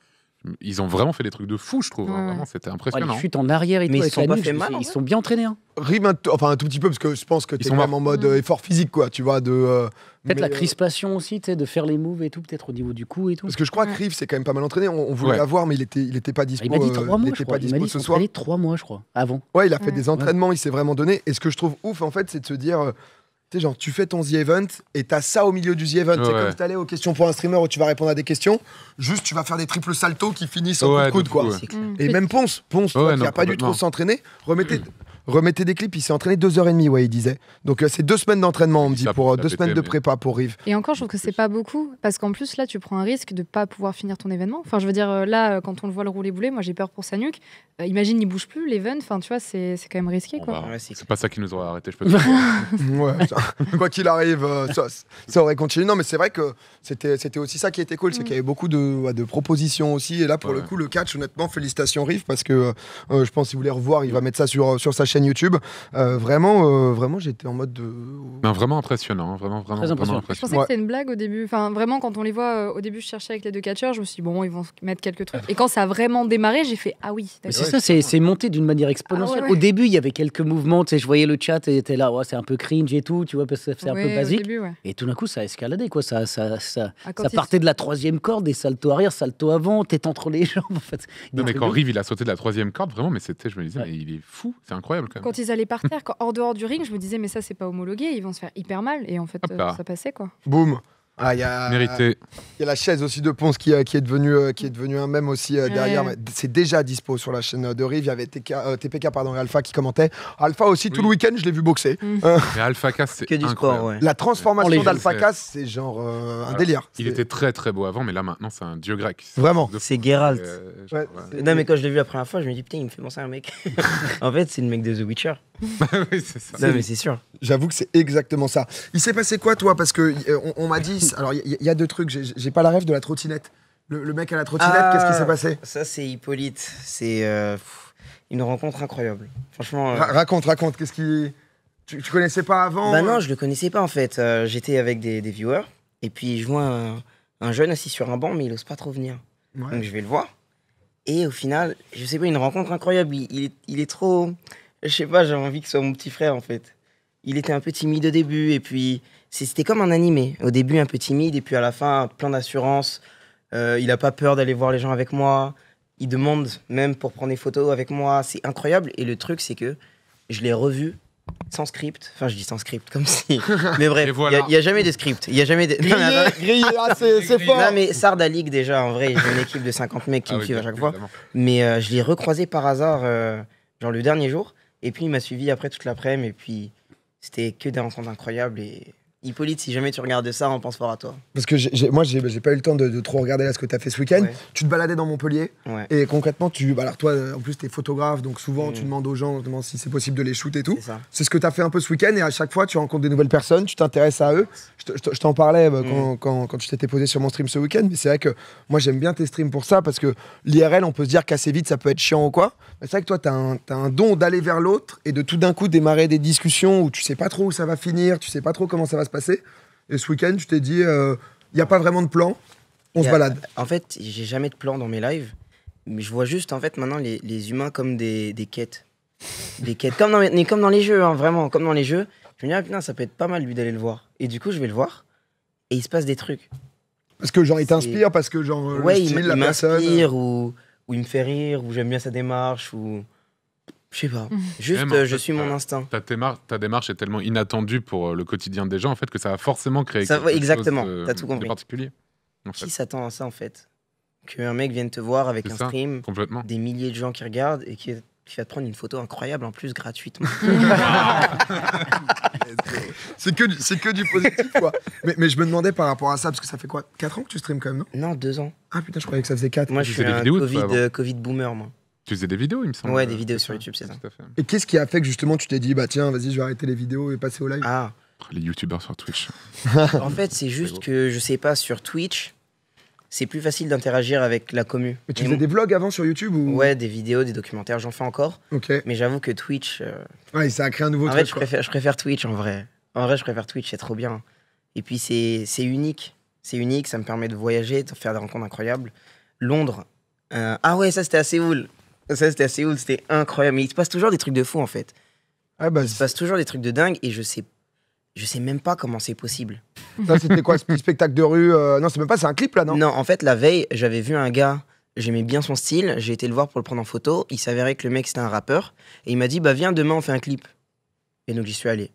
ils ont vraiment fait des trucs de fou, je trouve. Hein. c'était impressionnant. Ouais, oh, les en arrière et ils, sont hein. sont bien entraînés. Hein. un enfin un tout petit peu parce que je pense que tu es sont en mode euh, effort physique, quoi. Tu vois, de. Euh, peut-être la euh, crispation aussi, tu de faire les moves et tout, peut-être au niveau du cou et tout. Parce que je crois que Rive, c'est quand même pas mal entraîné. On, voulait l'avoir, mais il était, il était pas dispo. Il m'a dit trois mois, il était dit trois mois, je crois, avant. Ouais, il a fait des entraînements, il s'est vraiment donné. Et ce que je trouve ouf, en fait, c'est de se dire tu genre, tu fais ton The Event et t'as ça au milieu du The Event. C'est comme si t'allais aux questions pour un streamer où tu vas répondre à des questions. Juste, tu vas faire des triples saltos qui finissent en coup de coude, quoi. Et même Ponce, Ponce, toi, qui a pas du tout s'entraîner, remettez remettez des clips. Il s'est entraîné deux heures et demie, ouais, il disait. Donc euh, c'est deux semaines d'entraînement, on me dit, pour euh, deux semaines de prépa pour Rive. Et encore, je trouve que c'est pas beaucoup, parce qu'en plus, là, tu prends un risque de pas pouvoir finir ton événement. Enfin, je veux dire, euh, là, quand on le voit le rouler bouler moi j'ai peur pour sa nuque. imagine, il bouge plus, l'event, enfin, tu vois, c'est quand même risqué, quoi. c'est pas ça qui nous aurait arrêté, je peux te quoi qu'il arrive, ça, aurait continué. Non, mais c'est vrai que c'était aussi ça qui était cool, c'est mm. qu'il y avait beaucoup de, de propositions aussi. Et là, pour le coup, le catch, honnêtement, félicitations Rive, parce que je pense, si vous revoir, il va mettre ça sur, sur sa chaîne chaîne YouTube. Euh, vraiment, euh, vraiment, j'étais en mode de. vraiment impressionnant, hein, vraiment, vraiment, impressionnant. vraiment Je pensais que c'était une blague au début. Enfin, vraiment, quand on les voit euh, au début, je cherchais avec les deux catcheurs, je me suis dit, bon, ils vont mettre quelques trucs. Et quand ça a vraiment démarré, j'ai fait, ah oui. C'est ça, c'est monté d'une manière exponentielle. Ah au début, il y avait quelques mouvements, tu sais, je voyais le chat et était là, c'est un peu cringe et tout, tu vois, parce que c'est un peu basique. et tout d'un coup, ça a escaladé, quoi. Ça, ça, ça, ah, partait de la troisième corde, des salto arrière, salto avant, tête entre les jambes, en fait. Non, mais quand Rive, il a sauté de la troisième corde, vraiment, mais c'était, je me disais, il est fou, c'est incroyable. Quand, ils allaient par terre, quand, hors dehors du ring, je me disais, mais ça, c'est pas homologué, ils vont se faire hyper mal. Et en fait, euh, ça passait, quoi. Boum ah, a, Il y a la chaise aussi de Ponce qui, euh, est devenue euh, qui est devenu un même aussi euh, derrière. C'est déjà dispo sur la chaîne de Rive. Il y avait TPK pardon, et Alpha qui commentait. Alpha aussi, tout le week-end, je l'ai vu boxer. Mais mm. Alpha Cass, c'est La transformation d'Alpha Cass, c'est genre un délire. Il était très très beau avant, mais là maintenant, c'est un dieu grec. Vraiment. C'est Geralt. Non, mais quand je l'ai vu la première fois, je me dis, putain, il me fait penser à un mec. en fait, c'est le mec de The Witcher. Bah oui, c'est ça. Non, mais c'est sûr. J'avoue que c'est exactement ça. Il s'est passé quoi, toi Parce que euh, on, m'a dit. Alors, il y, a deux trucs. J'ai- pas la rêve de la trottinette. Le, mec à la trottinette, qu'est-ce qui ah, s'est passé Ça, c'est Hippolyte. C'est euh, une rencontre incroyable. Franchement. Euh, raconte, raconte. Qu'est-ce qui. Tu, connaissais pas avant Bah non, je le connaissais pas en fait. J'étais avec des, viewers et puis je vois un, jeune assis sur un banc, mais il ose pas trop venir. Donc je vais le voir. Et au final, je sais pas, une rencontre incroyable. il est, il est trop je sais pas, j'ai envie que ce soit mon petit frère en fait. Il était un peu timide au début et puis c'était comme un animé. Au début un peu timide et puis à la fin plein d'assurance. Euh, il a pas peur d'aller voir les gens avec moi. Il demande même pour prendre des photos avec moi. C'est incroyable. Et le truc c'est que je l'ai revu sans script. Enfin, je dis sans script, comme si. Mais bref, il y n'y a, jamais de script. Il y a jamais de. Ah, c'est fort. Non, mais Sarda déjà, en vrai, j'ai une équipe de 50 mecs qui ah me suivent à chaque fois. Mais euh, je l'ai recroisé par hasard, euh, genre le dernier jour. Et puis il m'a suivi après toute l'après-midi. Et puis c'était que des rencontres incroyables. Et Hippolyte, si jamais tu regardes ça, on pense fort à toi. Parce que moi, j'ai pas eu le temps de, trop regarder là ce que tu as fait ce week-end. Tu te baladais dans Montpellier. Et concrètement, tu, bah, alors toi, en plus, tu es photographe, donc souvent, mm. tu demandes aux gens demandes si c'est possible de les shooter et tout. C'est ce que tu as fait un peu ce week-end. Et à chaque fois, tu rencontres des nouvelles personnes, tu t'intéresses à eux. Je, t'en parlais bah, mm. quand, quand, tu t'étais posé sur mon stream ce week-end. Mais c'est vrai que moi, j'aime bien tes streams pour ça parce que l'IRL, on peut se dire qu'assez vite, ça peut être chiant ou quoi c'est vrai que toi, tu as, un don d'aller vers l'autre et de tout d'un coup démarrer des discussions où tu sais pas trop où ça va finir, tu sais pas trop comment ça va se passer. Et ce week-end, tu t'es dit, il euh, y n'y a pas vraiment de plan, on se balade. En fait, j'ai jamais de plan dans mes lives, mais je vois juste, en fait, maintenant, les, les humains comme des, des quêtes. Des quêtes, comme dans, mais comme dans les jeux, hein, vraiment, comme dans les jeux. Je me dis, ah, putain, ça peut être pas mal, lui, d'aller le voir. Et du coup, je vais le voir et il se passe des trucs. Parce que, genre, il t'inspire, parce que, genre, euh, ouais, le la personne. Euh. ou où il me fait rire, ou j'aime bien sa démarche, ou. Je sais pas. Juste, je suis mon instinct. Ta démarche, est tellement inattendue pour euh, le quotidien des gens, en fait, que ça a forcément créé ça, exactement. chose tout compris. particulier. Qui s'attend à ça, en fait Qu'un mec vienne te voir avec un stream, des milliers de gens qui regardent, et qui est qui va te prendre une photo incroyable en plus gratuitement. c'est que, du, que du positif, quoi. Mais, je me demandais par rapport à ça, parce que ça fait quoi 4 ans que tu streames quand même, non Non, 2 ans. Ah putain, je croyais que ça faisait 4. Moi, je fais des vidéos, COVID, euh, COVID boomer, moi. Tu faisais des vidéos, il me semble. Ouais, des vidéos sur YouTube, c'est ça. Et qu'est-ce qui a fait que justement tu t'es dit, bah tiens, vas-y, je vais arrêter les vidéos et passer au live Ah. Les youtubeurs sur Twitch. en fait, c'est juste que je sais pas, sur Twitch, c'est plus facile d'interagir avec la commu. Mais tu faisais des vlogs avant sur YouTube ou Ouais, des vidéos, des documentaires, j'en fais encore. Mais j'avoue que Twitch. Euh, ouais, ça a créé un nouveau en truc. Vrai, je, préfère, je préfère, Twitch en vrai. En vrai, je préfère Twitch, c'est trop bien. Et puis c'est unique. C'est unique, ça me permet de voyager, de faire des rencontres incroyables. Londres. Euh, ah ouais, ça c'était à Séoul. Ça c'était à Séoul, c'était incroyable. Mais il se passe toujours des trucs de fou en fait. Ah bah, il se passe toujours des trucs de dingue et je sais je sais même pas comment c'est possible. Ça, c'était quoi, ce spectacle de rue euh, Non, c'est même pas, c'est un clip là, non Non, en fait, la veille, j'avais vu un gars, j'aimais bien son style, j'ai été le voir pour le prendre en photo. Il s'avérait que le mec, c'était un rappeur. Et il m'a dit, bah viens, demain, on fait un clip. Et donc, j'y suis allé.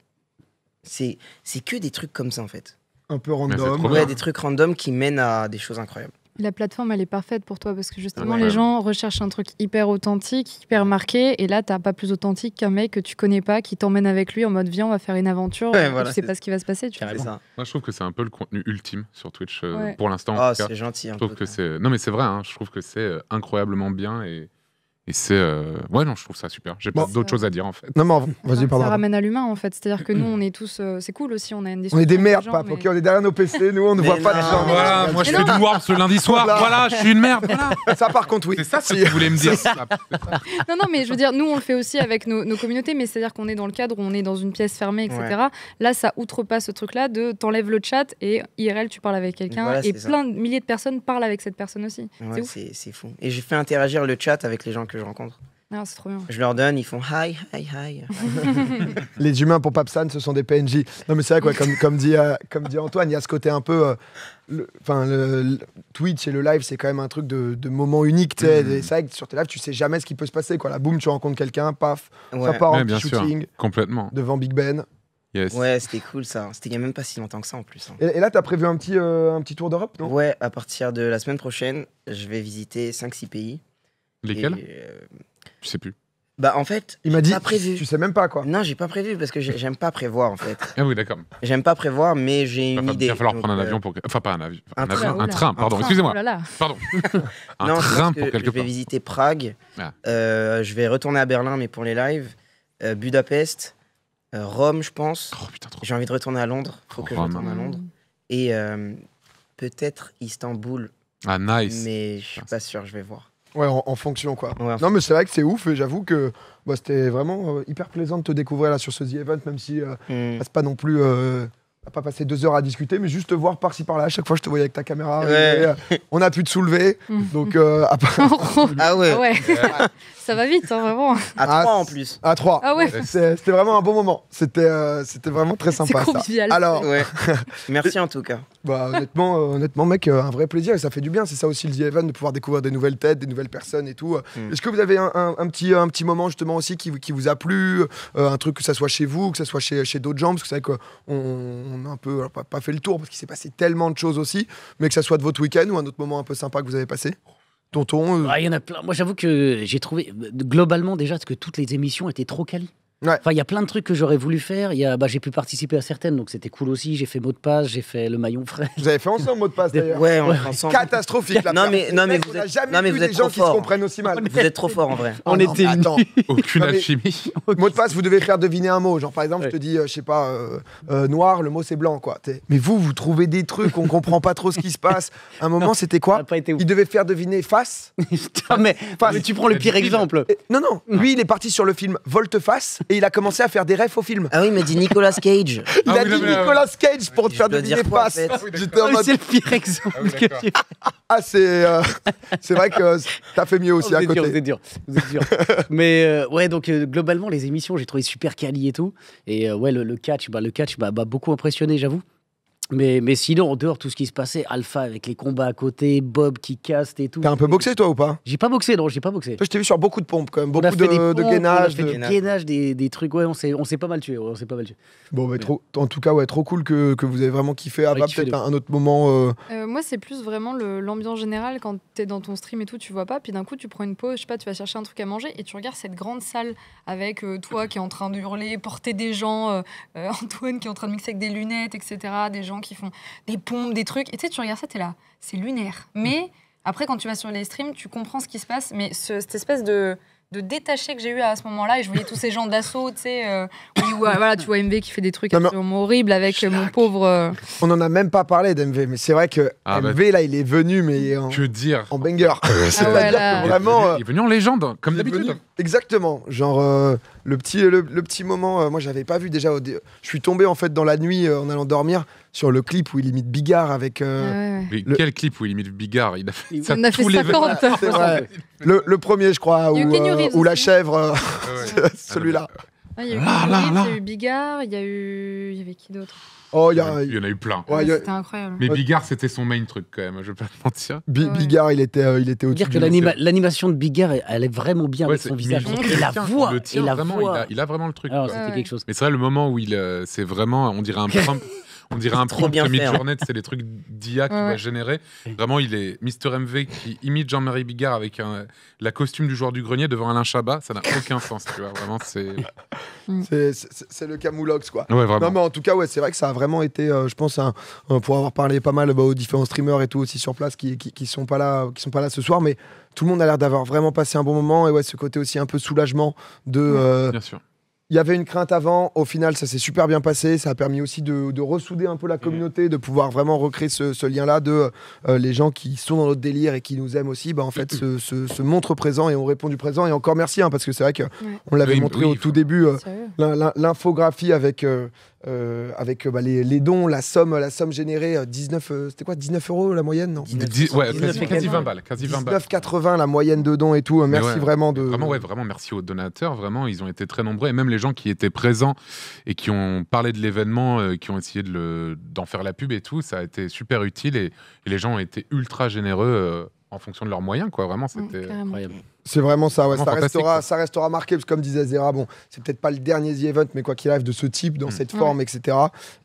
C'est que des trucs comme ça, en fait. Un peu random. Ouais, des trucs random qui mènent à des choses incroyables. La plateforme, elle est parfaite pour toi parce que justement, les gens recherchent un truc hyper authentique, hyper marqué. Et là, t'as pas plus authentique qu'un mec que tu connais pas qui t'emmène avec lui en mode viens, on va faire une aventure. tu sais pas ce qui va se passer. Tu Ça. Moi, je trouve que c'est un peu le contenu ultime sur Twitch euh, pour l'instant. Oh, c'est gentil. je trouve que c'est. Non, mais c'est vrai. Hein, je trouve que c'est euh, incroyablement bien et et c'est. Euh, ouais, non, je trouve ça super. J'ai pas d'autres choses à dire, en fait. Non, mais vas-y, pardon. Ça ramène à l'humain, en fait. C'est-à-dire que nous, mm. on est tous. Euh, c'est cool aussi, on a une discussion. On est des merdes, pas Ok, on est derrière nos PC, nous, on ne voit pas les gens. Voilà, moi, je fais du warp ce lundi soir. Voilà. je suis une merde. Ça, par contre, oui. C'est ça ce que vous voulez me dire. Non, non, mais je veux dire, nous, on le fait aussi avec nos, communautés, mais c'est-à-dire qu'on est dans le cadre où on est dans une pièce fermée, etc. Là, ça outrepasse ce truc-là de t'enlèves le chat et IRL, tu parles avec quelqu'un et plein de milliers de personnes parlent avec cette personne aussi. C'est fou. Et j'ai fait interagir le chat avec les gens je rencontre. Non, c'est trop bien. Je leur donne, ils font hi, hi, hi. les humains pour Papsan, ce sont des PNJ. Non, mais c'est vrai, quoi, comme, comme, dit, euh, comme dit Antoine, il y a ce côté un peu. Euh, enfin, le, Twitch et le live, c'est quand même un truc de, moment unique. Mm. C'est vrai que sur tes lives, tu sais jamais ce qui peut se passer. Quoi. Là, boum, tu rencontres quelqu'un, paf, ça part en shooting. Complètement. Devant Big Ben. Yes. Ouais, c'était cool ça. C'était même pas si longtemps que ça en plus. Hein. Et, là, tu as prévu un petit, euh, un petit tour d'Europe, non Ouais, à partir de la semaine prochaine, je vais visiter 5-6 pays. Lesquels euh, Je sais plus. Bah en fait, il m'a dit. Pas prévu. Tu sais même pas quoi. Non, j'ai pas prévu parce que j'aime pas prévoir en fait. Ah oui, d'accord. J'aime pas prévoir, mais j'ai une idée. Il va falloir prendre un euh, avion pour. Enfin, pas un avion. Un, train, pardon, excusez-moi. Pardon. un train oh pour quelque Je vais visiter Prague. Ah. Euh, je vais retourner à Berlin, mais pour les lives. Budapest, Rome, je pense. Oh, j'ai envie de retourner à Londres. Faut que je retourne à Londres. Et peut-être Istanbul, Ah, nice. mais je suis pas sûr. Je vais voir. Ouais, en, fonction, quoi. Non, mais c'est vrai que c'est ouf, et j'avoue que bah, c'était vraiment euh, hyper plaisant de te découvrir là sur ce The Event, même si c'est euh, mm. pas non plus. Euh, pas passé deux heures à discuter, mais juste te voir par-ci par-là. À chaque fois, je te voyais avec ta caméra. Et, on a pu te soulever. Donc, ah ouais. Ah ça va vite, hein, vraiment. À 3 ah, en plus. À 3. Ah ouais. C'était vraiment un bon moment. C'était euh, c'était vraiment très sympa. Convivial. Alors, merci en tout cas. Bah, honnêtement, euh, honnêtement, mec, euh, un vrai plaisir et ça fait du bien. C'est ça aussi le The Event, de pouvoir découvrir des nouvelles têtes, des nouvelles personnes et tout. Mm. Est-ce que vous avez un, petit, un petit moment justement aussi qui, qui vous a plu Un truc que ça soit chez vous, que ça soit chez, chez d'autres gens Parce que c'est vrai qu'on n'a un peu pas, pas, fait le tour parce qu'il s'est passé tellement de choses aussi. Mais que ça soit de votre week-end ou un autre moment un peu sympa que vous avez passé Tonton. Ah, il y en a plein. Moi, j'avoue que j'ai trouvé globalement déjà que toutes les émissions étaient trop calées il y a plein de trucs que j'aurais voulu faire. Il y bah, j'ai pu participer à certaines, donc c'était cool aussi. J'ai fait mot de passe, j'ai fait le maillon frais. Vous avez fait ensemble mot de passe d'ailleurs. Ouais, Catastrophique. La non mais, non vous êtes, jamais non des gens qui se comprennent aussi mal. Vous êtes trop fort en vrai. On, était aucune alchimie. mot de passe, vous devez faire deviner un mot. Genre par exemple, je te dis, euh, je sais pas, euh, euh, noir. Le mot c'est blanc quoi. Mais vous, vous trouvez des trucs, on comprend pas trop ce qui se passe. Un moment, c'était quoi Il devait faire deviner face. mais, tu prends le pire exemple. Non non, lui il est parti sur le film Volte face et il a commencé à faire des refs au film. Ah oui, il m'a dit Nicolas Cage. il a ah dit Nicolas Cage pour te faire deviner passe. En fait. Ah c'est le pire exemple ah que j'ai Ah, c'est euh, c'est vrai que t'as fait mieux aussi oh, à côté. vous êtes dur, vous dur. Mais euh, ouais, donc euh, globalement, les émissions, j'ai trouvé super quali et tout. Et ouais, le, catch, le catch m'a bah, bah, bah, beaucoup impressionné, j'avoue. Mais, mais, sinon, en dehors, tout ce qui se passait, Alpha avec les combats à côté, Bob qui caste et tout. T'as un peu boxé, toi, ou pas J'ai pas boxé, non, j'ai pas boxé. Toi, je t'ai vu sur beaucoup de pompes, quand même. Beaucoup de, des de gainage. de... gainage, des, des, trucs. Ouais, on s'est, on pas mal tué. on s'est pas mal tué. Bon, mais trop, en tout cas, ouais, trop cool que, que vous avez vraiment kiffé. Ah, peut-être un, autre moment. Euh. Euh, moi, c'est plus vraiment l'ambiance générale. Quand t'es dans ton stream et tout, tu vois pas. Puis d'un coup, tu prends une pause, je sais pas, tu vas chercher un truc à manger et tu regardes cette grande salle avec euh, toi qui est en train de hurler, porter des gens, Antoine qui est en train de mixer avec des lunettes, etc. Des gens qui font des pompes, des trucs. Et tu sais, tu regardes ça, t'es là. C'est lunaire. Mais après, quand tu vas sur les streams, tu comprends ce qui se passe. Mais cette espèce de détaché que j'ai eu à ce moment-là et je voyais tous ces gens d'assaut tu sais euh, euh, voilà tu vois MV qui fait des trucs absolument horribles avec euh, mon pauvre on en a même pas parlé d'MV mais c'est vrai que ah, bah. MV là il est venu mais en, que dire en banger ah, ah vraiment il est, venu, en légende comme d'habitude exactement genre le petit, le, petit moment, euh, moi j'avais pas vu déjà. Je suis tombé en fait dans la nuit euh, en allant dormir sur le clip où il imite Bigard avec. Euh, ah quel clip où il imite Bigard Il a a fait 50 le, premier, je crois, où, où la chèvre, celui-là. Il y a eu, Bigard, il y a eu. Il y avait qui d'autre Oh, il y, il y en a eu plein. incroyable. Mais Bigard, c'était son main truc quand même, je vais pas te mentir. Bigard, il était, au euh, il était au Dire que l'animation de Bigard, elle est vraiment bien avec son visage. la voix. Il a vraiment le truc. Ah mais c'est vrai, le moment où il, euh, c'est vraiment, on dirait un on dirait un prompt mid journée. c'est les trucs d'IA qui va générer. Vraiment, il est Mister MV qui imite Jean-Marie Bigard avec la costume du joueur du grenier devant Alain Chabat. Ça n'a aucun sens, tu vois. Vraiment, c'est. Mm. C'est le camoulox, quoi. non, mais en tout cas, ouais, c'est vrai que ça a vraiment été, euh, je pense, pour avoir parlé pas mal bah, aux différents streamers et tout aussi sur place qui, qui, sont pas là, qui sont pas là ce soir, mais tout le monde a l'air d'avoir vraiment passé un bon moment et ouais, ce côté aussi un peu soulagement de. Euh, bien sûr il y avait une crainte avant. Au final, ça s'est super bien passé. Ça a permis aussi de, de ressouder un peu la mm. communauté, de pouvoir vraiment recréer ce, lien-là de euh, les gens qui sont dans notre délire et qui nous aiment aussi. Bah, en fait, se, mm. se, se montrent présents et ont répondu du présent. Et encore merci, hein, parce que c'est vrai qu'on on l'avait montré au tout début, euh, l'infographie avec. Euh, euh, avec euh, bah, les, dons, la somme, la somme générée, 19, euh, c'était quoi, 19 euros la moyenne, non quasi, 20 balles. 19,80 la moyenne de dons et tout. merci vraiment de. Vraiment, ouais, vraiment, merci aux donateurs. Vraiment, ils ont été très nombreux et même les gens qui étaient présents et qui ont parlé de l'événement, qui ont essayé d'en faire la pub et tout, ça a été super utile et les gens ont été ultra généreux en fonction de leurs moyens, quoi. Vraiment, c'était incroyable. C'est vraiment ça, ça, restera, ça restera marqué, comme disait Zera, bon, c'est peut-être pas le dernier The Event, mais quoi qu'il arrive, de ce type, dans mm. cette forme, etc.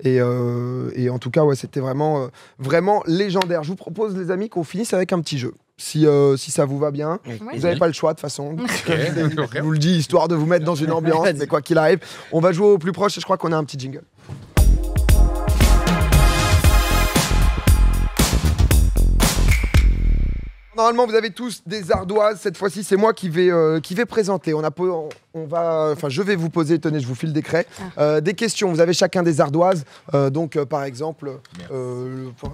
Euh, et, en tout cas, ouais, c'était vraiment, euh, vraiment légendaire. Je vous propose, les amis, qu'on finisse avec un petit jeu. Si, euh, si ça vous va bien, vous n'avez pas le choix de toute façon. je vous le dis, histoire de vous mettre dans une ambiance, mais quoi qu'il arrive, on va jouer au plus proche et je crois qu'on a un petit jingle. Normalement, vous avez tous des ardoises. Cette fois-ci, c'est moi qui vais, euh, qui vais présenter. On, a, on, va, enfin, je vais vous poser, tenez, je vous file des craies, ah. euh, des questions. Vous avez chacun des ardoises. Euh, donc, par exemple,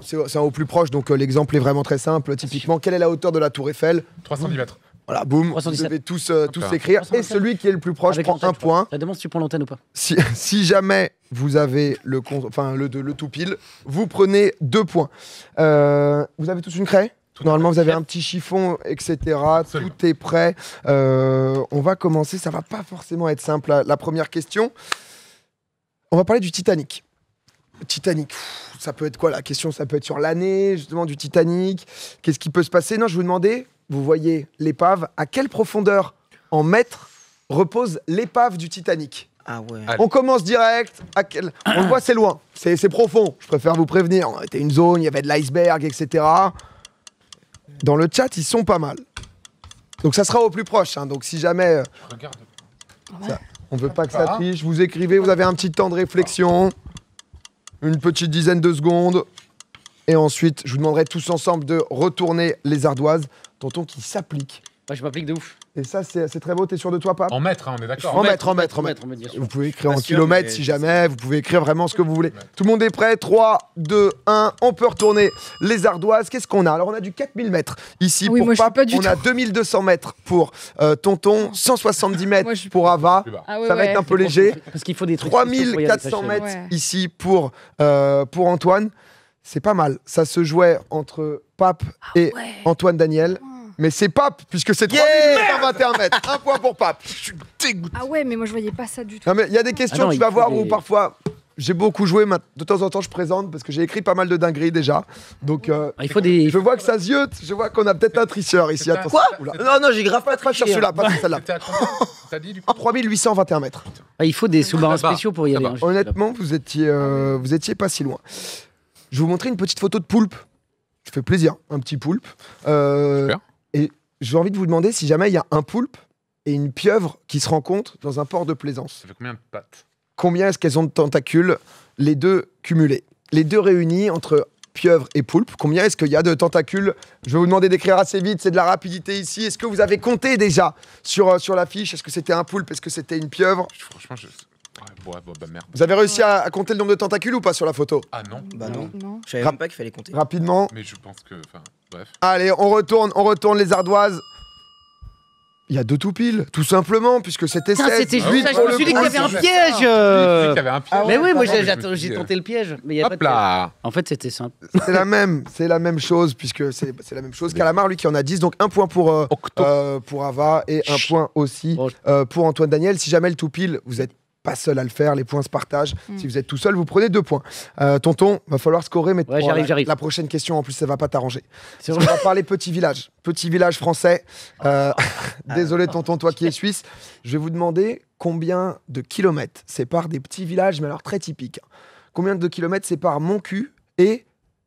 c'est un au plus proche. Donc, l'exemple est vraiment très simple. Typiquement, quelle est la hauteur de la Tour Eiffel 310 mètres. Voilà, boum, vous devez tous, tous écrire. Et celui qui est le plus proche prend un point. demande si tu prends l'antenne ou pas. Si, jamais vous avez le, enfin, le, le, tout pile, vous prenez deux points. vous avez tous une craie Normalement, vous avez un petit chiffon, etc. Tout est prêt. Euh, on va commencer. Ça va pas forcément être simple. La, première question. On va parler du Titanic. Titanic, ça peut être quoi la question Ça peut être sur l'année, justement, du Titanic. Qu'est-ce qui peut se passer Non, je vous demandais, vous voyez l'épave, à quelle profondeur en mètres repose l'épave du Titanic ah ouais. On commence direct. À quel... On le voit, c'est loin. C'est profond. Je préfère vous prévenir. C'était une zone, il y avait de l'iceberg, etc. Dans le chat, ils sont pas mal. Donc ça sera au plus proche. Hein. Donc si jamais. On euh, ne on veut pas que ça ah. triche. Vous écrivez, vous avez un petit temps de réflexion, une petite dizaine de secondes. Et ensuite, je vous demanderai tous ensemble de retourner les ardoises. Tonton qui s'applique. Moi, je m'applique de ouf. Et ça, c'est très beau. T'es sûr de toi, Pape En mètres, hein, on est d'accord. En, mètres, en mètres, en mètres. Vous pouvez écrire en kilomètres si jamais. Vous pouvez écrire vraiment ce que vous voulez. Tout le monde est prêt 3, 2, 1. On peut retourner les ardoises. Qu'est-ce qu'on a Alors, on a du 4000 mètres ici pour Pape. on a 2200 mètres pour euh, Tonton. 170 mètres pour Ava. Ah ça va être un peu léger. Parce qu'il faut des 3400 mètres ici pour, euh, pour Antoine. C'est pas mal. Ça se jouait entre Pape ah et Antoine Daniel. Ah mais c'est Pape, puisque c'est 3821 yeah mètres. Un point pour Pape. Je suis dégoûté. Ah ouais, mais moi je voyais pas ça du tout. il y a des ah questions que tu vas voir où parfois. J'ai beaucoup joué, de temps en temps je présente parce que j'ai écrit pas mal de dingueries déjà. Donc euh, ah, je vois que ça ziote, je vois qu'on a peut-être un tricheur ici. Attention. Quoi Non, non, j'ai grave pas triché. Hein. sur celui-là, pas celle-là. T'as dit du coup 3821 mètres. Ah, il faut des sous-marins spéciaux pour y aller. Hein. Honnêtement, vous étiez, euh, vous étiez pas si loin. Je vais vous montrer une petite photo de poulpe. Je fais plaisir, un petit poulpe. Euh, et j'ai envie de vous demander si jamais il y a un poulpe et une pieuvre qui se rencontrent dans un port de plaisance. Ça fait combien de pattes Combien est-ce qu'elles ont de tentacules, les deux cumulés Les deux réunis entre pieuvre et poulpe, combien est-ce qu'il y a de tentacules Je vais vous demander d'écrire assez vite, c'est de la rapidité ici. Est-ce que vous avez compté déjà sur, euh, sur la fiche Est-ce que c'était un poulpe Est-ce que c'était une pieuvre Franchement, je... Ouais, bah merde. Vous avez réussi à, compter le nombre de tentacules ou pas sur la photo Ah non. Bah non. non. Je savais même pas qu'il fallait compter. Rapidement. Mais je pense que. Allez, on retourne, on retourne les ardoises. Il y a deux tout tout simplement, puisque c'était 16. C'était ah juste ça, je me suis dit qu'il y avait un piège. Euh. Mais oui, moi ah j'ai- tenté le piège. Mais y a pas piège. En fait, c'était simple. C'est la même, c'est la même chose, puisque c'est la même chose. Calamar, lui, qui en a 10, donc un point pour, euh, euh, pour Ava et un point aussi pour Antoine Daniel. Si jamais le tout vous êtes pas seul à le faire, les points se partagent. Mm. Si vous êtes tout seul, vous prenez deux points. Euh, tonton, va falloir scorer, mais ouais, j'arrive, la, prochaine question, en plus, ça va pas t'arranger. On va parler petit village, petit village français. Euh, ah. désolé, tonton, toi qui es suisse, je vais vous demander combien de kilomètres séparent des petits villages, mais alors très typiques. Combien de kilomètres séparent mon cul et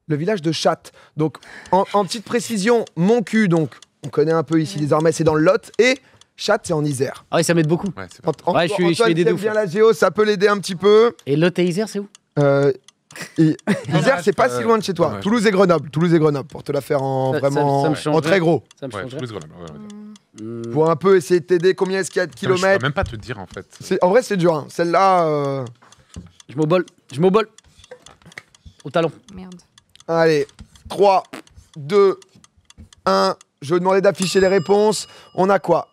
le village de Chatte Donc, en, petite précision, mon cul, donc, on connaît un peu ici désormais, c'est dans le Lot, et Chat, c'est en Isère. Ah oui, ça m'aide beaucoup. Ouais, je bien la géo, ça peut l'aider un petit peu. Et l'autre Isère, c'est où euh, Isère, ah, c'est pas si loin de chez euh, toi. Toulouse et Grenoble. Toulouse et Grenoble, pour te la faire en vraiment en très gros. Toulouse, Grenoble, euh. Pour un peu essayer de t'aider, combien est-ce qu'il y a de kilomètres Je peux même pas te dire en fait. En vrai, c'est dur. Hein. Celle-là, Je m'obole. Je m'obole. Au talon. Merde. allez, 3, 2, 1. Je vais demander d'afficher les réponses. On a quoi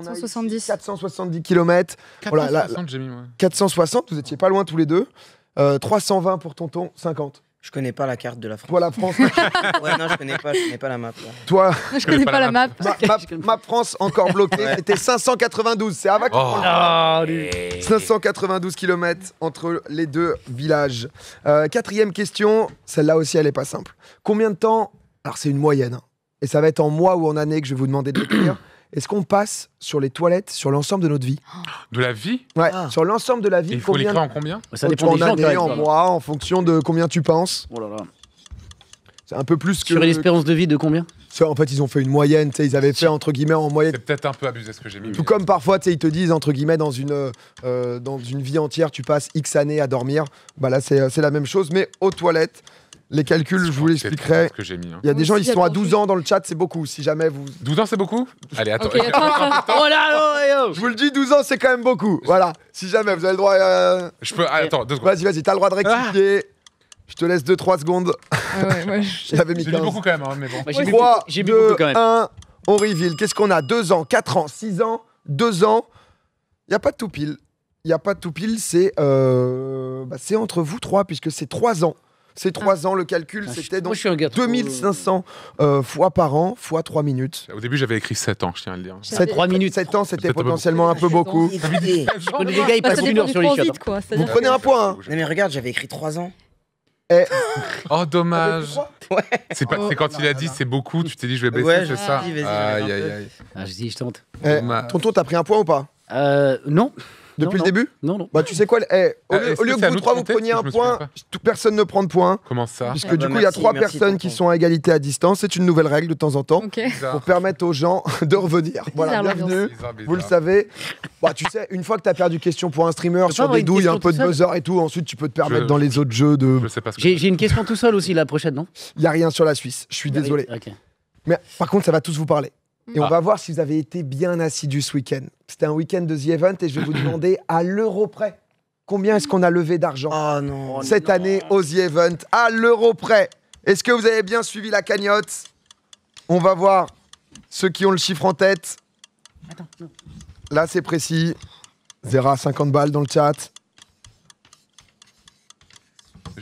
470. 470 km. 460, 460, vous étiez pas loin tous les deux. 320 euh, pour tonton, 50. Je connais pas la carte de la France. Toi, la France. ouais, non, je connais pas, connais pas la map. Toi, je connais pas, la map. ma, France encore bloquée, c'était 592. C'est à 592 ah, km entre les deux villages. Euh, quatrième question, celle-là aussi, elle est pas simple. Combien de temps Alors, c'est une moyenne, hein, et ça va être en mois ou en année que je vais vous demander de dire. Est-ce qu'on passe sur les toilettes sur l'ensemble de notre vie De la vie Ouais, ah. sur l'ensemble de la vie. Et il faut en combien Ça dépend en des gens, en mois, en fonction de combien tu penses. Oh là là. C'est un peu plus que. Sur l'espérance de vie de combien en fait, ils ont fait une moyenne, ils avaient fait entre guillemets en moyenne. C'est peut-être un peu abusé ce que j'ai mis. Tout comme euh, parfois, ils te disent entre guillemets dans une, euh, euh, dans une vie entière, tu passes X années à dormir. Bah là, c'est la même chose, mais aux toilettes. Les calculs, je vous l'expliquerai. Hein. Il y a des gens, ils sont à 12 ans dans le chat, c'est beaucoup. Si jamais vous. 12 ans, c'est beaucoup Allez, attends. Je vous le dis, 12 ans, c'est quand même beaucoup. Voilà. Si jamais vous avez le droit. Euh, je peux. Attends, deux secondes. Vas-y, vas-y, t'as le droit de ah. rectifier. Je te laisse 2-3 secondes. J'avais mis beaucoup quand même, mais bon. 3, 2, 1, on reveal. Qu'est-ce qu'on a 2 ans, 4 ans, 6 ans, 2 ans. Il n'y a pas de tout pile. Il n'y a pas de tout pile, c'est euh, bah, entre vous trois, puisque c'est 3 ans. C'est 3 ah. ans, le calcul, ah, c'était donc 2500 euh, fois par an, fois 3 minutes. Au début, j'avais écrit 7 ans, je tiens à le dire. 7, minutes. 7 ans, c'était potentiellement un peu beaucoup. Je gars, ils passent une heure sur les chiottes. Vous prenez un point. Hein. mais regarde, j'avais écrit 3 ans. Eh. oh dommage. C'est quand oh. il a dit c'est beaucoup, tu t'es dit je vais baisser, ouais, ça. Aïe aïe aïe. Ah, je dis je tente. Eh, tonton, t'as pris un point ou pas euh, Non. Depuis le début Non, non. Bah, tu sais quoi eh, eh, au, lieu que vous trois vous preniez un point, personne ne prend de point. Comment ça Puisque eh ben, du coup, il y a trois personnes qui sont à égalité à distance. C'est une nouvelle règle de temps en temps pour permettre aux gens de revenir. Voilà, bienvenue. Vous le savez. Bah, tu sais, une fois que tu as perdu question pour un streamer sur des douilles, un peu de buzzer et tout, ensuite tu peux te permettre dans les autres jeux de. J'ai une question tout seul aussi, la prochaine, non Il n'y a rien sur la Suisse. Je suis désolé. Mais par contre, ça va tous vous parler. Et on ah. va voir si vous avez été bien assidus ce week-end. C'était un week-end de The Event et je vais vous demander à l'euro près combien est-ce qu'on a levé d'argent ah, oh, cette année au The Event à l'euro près. Est-ce que vous avez bien suivi la cagnotte On va voir ceux qui ont le chiffre en tête. Attends, Là, c'est précis. Zera, 50 balles dans le chat.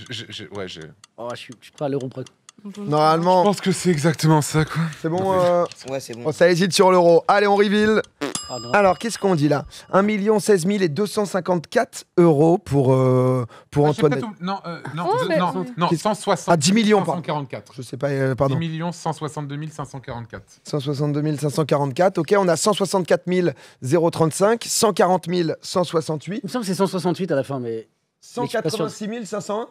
Je, ouais, oh, suis, pas à l'euro près. Normalement. Je pense que c'est exactement ça, quoi. C'est bon, euh, Ouais, bon. ça hésite sur l'euro. Allez, on reveal. Ah, Alors, qu'est-ce qu'on dit là 1 16 et 254 euros pour, euh, pour ah, Antoine. Non, euh, non, non, non, 160. 10 ah, millions, 144. Je sais pas, pardon. 10 millions, 162 544. 162 544, ok. On a 164 035, 140 168. Il me semble que c'est 168 à la fin, mais. 186 500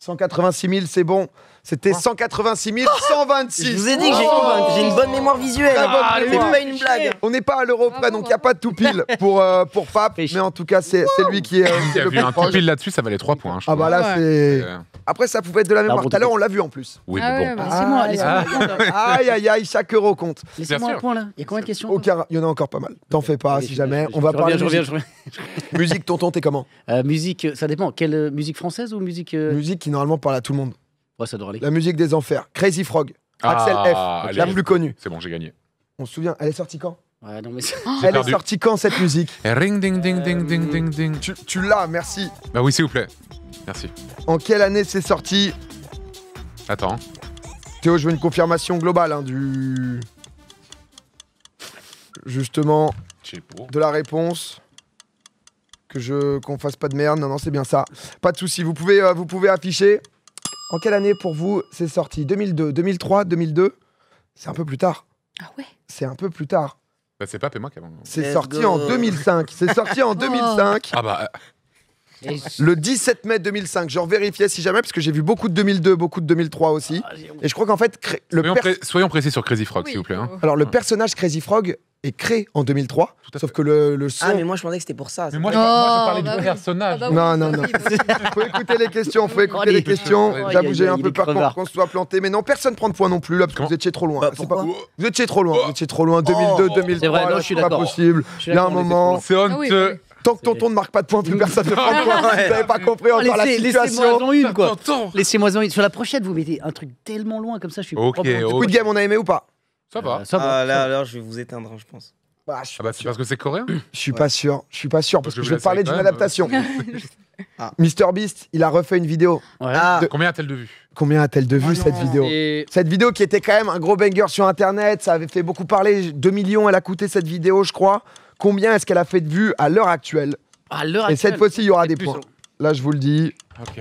186 000, c'est bon. C'était 186 126. Je vous ai dit que j'ai oh. une bonne mémoire visuelle. Ah, c'est une blague. On n'est pas à l'euro près ah donc il n'y a hein. pas de tout pile pour, euh, pour Mais en tout cas, c'est lui qui est. Euh, il y a eu vu un tout pile là-dessus, ça valait 3 points. Hein, ah bah là, c'est. Euh, Après, ça pouvait être de la mémoire. Ah, tout à l'heure, on l'a vu en plus. Oui, mais bon. Aïe, aïe, aïe, chaque euro compte. Laissez-moi un point là. Il y a combien de questions Il y en a encore pas mal. T'en fais pas si jamais. On va parler. Musique, tonton, t'es comment euh, Musique, ça dépend. Quelle musique française ou musique. Musique qui normalement parle à tout le monde. Ouais, La musique des enfers. Crazy Frog. Axel F. Ah, la plus connue. C'est bon, j'ai gagné. On se souvient, elle est sortie quand Ouais, non, mais c'est- Elle est sortie quand cette musique eh, Ring ding ding ding euh, ding ding ding. tu, l'as, merci. Bah oui, s'il vous plaît. Merci. En quelle année c'est sorti Attends. Théo, je veux une confirmation globale hein, du. Justement, de la réponse. Que je qu'on fasse pas de merde. Non, non, c'est bien ça. Pas de soucis Vous pouvez, euh, vous pouvez afficher. En quelle année pour vous c'est sorti 2002, 2003, 2002 C'est un peu plus tard. Ah ouais C'est un peu plus tard. Bah, c'est pas moi qui C'est sorti en 2005. C'est sorti en 2005. Ah bah. Euh, le 17 mai 2005, genre vérifiais si jamais, parce que j'ai vu beaucoup de 2002, beaucoup de 2003 aussi. Ah, Et je crois qu'en fait, le Soyons, précis sur Crazy Frog, s'il vous plaît. Hein. alors le personnage Crazy Frog est créé en 2003, sauf que le, le ah, son. Ah, mais moi je pensais que c'était pour ça. Mais moi, je, parlais du ah, bah personnage. Bah non, non, non. Faut écouter les questions, faut oh, écouter les questions. J'avoue, j'ai un peu peur qu'on se soit planté, mais non, personne prend de points non plus là parce que bah, vous étiez trop loin. Vous étiez trop loin, vous étiez trop loin. 2002, 2003, je suis c'est pas possible. Il y a un moment. C'est honteux. Tant que tonton ne marque pas de point, plus personne ne prend de points. Vous n'avez pas compris oh, la situation. Laissez-moi en une, quoi. Laissez-moi en une. Sur la prochaine, vous mettez un truc tellement loin, comme ça, je suis pas Ok. coup de game, on a aimé ou pas Ça va. Euh, ah, là, je vais vous éteindre, hein, je pense. Ah, ah bah, c'est parce que c'est coréen Je suis pas sûr, je suis pas sûr, parce, que, je je parler d'une adaptation. Ah. Mister Beast, il a refait une vidéo. Combien a-t-elle de vues Combien a-t-elle de vues cette vidéo Cette vidéo qui était quand même un gros banger sur internet, ça avait fait beaucoup parler, 2 millions elle a coûté cette vidéo je crois. Combien est-ce qu'elle a fait de vues à l'heure actuelle À l'heure Et cette fois-ci, il y aura des points. Là, je vous le dis. Ok.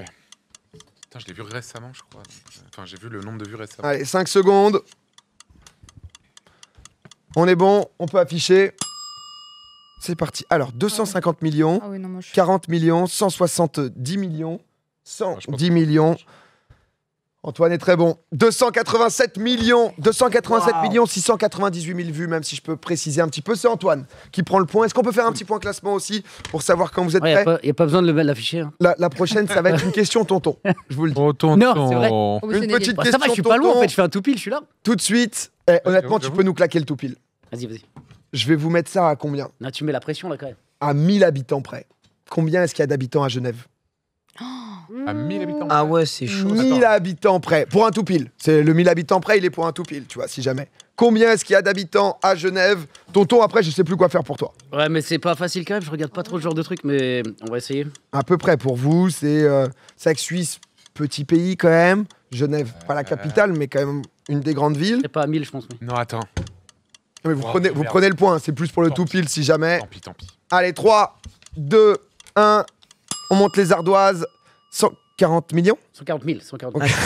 je l'ai vu récemment, je crois. Enfin, j'ai vu le nombre de vues récemment. Allez, 5 secondes. On est bon, on peut afficher. C'est parti. Alors, 250 millions, 40 ah millions, 170 millions, 110 millions, Antoine est très bon. 287 millions, 287 millions, 698 000 vues, même si je peux préciser un petit peu. C'est Antoine qui prend le point. Est-ce qu'on peut faire un petit point classement aussi pour savoir quand vous êtes ouais, Il n'y a, pas besoin de l'afficher. Hein. La, la, prochaine, ça va être une question tonton. Je vous le dis. Oh, tonton. Non, c'est vrai. une petite question. Ça va, je suis pas loin en fait. Je fais un tout pile, je suis là. Tout de suite. Eh, honnêtement, tu peux nous claquer le tout pile. Vas-y, vas-y. Je vais vous mettre ça à combien tu mets la pression là quand même. À 1000 habitants près. Combien est-ce qu'il y a d'habitants à Genève oh à 1000 habitants ah près. Ah ouais, c'est chaud. 1000 habitants près. Pour un tout pile. C'est le 1000 habitants près, il est pour un tout pile, tu vois, si jamais. Combien est-ce qu'il y a d'habitants à Genève Tonton, après, je sais plus quoi faire pour toi. Ouais, mais c'est pas facile quand même. Je regarde pas trop ce genre de trucs, mais on va essayer. À peu près pour vous, c'est euh, c'est que Suisse, petit pays quand même. Genève, pas la capitale, mais quand même une des grandes villes. C'est pas à 1000, je pense. Non, attends. mais vous, oh, prenez, vous prenez le point, c'est plus pour le tout pile si jamais. Tant pis, tant pis. Allez, 3, 2, 1, on monte les ardoises. 140 millions 140 000. 140 000.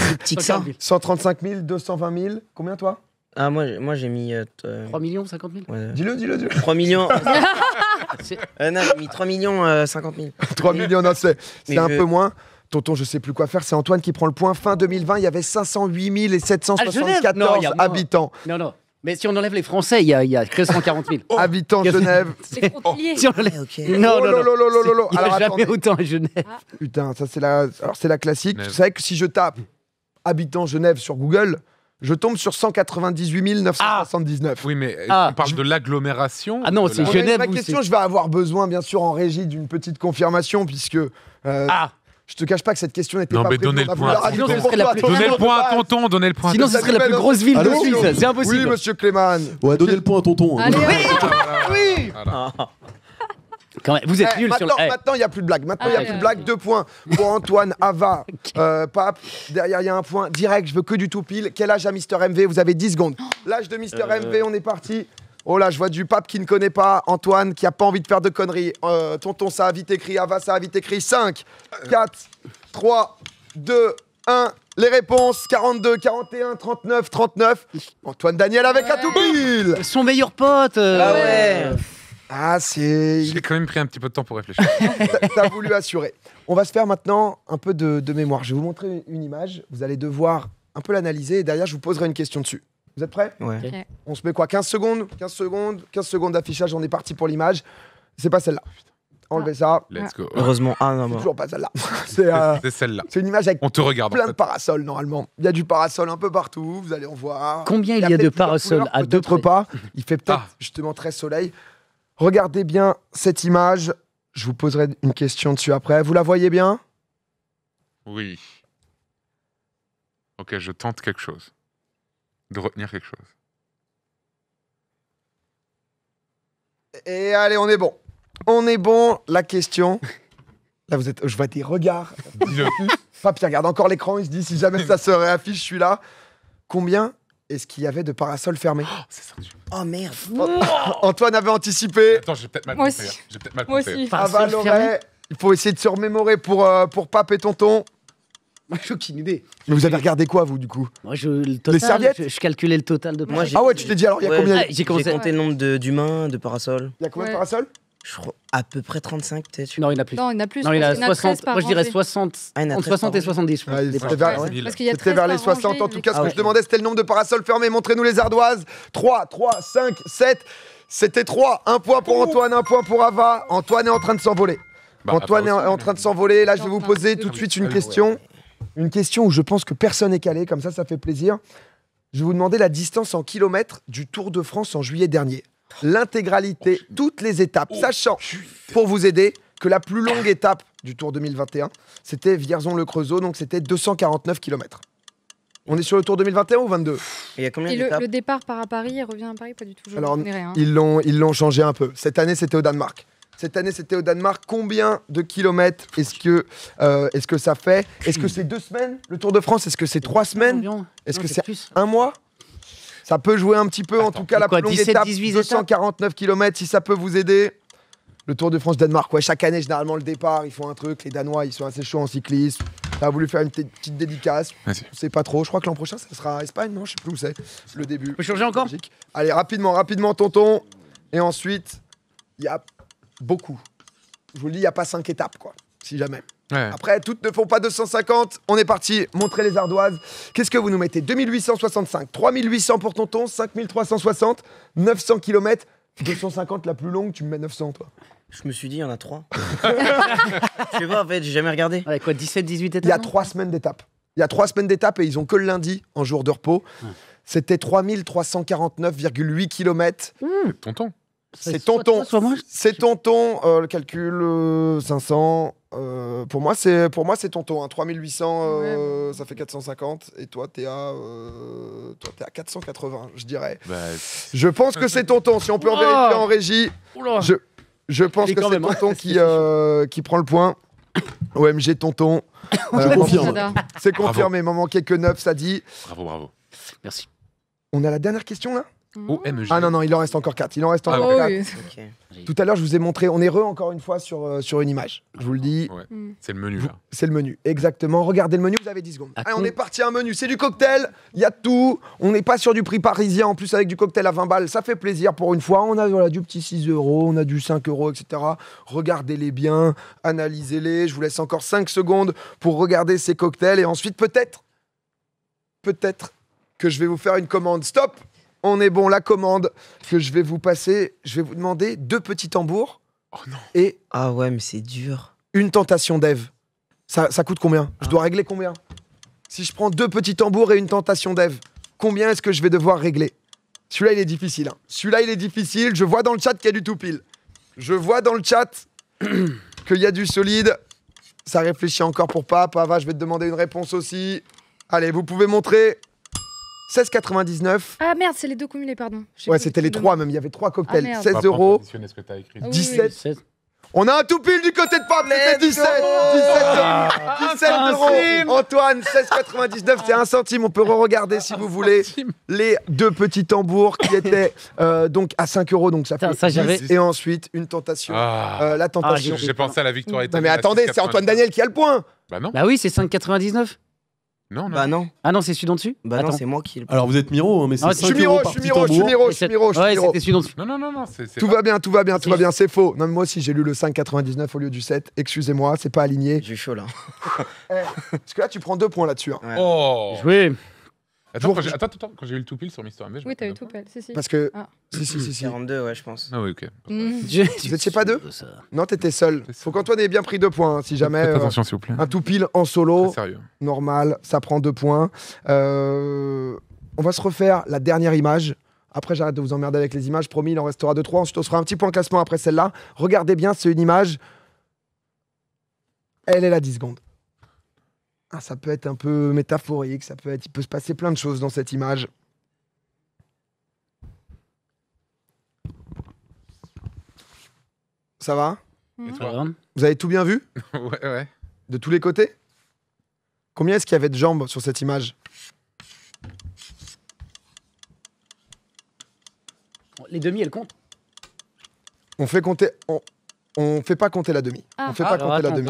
135 000, 220 000. Combien toi ah, moi, moi j'ai mis. 3 euh, euh, millions, 50 000 Dis-le, dis-le, dis-le. 3 millions. Euh, non, j'ai mis 3 millions 50 000. 3 millions, non, c'est un peu moins. Tonton, je sais plus quoi faire. C'est Antoine qui prend le point. Fin 2020, il y avait 508 774 ah, habitants. Non, non. Mais si on enlève les Français, il y a, que 140 000. Habitants Genève. C'est compliqué. Non, oh, non, non. non. Il n'y a jamais autant à Genève. Ah. Putain, ça c'est la, Alors, c'est la classique. Vous savez que si je tape Habitants Genève sur Google, je tombe sur 198 979. Ah. oui, mais ah. on parle de l'agglomération. Ah non, c'est Genève. Ma question, je vais avoir besoin, bien sûr, en régie d'une petite confirmation, puisque euh, ah. Je te cache pas que cette question n'était pas. Non, mais donnez le point. à Donnez le point à tonton, donnez le point. Sinon, ce serait la plus grosse ville de Suisse. C'est impossible. Oui, monsieur Clément. Ouais, donnez le point à tonton. Hein, oui. Quand vous êtes eh, nuls nul sur le. Maintenant, eh. il n'y a plus de blague. Maintenant, il n'y a ah, plus de blague. Deux points pour Antoine, Ava, euh, Pape. Derrière, il y a un point direct. Je veux que du tout pile. Quel âge a Mister MV Vous avez 10 secondes. L'âge de Mister MV, euh. on est parti. Oh là, je vois du pape qui ne connaît pas, Antoine qui a pas envie de faire de conneries. Euh, tonton, ça a vite écrit, Ava, ça a vite écrit. 5, 4, 3, 2, 1. Les réponses 42, 41, 39, 39. Antoine Daniel avec la toubille. Son meilleur pote euh. Ah ouais, Ah, c'est. J'ai quand même pris un petit peu de temps pour réfléchir. T'as voulu assurer. On va se faire maintenant un peu de, de mémoire. Je vais vous montrer une image. Vous allez devoir un peu l'analyser et derrière, je vous poserai une question dessus. Vous êtes prêts ouais. On se met quoi 15 secondes 15 secondes 15 secondes d'affichage, on est parti pour l'image. C'est pas celle-là. Enlevez ah. ça. Heureusement, ah non, C'est bah. toujours pas celle-là. Euh, c'est celle-là. C'est une image avec plein de parasols normalement. Il y a du parasol un peu partout, vous allez en voir. Combien il y a, de parasols à deux pas. Il fait peut-être ah. justement très soleil. Regardez bien cette image. Je vous poserai une question dessus après. Vous la voyez bien Oui. Ok, je tente quelque chose de retenir quelque chose. Et allez, on est bon. On est bon. La question. Là, vous êtes. Je vois des regards. Fabien regarde encore l'écran. Il se dit si jamais ça se réaffiche, je suis là. Combien est-ce qu'il y avait de parasols fermés oh, oh merde. Antoine avait anticipé. Attends, j'ai peut-être mal Moi Aussi. Moi Aussi. il faut essayer de se remémorer pour, euh, pour Pape et Tonton. Moi, idée. Mais vous avez regardé quoi, vous, du coup Moi, je, le Les serviettes je, calculais le total de Moi, Ah ouais, tu t'es dit alors, il y a combien ah, J'ai compté, le nombre d'humains, de, parasols. Il y a combien de parasols Je crois à peu près 35, peut-être. Non, il n'y en a plus. Non, il y en a plus. 60. Moi, je dirais 60. Ah, entre 60 et 70. je pense, ah, c'était vers- les 60. En tout cas, ce que je demandais, c'était le nombre de parasols fermés. Montrez-nous les ardoises. 3, 3, 5, 7. C'était 3. Un point pour Antoine, un point pour Ava. Antoine est en train de s'envoler. Bah, Antoine est en, en train de s'envoler. Là, je vais vous poser tout de suite une question une question où je pense que personne n'est calé, comme ça, ça fait plaisir. Je vais vous demander la distance en kilomètres du Tour de France en juillet dernier. L'intégralité, oh, toutes les étapes, oh, sachant, pour vous aider, que la plus longue étape du Tour 2021, c'était Vierzon-le-Creusot, donc c'était 249 kilomètres. On est sur le Tour 2021 ou 22 Et, y a combien de le, le, départ part à Paris et revient à Paris, pas du tout. Alors, rien, hein. ils l'ont changé un peu. Cette année, c'était au Danemark. Cette année, c'était au Danemark. Combien de kilomètres est-ce que, euh, est-ce que ça fait Est-ce que c'est deux semaines le Tour de France Est-ce que c'est trois semaines Est-ce que c'est un mois ça peut jouer un petit peu, en tout cas, la plus longue étape, 249 km, si ça peut vous aider. Le Tour de France-Danemark, ouais, chaque année, généralement, le départ, ils font un truc. Les Danois, ils sont assez chauds en cyclisme. T'as voulu faire une petite dédicace. C'est pas trop. Je crois que l'an prochain, ça sera Espagne, non Je sais plus où c'est. Le début. Peut changer encore Allez, rapidement, rapidement, tonton. Et ensuite, il y a beaucoup. Je vous le dis, il n'y a pas cinq étapes, quoi, si jamais. Après, toutes ne font pas 250. On est parti, montrez les ardoises. Qu'est-ce que vous nous mettez 2865, 3800 pour tonton, 5360, 900 km, 250 la plus longue, tu me mets 900 toi. Je me suis dit, il y en a trois. tu vois, en fait, j'ai jamais regardé. avec quoi, 17, 18 étapes Il y a trois semaines d'étapes. Il y a trois semaines d'étapes et ils ont que le lundi en jour de repos. C'était 3349,8 km. tonton. C'est tonton. C'est tonton, euh, le calcul, 500. Euh, euh, pour moi, c'est pour moi c'est tonton. 3800, hein. ça fait 450. Et toi, t'es à es à 480, je dirais. Bah, je pense que c'est tonton. Si on peut en vérifier en régie, je, je pense que c'est hein. tonton qui qui prend le point. OMG tonton. C'est confirmé. Il quelques neufs que ça dit. Bravo, bravo. Merci. On a la dernière question là. Oh, ah. ah non, non, il en reste encore 4. Il en reste ah encore 4. Tout à l'heure, je vous ai montré, on est re encore une fois sur, euh, sur une image. Je vous le dis. Mm. C'est le menu. C'est le menu, exactement. Regardez le menu, vous avez 10 secondes. on est parti à un menu. C'est du cocktail, il y a tout. On n'est pas sur du prix parisien, en plus avec du cocktail à 20 balles. Ça fait plaisir pour une fois. On a du petit 6 euros, on a du 5 euros, etc. Regardez-les bien, analysez-les. Je vous laisse encore 5 secondes pour regarder ces cocktails. Et ensuite, peut-être, peut-être que je vais vous faire une commande. Stop! on est bon, la commande que je vais vous passer, je vais vous demander deux petits tambours. Oh non. Et ah ouais, mais c'est dur. Une tentation d'Ève. Ça, ça coûte combien Je dois régler combien Si je prends deux petits tambours et une tentation d'Ève, combien est-ce que je vais devoir régler Celui-là, il est difficile. Hein. Celui-là, il est difficile. Je vois dans le chat qu'il y a du tout pile. Je vois dans le chat qu'il y a du solide. Ça réfléchit encore pour Papa. Papa, je vais te demander une réponse aussi. Allez, vous pouvez montrer. 16,99. Ah merde, c'est les deux cumulés, pardon. Ouais, c'était les trois même. Il y avait trois ah, cocktails. Ah, 16 euros. Ce que as écrit. 17. On a un tout pile du côté de Pablo, c'était 17, 17, 17 euros. Antoine, 16,99, c'est un centime. On peut re-regarder si vous voulez les deux petits tambours qui étaient euh, donc à 5 euros, donc ça fait ça, Et ensuite, une tentation. Ah. Euh, la ah, tentation. J'ai pensé à la victoire. Non, mais attendez, c'est Antoine Daniel qui a le point. Bah non. Bah oui, c'est 5,99. Non, non. Bah non. Ah non, c'est celui d'en dessus Bah non, c'est moi qui. le- Alors vous êtes Miro, hein, mais ah, c'est Ah, Je suis Miro, je suis Miro, je suis Miro, je suis Miro, Ouais, c'était celui d'en dessus. Non, non, non, non, c'est. Tout va bien, tout va bien, tout va bien, c'est faux. Non, mais moi aussi j'ai lu le 5,99 au lieu du 7. Excusez-moi, c'est pas aligné. J'ai chaud là. Eh, parce que là, tu prends deux points là-dessus. hein. Oh Joué. Attends, quand j'ai, attends, attends, quand j'ai eu le toupil pile sur Mister MV, Oui, t'as eu tout pile, si, si. Parce que. Ah. Si, si, si, si. 42, ouais, je pense. Ah oui, ok. Mm. Vous étiez pas deux Non, t'étais seul. Faut qu'Antoine ait bien pris deux points, hein, si jamais. Faites euh, attention, s'il vous plaît. Un toupil pile en solo. Normal, ça prend deux points. Euh, on va se refaire la dernière image. Après, j'arrête de vous emmerder avec les images. Promis, il en restera deux, trois. Ensuite, on se fera un petit point classement après celle-là. Regardez bien, c'est une image. Elle est là 10 secondes. Ah, ça peut être un peu métaphorique, ça peut être, il peut se passer plein de choses dans cette image. Ça va mhm. Vous avez tout bien vu Ouais, ouais. De tous les côtés Combien est-ce qu'il y avait de jambes sur cette image Les demi, elles comptent. On fait compter. On fait pas compter la demi. Ah. On fait pas ah, compter la demi.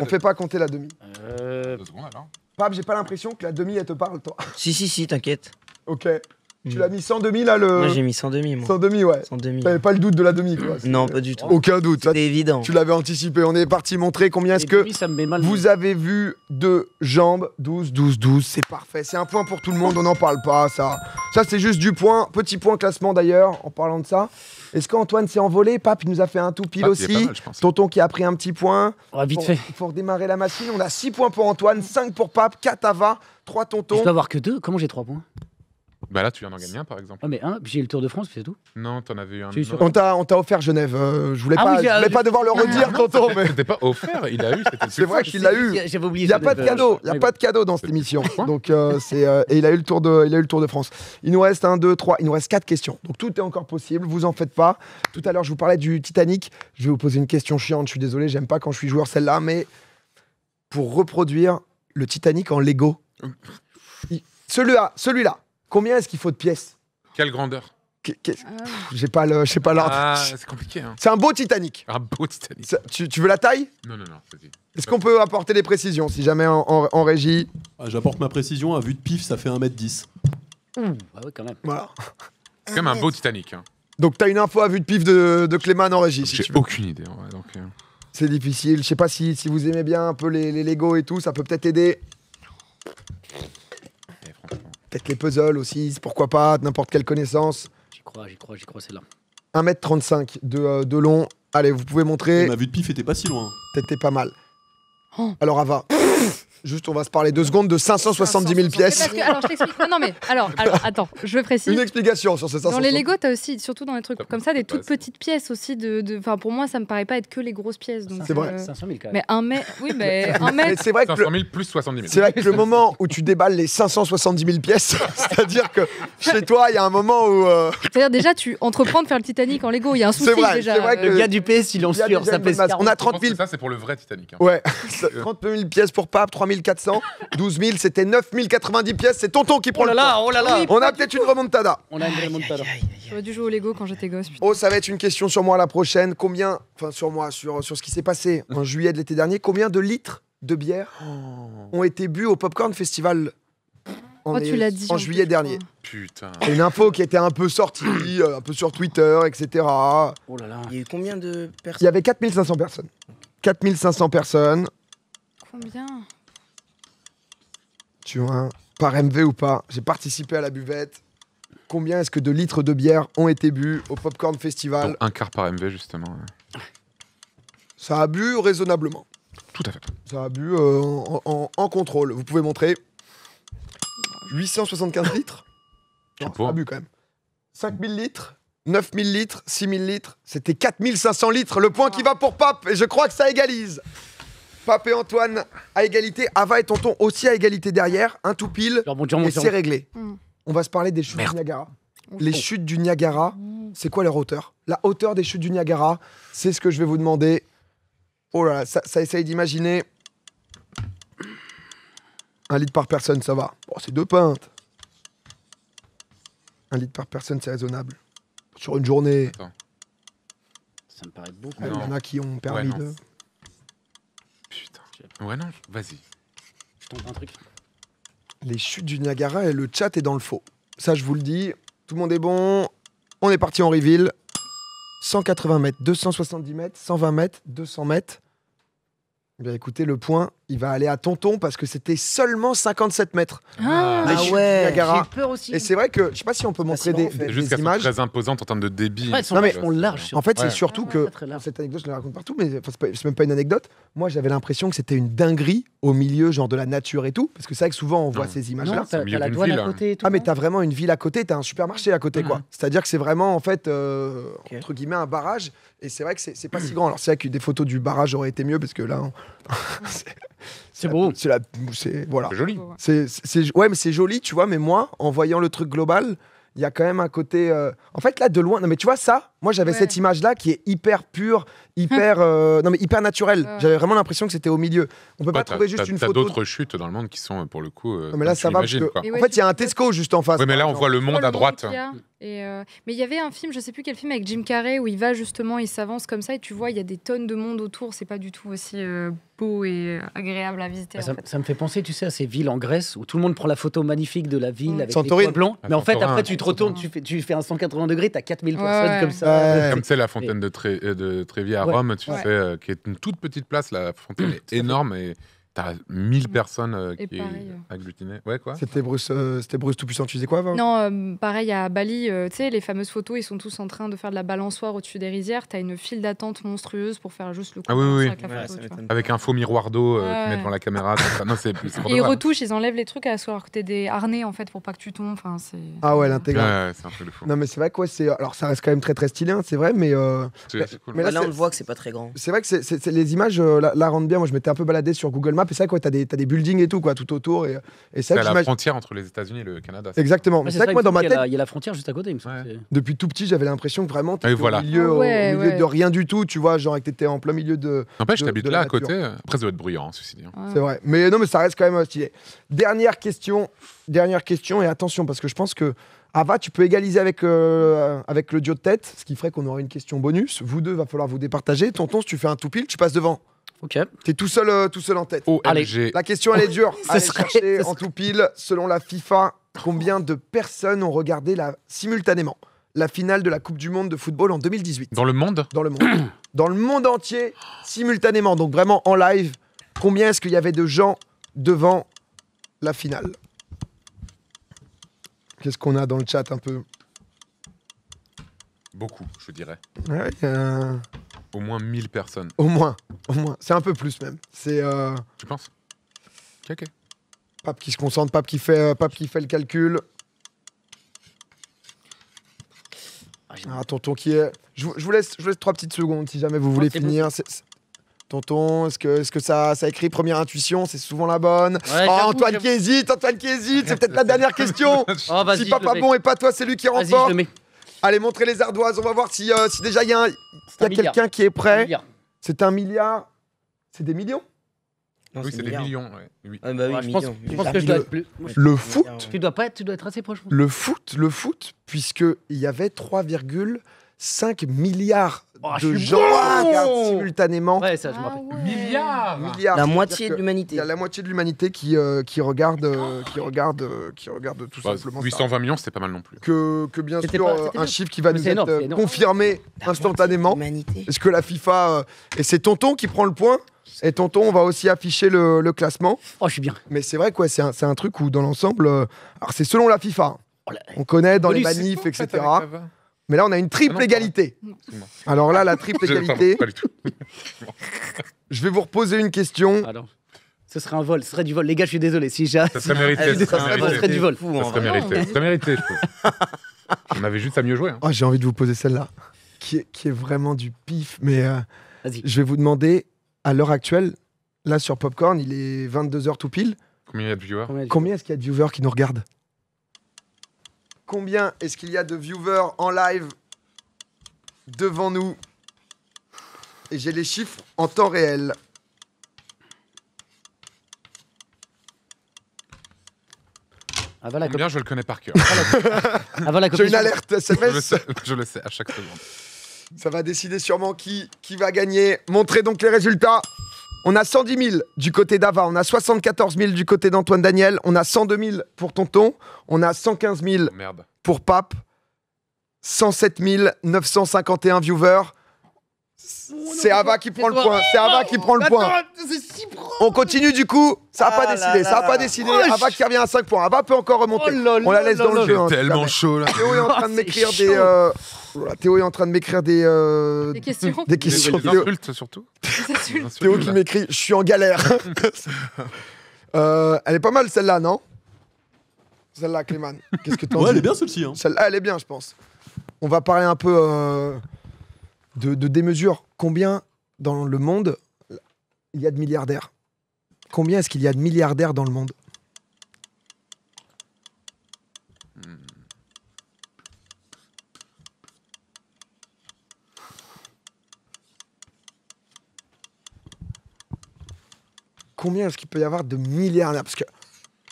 on fait pas compter, la demi. Euh... Pab, j'ai pas l'impression que la demi elle te parle toi. Si si si, t'inquiète. Ok. Tu mm. l'as mis 100 demi là le. Moi j'ai mis 100 demi. Moi. demi ouais. Tu demi. pas le doute de la demi quoi. Non pas du tout. Aucun doute. C'est évident. Tu l'avais anticipé. On est parti montrer combien est-ce que demi, ça me met mal vous avez vu deux jambes 12 12 12. C'est parfait. C'est un point pour tout le monde. On n'en parle pas ça. Ça c'est juste du point. Petit point classement d'ailleurs en parlant de ça. Est-ce qu'Antoine s'est envolé Pape il nous a fait un tout pile aussi. Tonton qui a pris un petit point. On ah, va vite pour, fait. Pour démarrer la machine, on a 6 points pour Antoine, 5 pour Pape, 4 à 3 tontons. Je dois avoir que 2 Comment j'ai 3 points bah là, tu viens d'en gagner un, par exemple. Ah, mais un, j'ai eu le Tour de France, c'est tout. Non, t'en avais eu un. On t'a, on t'a offert Genève. Euh, je voulais, ah pas, je voulais pas devoir le redire, tonton. C'était pas offert, il a eu. C'est vrai qu'il l'a eu. Il n'y a pas de euh, cadeau. Il pas de cadeau dans cette émission. Donc, euh, c'est, et il a, eu le tour de, il a eu le Tour de France. Il nous reste un, deux, trois. Il nous reste quatre questions. Donc, tout est encore possible. Vous en faites pas. Tout à l'heure, je vous parlais du Titanic. Je vais vous poser une question chiante. Je suis désolé, j'aime pas quand je suis joueur celle-là. Mais pour reproduire le Titanic en Lego. Celui-là, celui-là, Combien est-ce qu'il faut de pièces Quelle grandeur J'ai pas le, j'ai pas l'ordre. Ah, c'est compliqué. Hein. C'est un beau Titanic. Un beau Titanic. tu, veux la taille Non, non, non. Est-ce qu'on peut apporter des précisions si jamais en, régie ah, J'apporte ma précision, à vue de pif, ça fait 1m10. Ah oui, quand même. Voilà. C'est quand même un beau Titanic. hein. Donc as une info à vue de pif de, de Clément en régie. aucune idée. Euh. C'est difficile. Je sais pas si, si vous aimez bien un peu les, les Lego et tout, ça peut peut-être aider. Peut-être les puzzles aussi, pourquoi pas, n'importe quelle connaissance. J'y crois, j'y crois, j'y crois, c'est là. 1m35 de, euh, de long. Allez, vous pouvez montrer. Ma vue de pif, était pas si loin. T'étais pas mal. Oh. Alors, Ava. Juste, on va se parler deux secondes de 570 000 pièces. alors, je t'explique. Non, mais alors, attends, je précise. Une explication sur ces 500. Dans les Lego, t'as aussi, surtout dans les trucs comme ça, des toutes petites pièces aussi. De, pour moi, ça me paraît pas être que les grosses pièces. C'est vrai. 500 euh, 000 quand même. Mais un mètre. Oui, mais un mètre. C'est vrai que. 500 000 plus 70 000. C'est vrai que le moment où tu déballes les 570 000 pièces, c'est-à-dire que chez toi, il y a un moment où. Euh, c'est-à-dire, déjà, tu entreprends de faire le Titanic en Lego. Il y a un souci déjà déjà. Vrai que le gars du PS, il en sur, On a 30 000. Ça, c'est pour le vrai Titanic. Hein. Ouais. 30 000 pièces pour Pape, 3 1400, 12 000, c'était 9 090 pièces. C'est Tonton qui prend oh le Oh là là. on a peut-être une remontada. On a une remontada. J'aurais dû jouer au Lego quand j'étais gosse. Putain. Oh, ça va être une question sur moi la prochaine. Combien, enfin sur moi, sur, sur ce qui s'est passé en juillet de l'été dernier, combien de litres de bière oh. ont été bu au Popcorn Festival en, oh, juillet dernier. Putain. Une info qui était un peu sortie, euh, un peu sur Twitter, etc. Oh là là. Il y a eu combien de personnes Il y avait 4500 personnes. 4500 personnes. Combien tu vois, par MV ou pas, j'ai participé à la buvette. Combien est-ce que de litres de bière ont été bu au Popcorn Festival Un quart par MV, justement. Ça a bu raisonnablement. Tout à fait. Ça a bu euh, en, contrôle. Vous pouvez montrer. 875 litres ça a bu quand même. 5000 litres 9000 litres 6000 litres C'était 4500 litres. Le point qui va pour Pop. Et je crois que ça égalise. Pape et Antoine à égalité. Ava et Tonton aussi à égalité derrière. Un tout pile. et c'est réglé. Mm. On va se parler des chutes du Niagara. Les chutes du Niagara, mm. c'est quoi leur hauteur La hauteur des chutes du Niagara, c'est ce que je vais vous demander. Oh là là, ça, essaye d'imaginer. Un litre par personne, ça va. Oh, c'est deux pintes. Un litre par personne, c'est raisonnable. Sur une journée. Ça me paraît beaucoup. Il y en a qui ont permis de. Ouais, non, vas-y. Je un truc. Les chutes du Niagara et le chat est dans le faux. Ça, je vous le dis. Tout le monde est bon. On est parti en Riville. 180 mètres, 270 mètres, 120 mètres, 200 mètres. Eh bien, écoutez, le point, il va aller à Tonton parce que c'était seulement 57 mètres. Ah, ah ouais. peur aussi. Et c'est vrai que je sais pas si on peut montrer des, des- Juste images. très imposantes en termes de débit. Non, mais- on large En fait, c'est surtout ah, que cette anecdote, je la raconte partout, mais c'est même pas une anecdote. Moi, j'avais l'impression que c'était une dinguerie au milieu, genre de la nature et tout, parce que c'est vrai que souvent on voit ces images-là. ville, à hein. côté tout. Ah mais tu t'as vraiment une ville à côté, t'as un supermarché à côté ah. quoi. C'est-à-dire que c'est vraiment en fait euh, entre guillemets un barrage et c'est vrai que c'est pas si grand. Alors c'est vrai que des photos du barrage auraient été mieux parce que là C'est beau. C'est la, c'est voilà. Joli. C'est, ouais, mais c'est joli, tu vois. Mais moi, en voyant le truc global, il y a quand même un côté. Euh, en fait, là, de loin. Non, mais tu vois ça, moi, j'avais cette image-là qui est hyper pure, hyper, euh, non mais hyper naturelle. J'avais vraiment l'impression que c'était au milieu. On peut pas trouver juste une photo. d'autres chutes dans le monde qui sont euh, pour le coup. Euh, mais là, ça va. En fait, il y a un Tesco juste en face. Oui, mais là, on voit le monde à droite. Et mais il y avait un film, je sais plus quel film, avec Jim Carrey où il va justement, il s'avance comme ça et tu vois, il y a des tonnes de monde autour. C'est pas du tout aussi beau et agréable à visiter. Bah, ça, me fait penser, tu sais, à ces villes en Grèce où tout le monde prend la photo magnifique de la ville avec blancs. Mais en fait, après, tu te retournes, tu fais, tu fais un 180 degrés, t'as 4000 personnes comme ça. Comme c'est la fontaine de, euh, à Rome, tu sais, euh, qui est une toute petite place. La fontaine est énorme T'as 1000 mm. personnes euh, qui euh. Ouais, quoi C'était Bruce, euh, c'était Bruce Tout-Puissant, tu disais quoi Non, pareil à Bali, tu sais, les fameuses photos, ils sont tous en train de faire de la balançoire au-dessus des rizières. T'as une file d'attente monstrueuse pour faire juste le coup. Ah avec, un faux miroir d'eau, ouais. tu devant la caméra. non, ils retouchent, ils enlèvent les trucs à, soit côté des harnais, en fait, pour pas que tu tombes. Enfin, Ah ouais, l'intégral c'est un peu de fou. Non, mais c'est vrai quoi, c'est. Alors, ça reste quand même très, très stylé, hein, c'est vrai, mais. là, on le voit que c'est pas très grand. C'est vrai que les images la, rendent bien. Moi, je m'étais un peu baladé sur Google Maps et c'est vrai tu as, des buildings et tout, quoi, tout autour. Et, et c'est la frontière entre les États-Unis et le Canada. Exactement. c'est ça moi, dans ma tête. Il y a la frontière juste à côté, Depuis tout petit, j'avais l'impression que vraiment, tu au milieu de rien du tout, tu vois, genre que tu étais en plein milieu de. N'empêche, tu habites là à côté. Après, ça doit être bruyant, hein, ceci dit. Hein. C'est vrai. Mais non, mais ça reste quand même euh, stylé. Dernière question. Dernière question, et attention, parce que je pense que. Ava, tu peux égaliser avec, euh, avec le duo de tête, ce qui ferait qu'on aura une question bonus. Vous deux, va falloir vous départager. Tonton, si tu fais un tout pile, tu passes devant. Ok. T'es tout seul, euh, tout seul en tête. La question, elle est dure. Allez serait, chercher en tout pile, selon la FIFA, combien de personnes ont regardé la, simultanément la finale de la Coupe du Monde de football en 2018 Dans le monde Dans le monde. Dans le monde entier, simultanément, donc vraiment en live, combien est-ce qu'il y avait de gens devant la finale Qu'est-ce qu'on a dans le chat un peu Beaucoup, je dirais. Ouais, au moins 1000 personnes. Au moins, au moins. C'est un peu plus même. C'est. Euh... Tu penses Ok, ok. Pape qui se concentre, pape qui fait, euh, qui fait le calcul. Ah, ah, tonton qui est. Je, vous laisse, je laisse trois petites secondes si jamais vous voulez ah, finir. Tonton, est-ce que, est que ça, ça écrit première intuition C'est souvent la bonne. oh, Antoine qui hésite, Antoine qui hésite, c'est peut-être la dernière question. Oh, si papa bon et pas toi, c'est lui qui remporte. Allez, montrez les ardoises. On va voir si, euh, si déjà il y a, quelqu'un qui est prêt. C'est un milliard. C'est des millions Oui, c'est des millions. je pense- que je dois Le foot Tu dois pas être, tu dois être assez proche. Le foot, le foot, puisque il y avait 3,5 5 milliards oh, de gens regardent simultanément. Ouais, ça, je ah rappelle Milliards, La moitié de l'humanité. Il la moitié de l'humanité qui, euh, qui, regarde, euh, qui, regarde, euh, qui regarde tout bah, simplement 820 millions, c'était pas mal non plus. Que, que bien sûr, un chiffre qui va nous être confirmé instantanément. Est-ce que la FIFA. et c'est Tonton qui prend le point et tonton, on va aussi afficher le, classement. Oh, je suis bien. Mais c'est vrai quoi c'est un, truc où, dans l'ensemble, alors c'est selon la FIFA. Hein. Oh on connaît dans les manifs, etc. Mais là, on a une triple ah égalité. Alors là, la triple égalité. je vais vous reposer une question. Ce serait un vol, ce serait du vol. Les gars, je suis désolé. Si Ça serait mérité. Ça, serait, du vol. ça serait mérité. Ça mérité, je On avait juste à mieux jouer. Hein. Oh, j'ai envie de vous poser celle-là, qui est, vraiment du pif. Mais euh, je vais vous demander, à l'heure actuelle, là sur Popcorn, il est 22h tout pile. Combien il y a de viewers Combien est-ce qu'il y a de viewers qui nous regardent Combien est-ce qu'il y a de viewers en live devant nous Et j'ai les chiffres en temps réel. Ah, je le connais par cœur. Avant ah, ah, J'ai une alerte SMS. Je je le sais à chaque seconde. Ça va décider sûrement qui, qui va gagner. Montrez donc les résultats. On a 110 000 du côté d'Ava, on a 74 000 du côté d'Antoine Daniel, on a 102 000 pour Tonton, on a 115 000 pour Pape, 107 951 viewers. C'est Ava qui prend le point. C'est Ava qui prend le point. On continue du coup. Ça n'a ah pas décidé. Ça n'a pas décidé. Oh, Ava qui revient à 5 points. Ava peut encore remonter. Oh on la laisse dans le jeu. Hein, tellement chaud là. train de des. Euh, euh, Théo est en train de m'écrire des, euh, des questions. Des questions. insultes surtout. Théo qui m'écrit Je suis en galère. Euh, elle est pas mal celle-là, non Celle-là, Clément. Qu'est-ce que tu en elle est bien celle-ci. Hein. Celle-là, elle est bien, je pense. On va parler un peu de démesure. Combien dans le monde il y a de milliardaires Combien est-ce qu'il y a de milliardaires dans le monde combien est-ce qu'il peut y avoir de milliardaires Parce que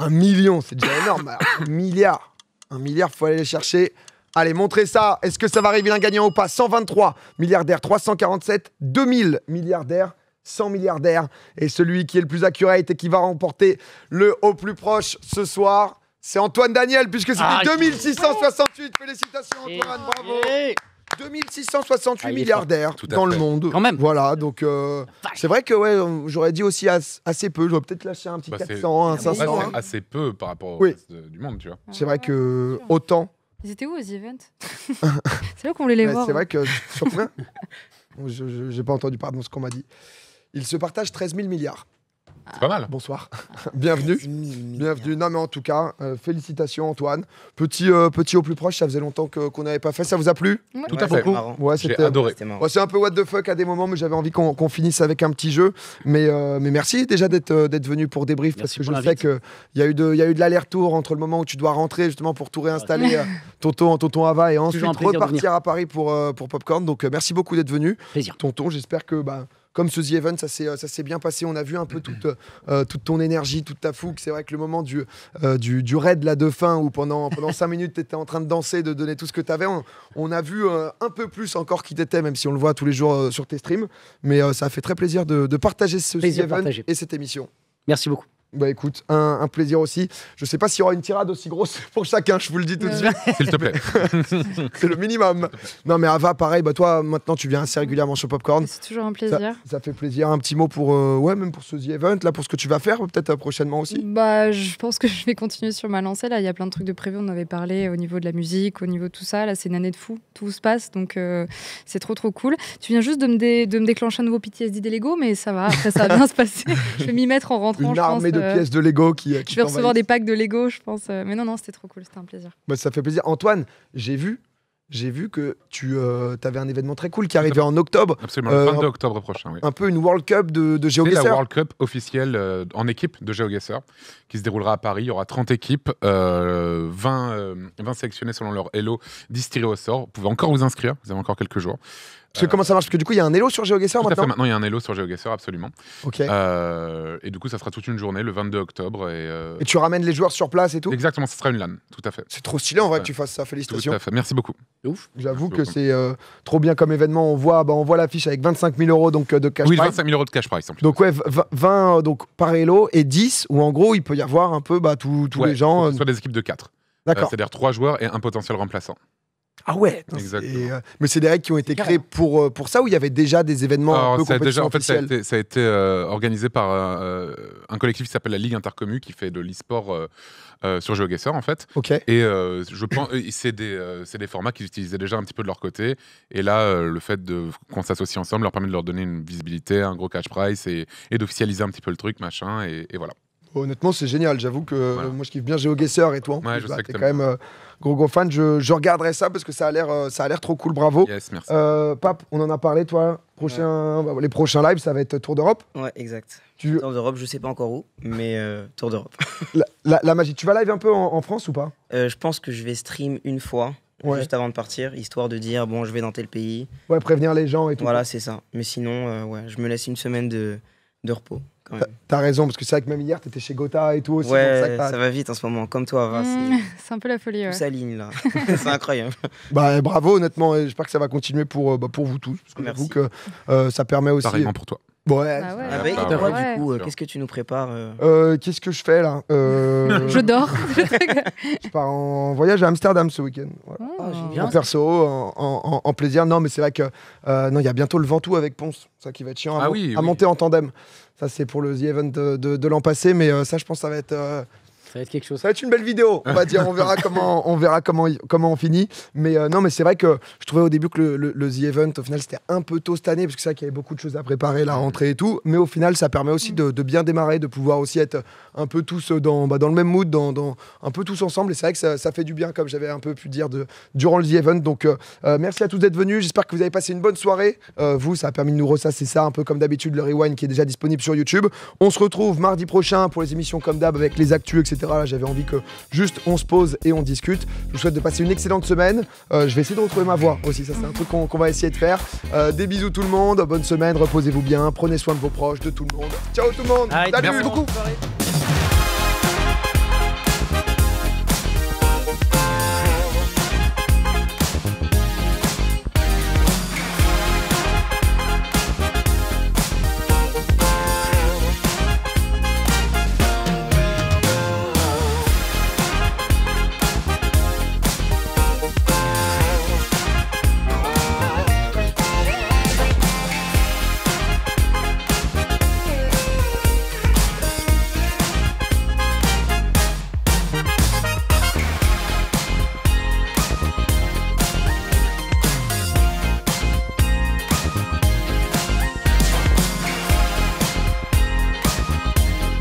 un million, c'est déjà énorme. un milliard, un milliard, faut aller les chercher. Allez, montrez ça. Est-ce que ça va arriver un gagnant ou pas 123 milliardaires, 347, 2000 milliardaires. 100 milliardaires. Et celui qui est le plus accurate et qui va remporter le au plus proche ce soir, c'est Antoine Daniel, puisque c'est 2668. Félicitations, Antoine, bravo. 2668 ah, milliardaires dans le monde. Quand même. Voilà, donc euh, c'est vrai que ouais, j'aurais dit aussi assez peu. je vais peut-être lâcher un petit 400, bah, un 500. Hein. assez peu par rapport au reste du monde, tu vois. C'est vrai que ah, autant. Ils étaient où aux events C'est là qu'on voulait les voir. c'est vrai hein. que je- n'ai J'ai pas entendu, pardon, ce qu'on m'a dit. Ils se partagent 13 000 milliards. C'est pas mal. Bonsoir. bienvenue. bienvenue. Non, mais en tout cas, euh, félicitations, Antoine. Petit, euh, petit au plus proche, ça faisait longtemps que, qu'on n'avait pas fait. Ça vous a plu Tout à fait. Ouais, J'ai euh, adoré. c'est un peu what the fuck à des moments, mais j'avais envie qu'on, finisse avec un petit jeu. Mais, mais merci déjà d'être, d'être venu pour débrief, parce que je sais qu'il y, a eu de, y a eu de l'aller-retour entre le moment où tu dois rentrer justement pour tout réinstaller Tonton, Tonton Ava et ensuite repartir à Paris pour, pour Popcorn. Donc merci beaucoup d'être venu. Plaisir. Tonton, j'espère que. Bah, comme ce The Event, euh, ça s'est bien passé. On a vu un peu euh, toute, ton énergie, toute ta fougue. C'est vrai que le moment du, euh, du, du, raid là, de fin, où pendant, pendant minutes, tu étais en train de danser, de donner tout ce que tu avais, on, a vu un peu plus encore qui t'étais, même si on le voit tous les jours sur tes streams. Mais ça a fait très plaisir de, partager ce The Event et cette émission. Merci beaucoup. Bah écoute, un, plaisir aussi. Je sais pas s'il y aura une tirade aussi grosse pour chacun, je vous le dis tout de suite. S'il te plaît. c'est le minimum. Non mais Ava, pareil, bah toi maintenant tu viens assez régulièrement chez Popcorn. C'est toujours un plaisir. Ça, fait plaisir. Un petit mot pour, euh, ouais, même pour ce The Event, là pour ce que tu vas faire peut-être euh, prochainement aussi Bah je pense que je vais continuer sur ma lancée là. Il y a plein de trucs de prévu, on avait parlé au niveau de la musique, au niveau de tout ça. Là c'est une année de fou, tout se passe donc euh, c'est trop trop cool. Tu viens juste de me, de me déclencher un nouveau PTSD des Lego, mais ça va, après ça va bien se passer. Je vais m'y mettre en rentrant, je pense, de euh, pièces de Lego qui. Euh, je vais recevoir des packs de Lego, je pense. Euh, mais non, non, c'était trop cool, c'était un plaisir. Bah, ça fait plaisir. Antoine, j'ai vu. J'ai vu que tu avais un événement très cool qui arrivait en octobre. Absolument, le 22 octobre prochain. Oui. Un peu une World Cup de, de GeoGuessr. C'est la World Cup officielle en équipe de GeoGuessr qui se déroulera à Paris. Il y aura 30 équipes, 20, 20 sélectionnées selon leur Hello, 10 au sort. Vous pouvez encore vous inscrire, vous avez encore quelques jours. Parce que comment ça marche Parce que du coup, il y a un Elo sur GeoGuessr maintenant fait, Maintenant, il y a un Elo sur GeoGuessr, absolument. Euh, et du coup, ça sera toute une journée, le 22 octobre. Euh, et, tu ramènes les joueurs sur place et tout Exactement, ce sera une LAN, tout à fait. C'est trop stylé en vrai que tu fasses ça, félicitations. Tout à fait, merci beaucoup. Ouf. J'avoue que c'est euh, trop bien comme événement. On voit, bah, on voit l'affiche avec 25 000 euros donc, de cash oui, 25 000 euros de cash price en plus. Donc, ouais, 20 donc, par Elo et 10, où en gros, il peut y avoir un peu bah, tous les gens. Soit des équipes de 4. D'accord. C'est-à-dire 3 joueurs et un potentiel remplaçant. Ah ouais. Euh, mais c'est des règles qui ont été créées pour, euh, pour ça ou il y avait déjà des événements ça a déjà, En fait, ça a été, euh, organisé par un collectif qui s'appelle la Ligue Intercommu qui fait de l'e-sport sur GeoGuessr en fait. Et je pense c'est des, des formats qu'ils utilisaient déjà un petit peu de leur côté. Et là, le fait qu'on s'associe ensemble leur permet de leur donner une visibilité, un gros cash price et, d'officialiser un petit peu le truc, machin. et, voilà honnêtement, c'est génial. J'avoue que moi, je kiffe bien GeoGuessr et toi, ouais, je bah, sais que quand même gros gros fan. Je, regarderai ça parce que ça a l'air, euh, ça a l'air trop cool. Bravo. Yes, merci. Euh, Pape, on en a parlé, toi. Prochain, les prochains lives, ça va être Tour d'Europe. Ouais, exact. Tour d'Europe, je sais pas encore où, mais euh, Tour d'Europe. la, magie. Tu vas live un peu en, France ou pas Je pense que je vais stream une fois. Juste avant de partir, histoire de dire bon, je vais dans tel pays. Ouais, prévenir les gens et tout. Voilà, c'est ça. Mais sinon, ouais, je me laisse une semaine de, de repos. T'as raison, parce que c'est vrai que même hier, t'étais chez Gotha et tout aussi. Ouais, ça, va vite en ce moment, comme toi, mm, c'est un peu la folie. Ouais. là, c'est incroyable. Bah, bravo, honnêtement, j'espère que ça va continuer pour, euh, bah, pour vous tous, parce que que euh, ça permet aussi. Pareillement pour toi. Ouais. Bah ah, bah, et euh, qu'est-ce que tu nous prépares Qu'est-ce que je fais là Je dors. je pars en voyage à Amsterdam ce week-end. Oh, ah, en perso, en, en, plaisir. Non, mais c'est vrai que non, il y a bientôt le Ventoux avec Ponce, ça qui va être chiant. à, ah monter en tandem. Ça, c'est pour le The Event de, l'an passé, mais euh, ça, je pense, ça va être euh, ça va être quelque chose. Ça être une belle vidéo, on va dire. On verra comment on, verra comment, comment on finit. Mais euh, non, mais c'est vrai que je trouvais au début que le, The Event, au final, c'était un peu tôt cette année, parce que c'est vrai qu'il y avait beaucoup de choses à préparer, la rentrée et tout. Mais au final, ça permet aussi mm. de, bien démarrer, de pouvoir aussi être un peu tous dans, bah, dans le même mood, dans, un peu tous ensemble. Et c'est vrai que ça, fait du bien, comme j'avais un peu pu dire durant le The Event. Donc, euh, euh, merci à tous d'être venus. J'espère que vous avez passé une bonne soirée. vous, ça a permis de nous ressasser ça, un peu comme d'habitude, le rewind qui est déjà disponible sur YouTube. On se retrouve mardi prochain pour les émissions comme d'hab avec les actus, etc j'avais envie que juste on se pose et on discute. Je vous souhaite de passer une excellente semaine. Euh, je vais essayer de retrouver ma voix aussi. Ça, c'est un truc qu'on va essayer de faire. Euh, des bisous tout le monde. Bonne semaine. Reposez-vous bien. Prenez soin de vos proches, de tout le monde. Ciao tout le monde. Salut. beaucoup.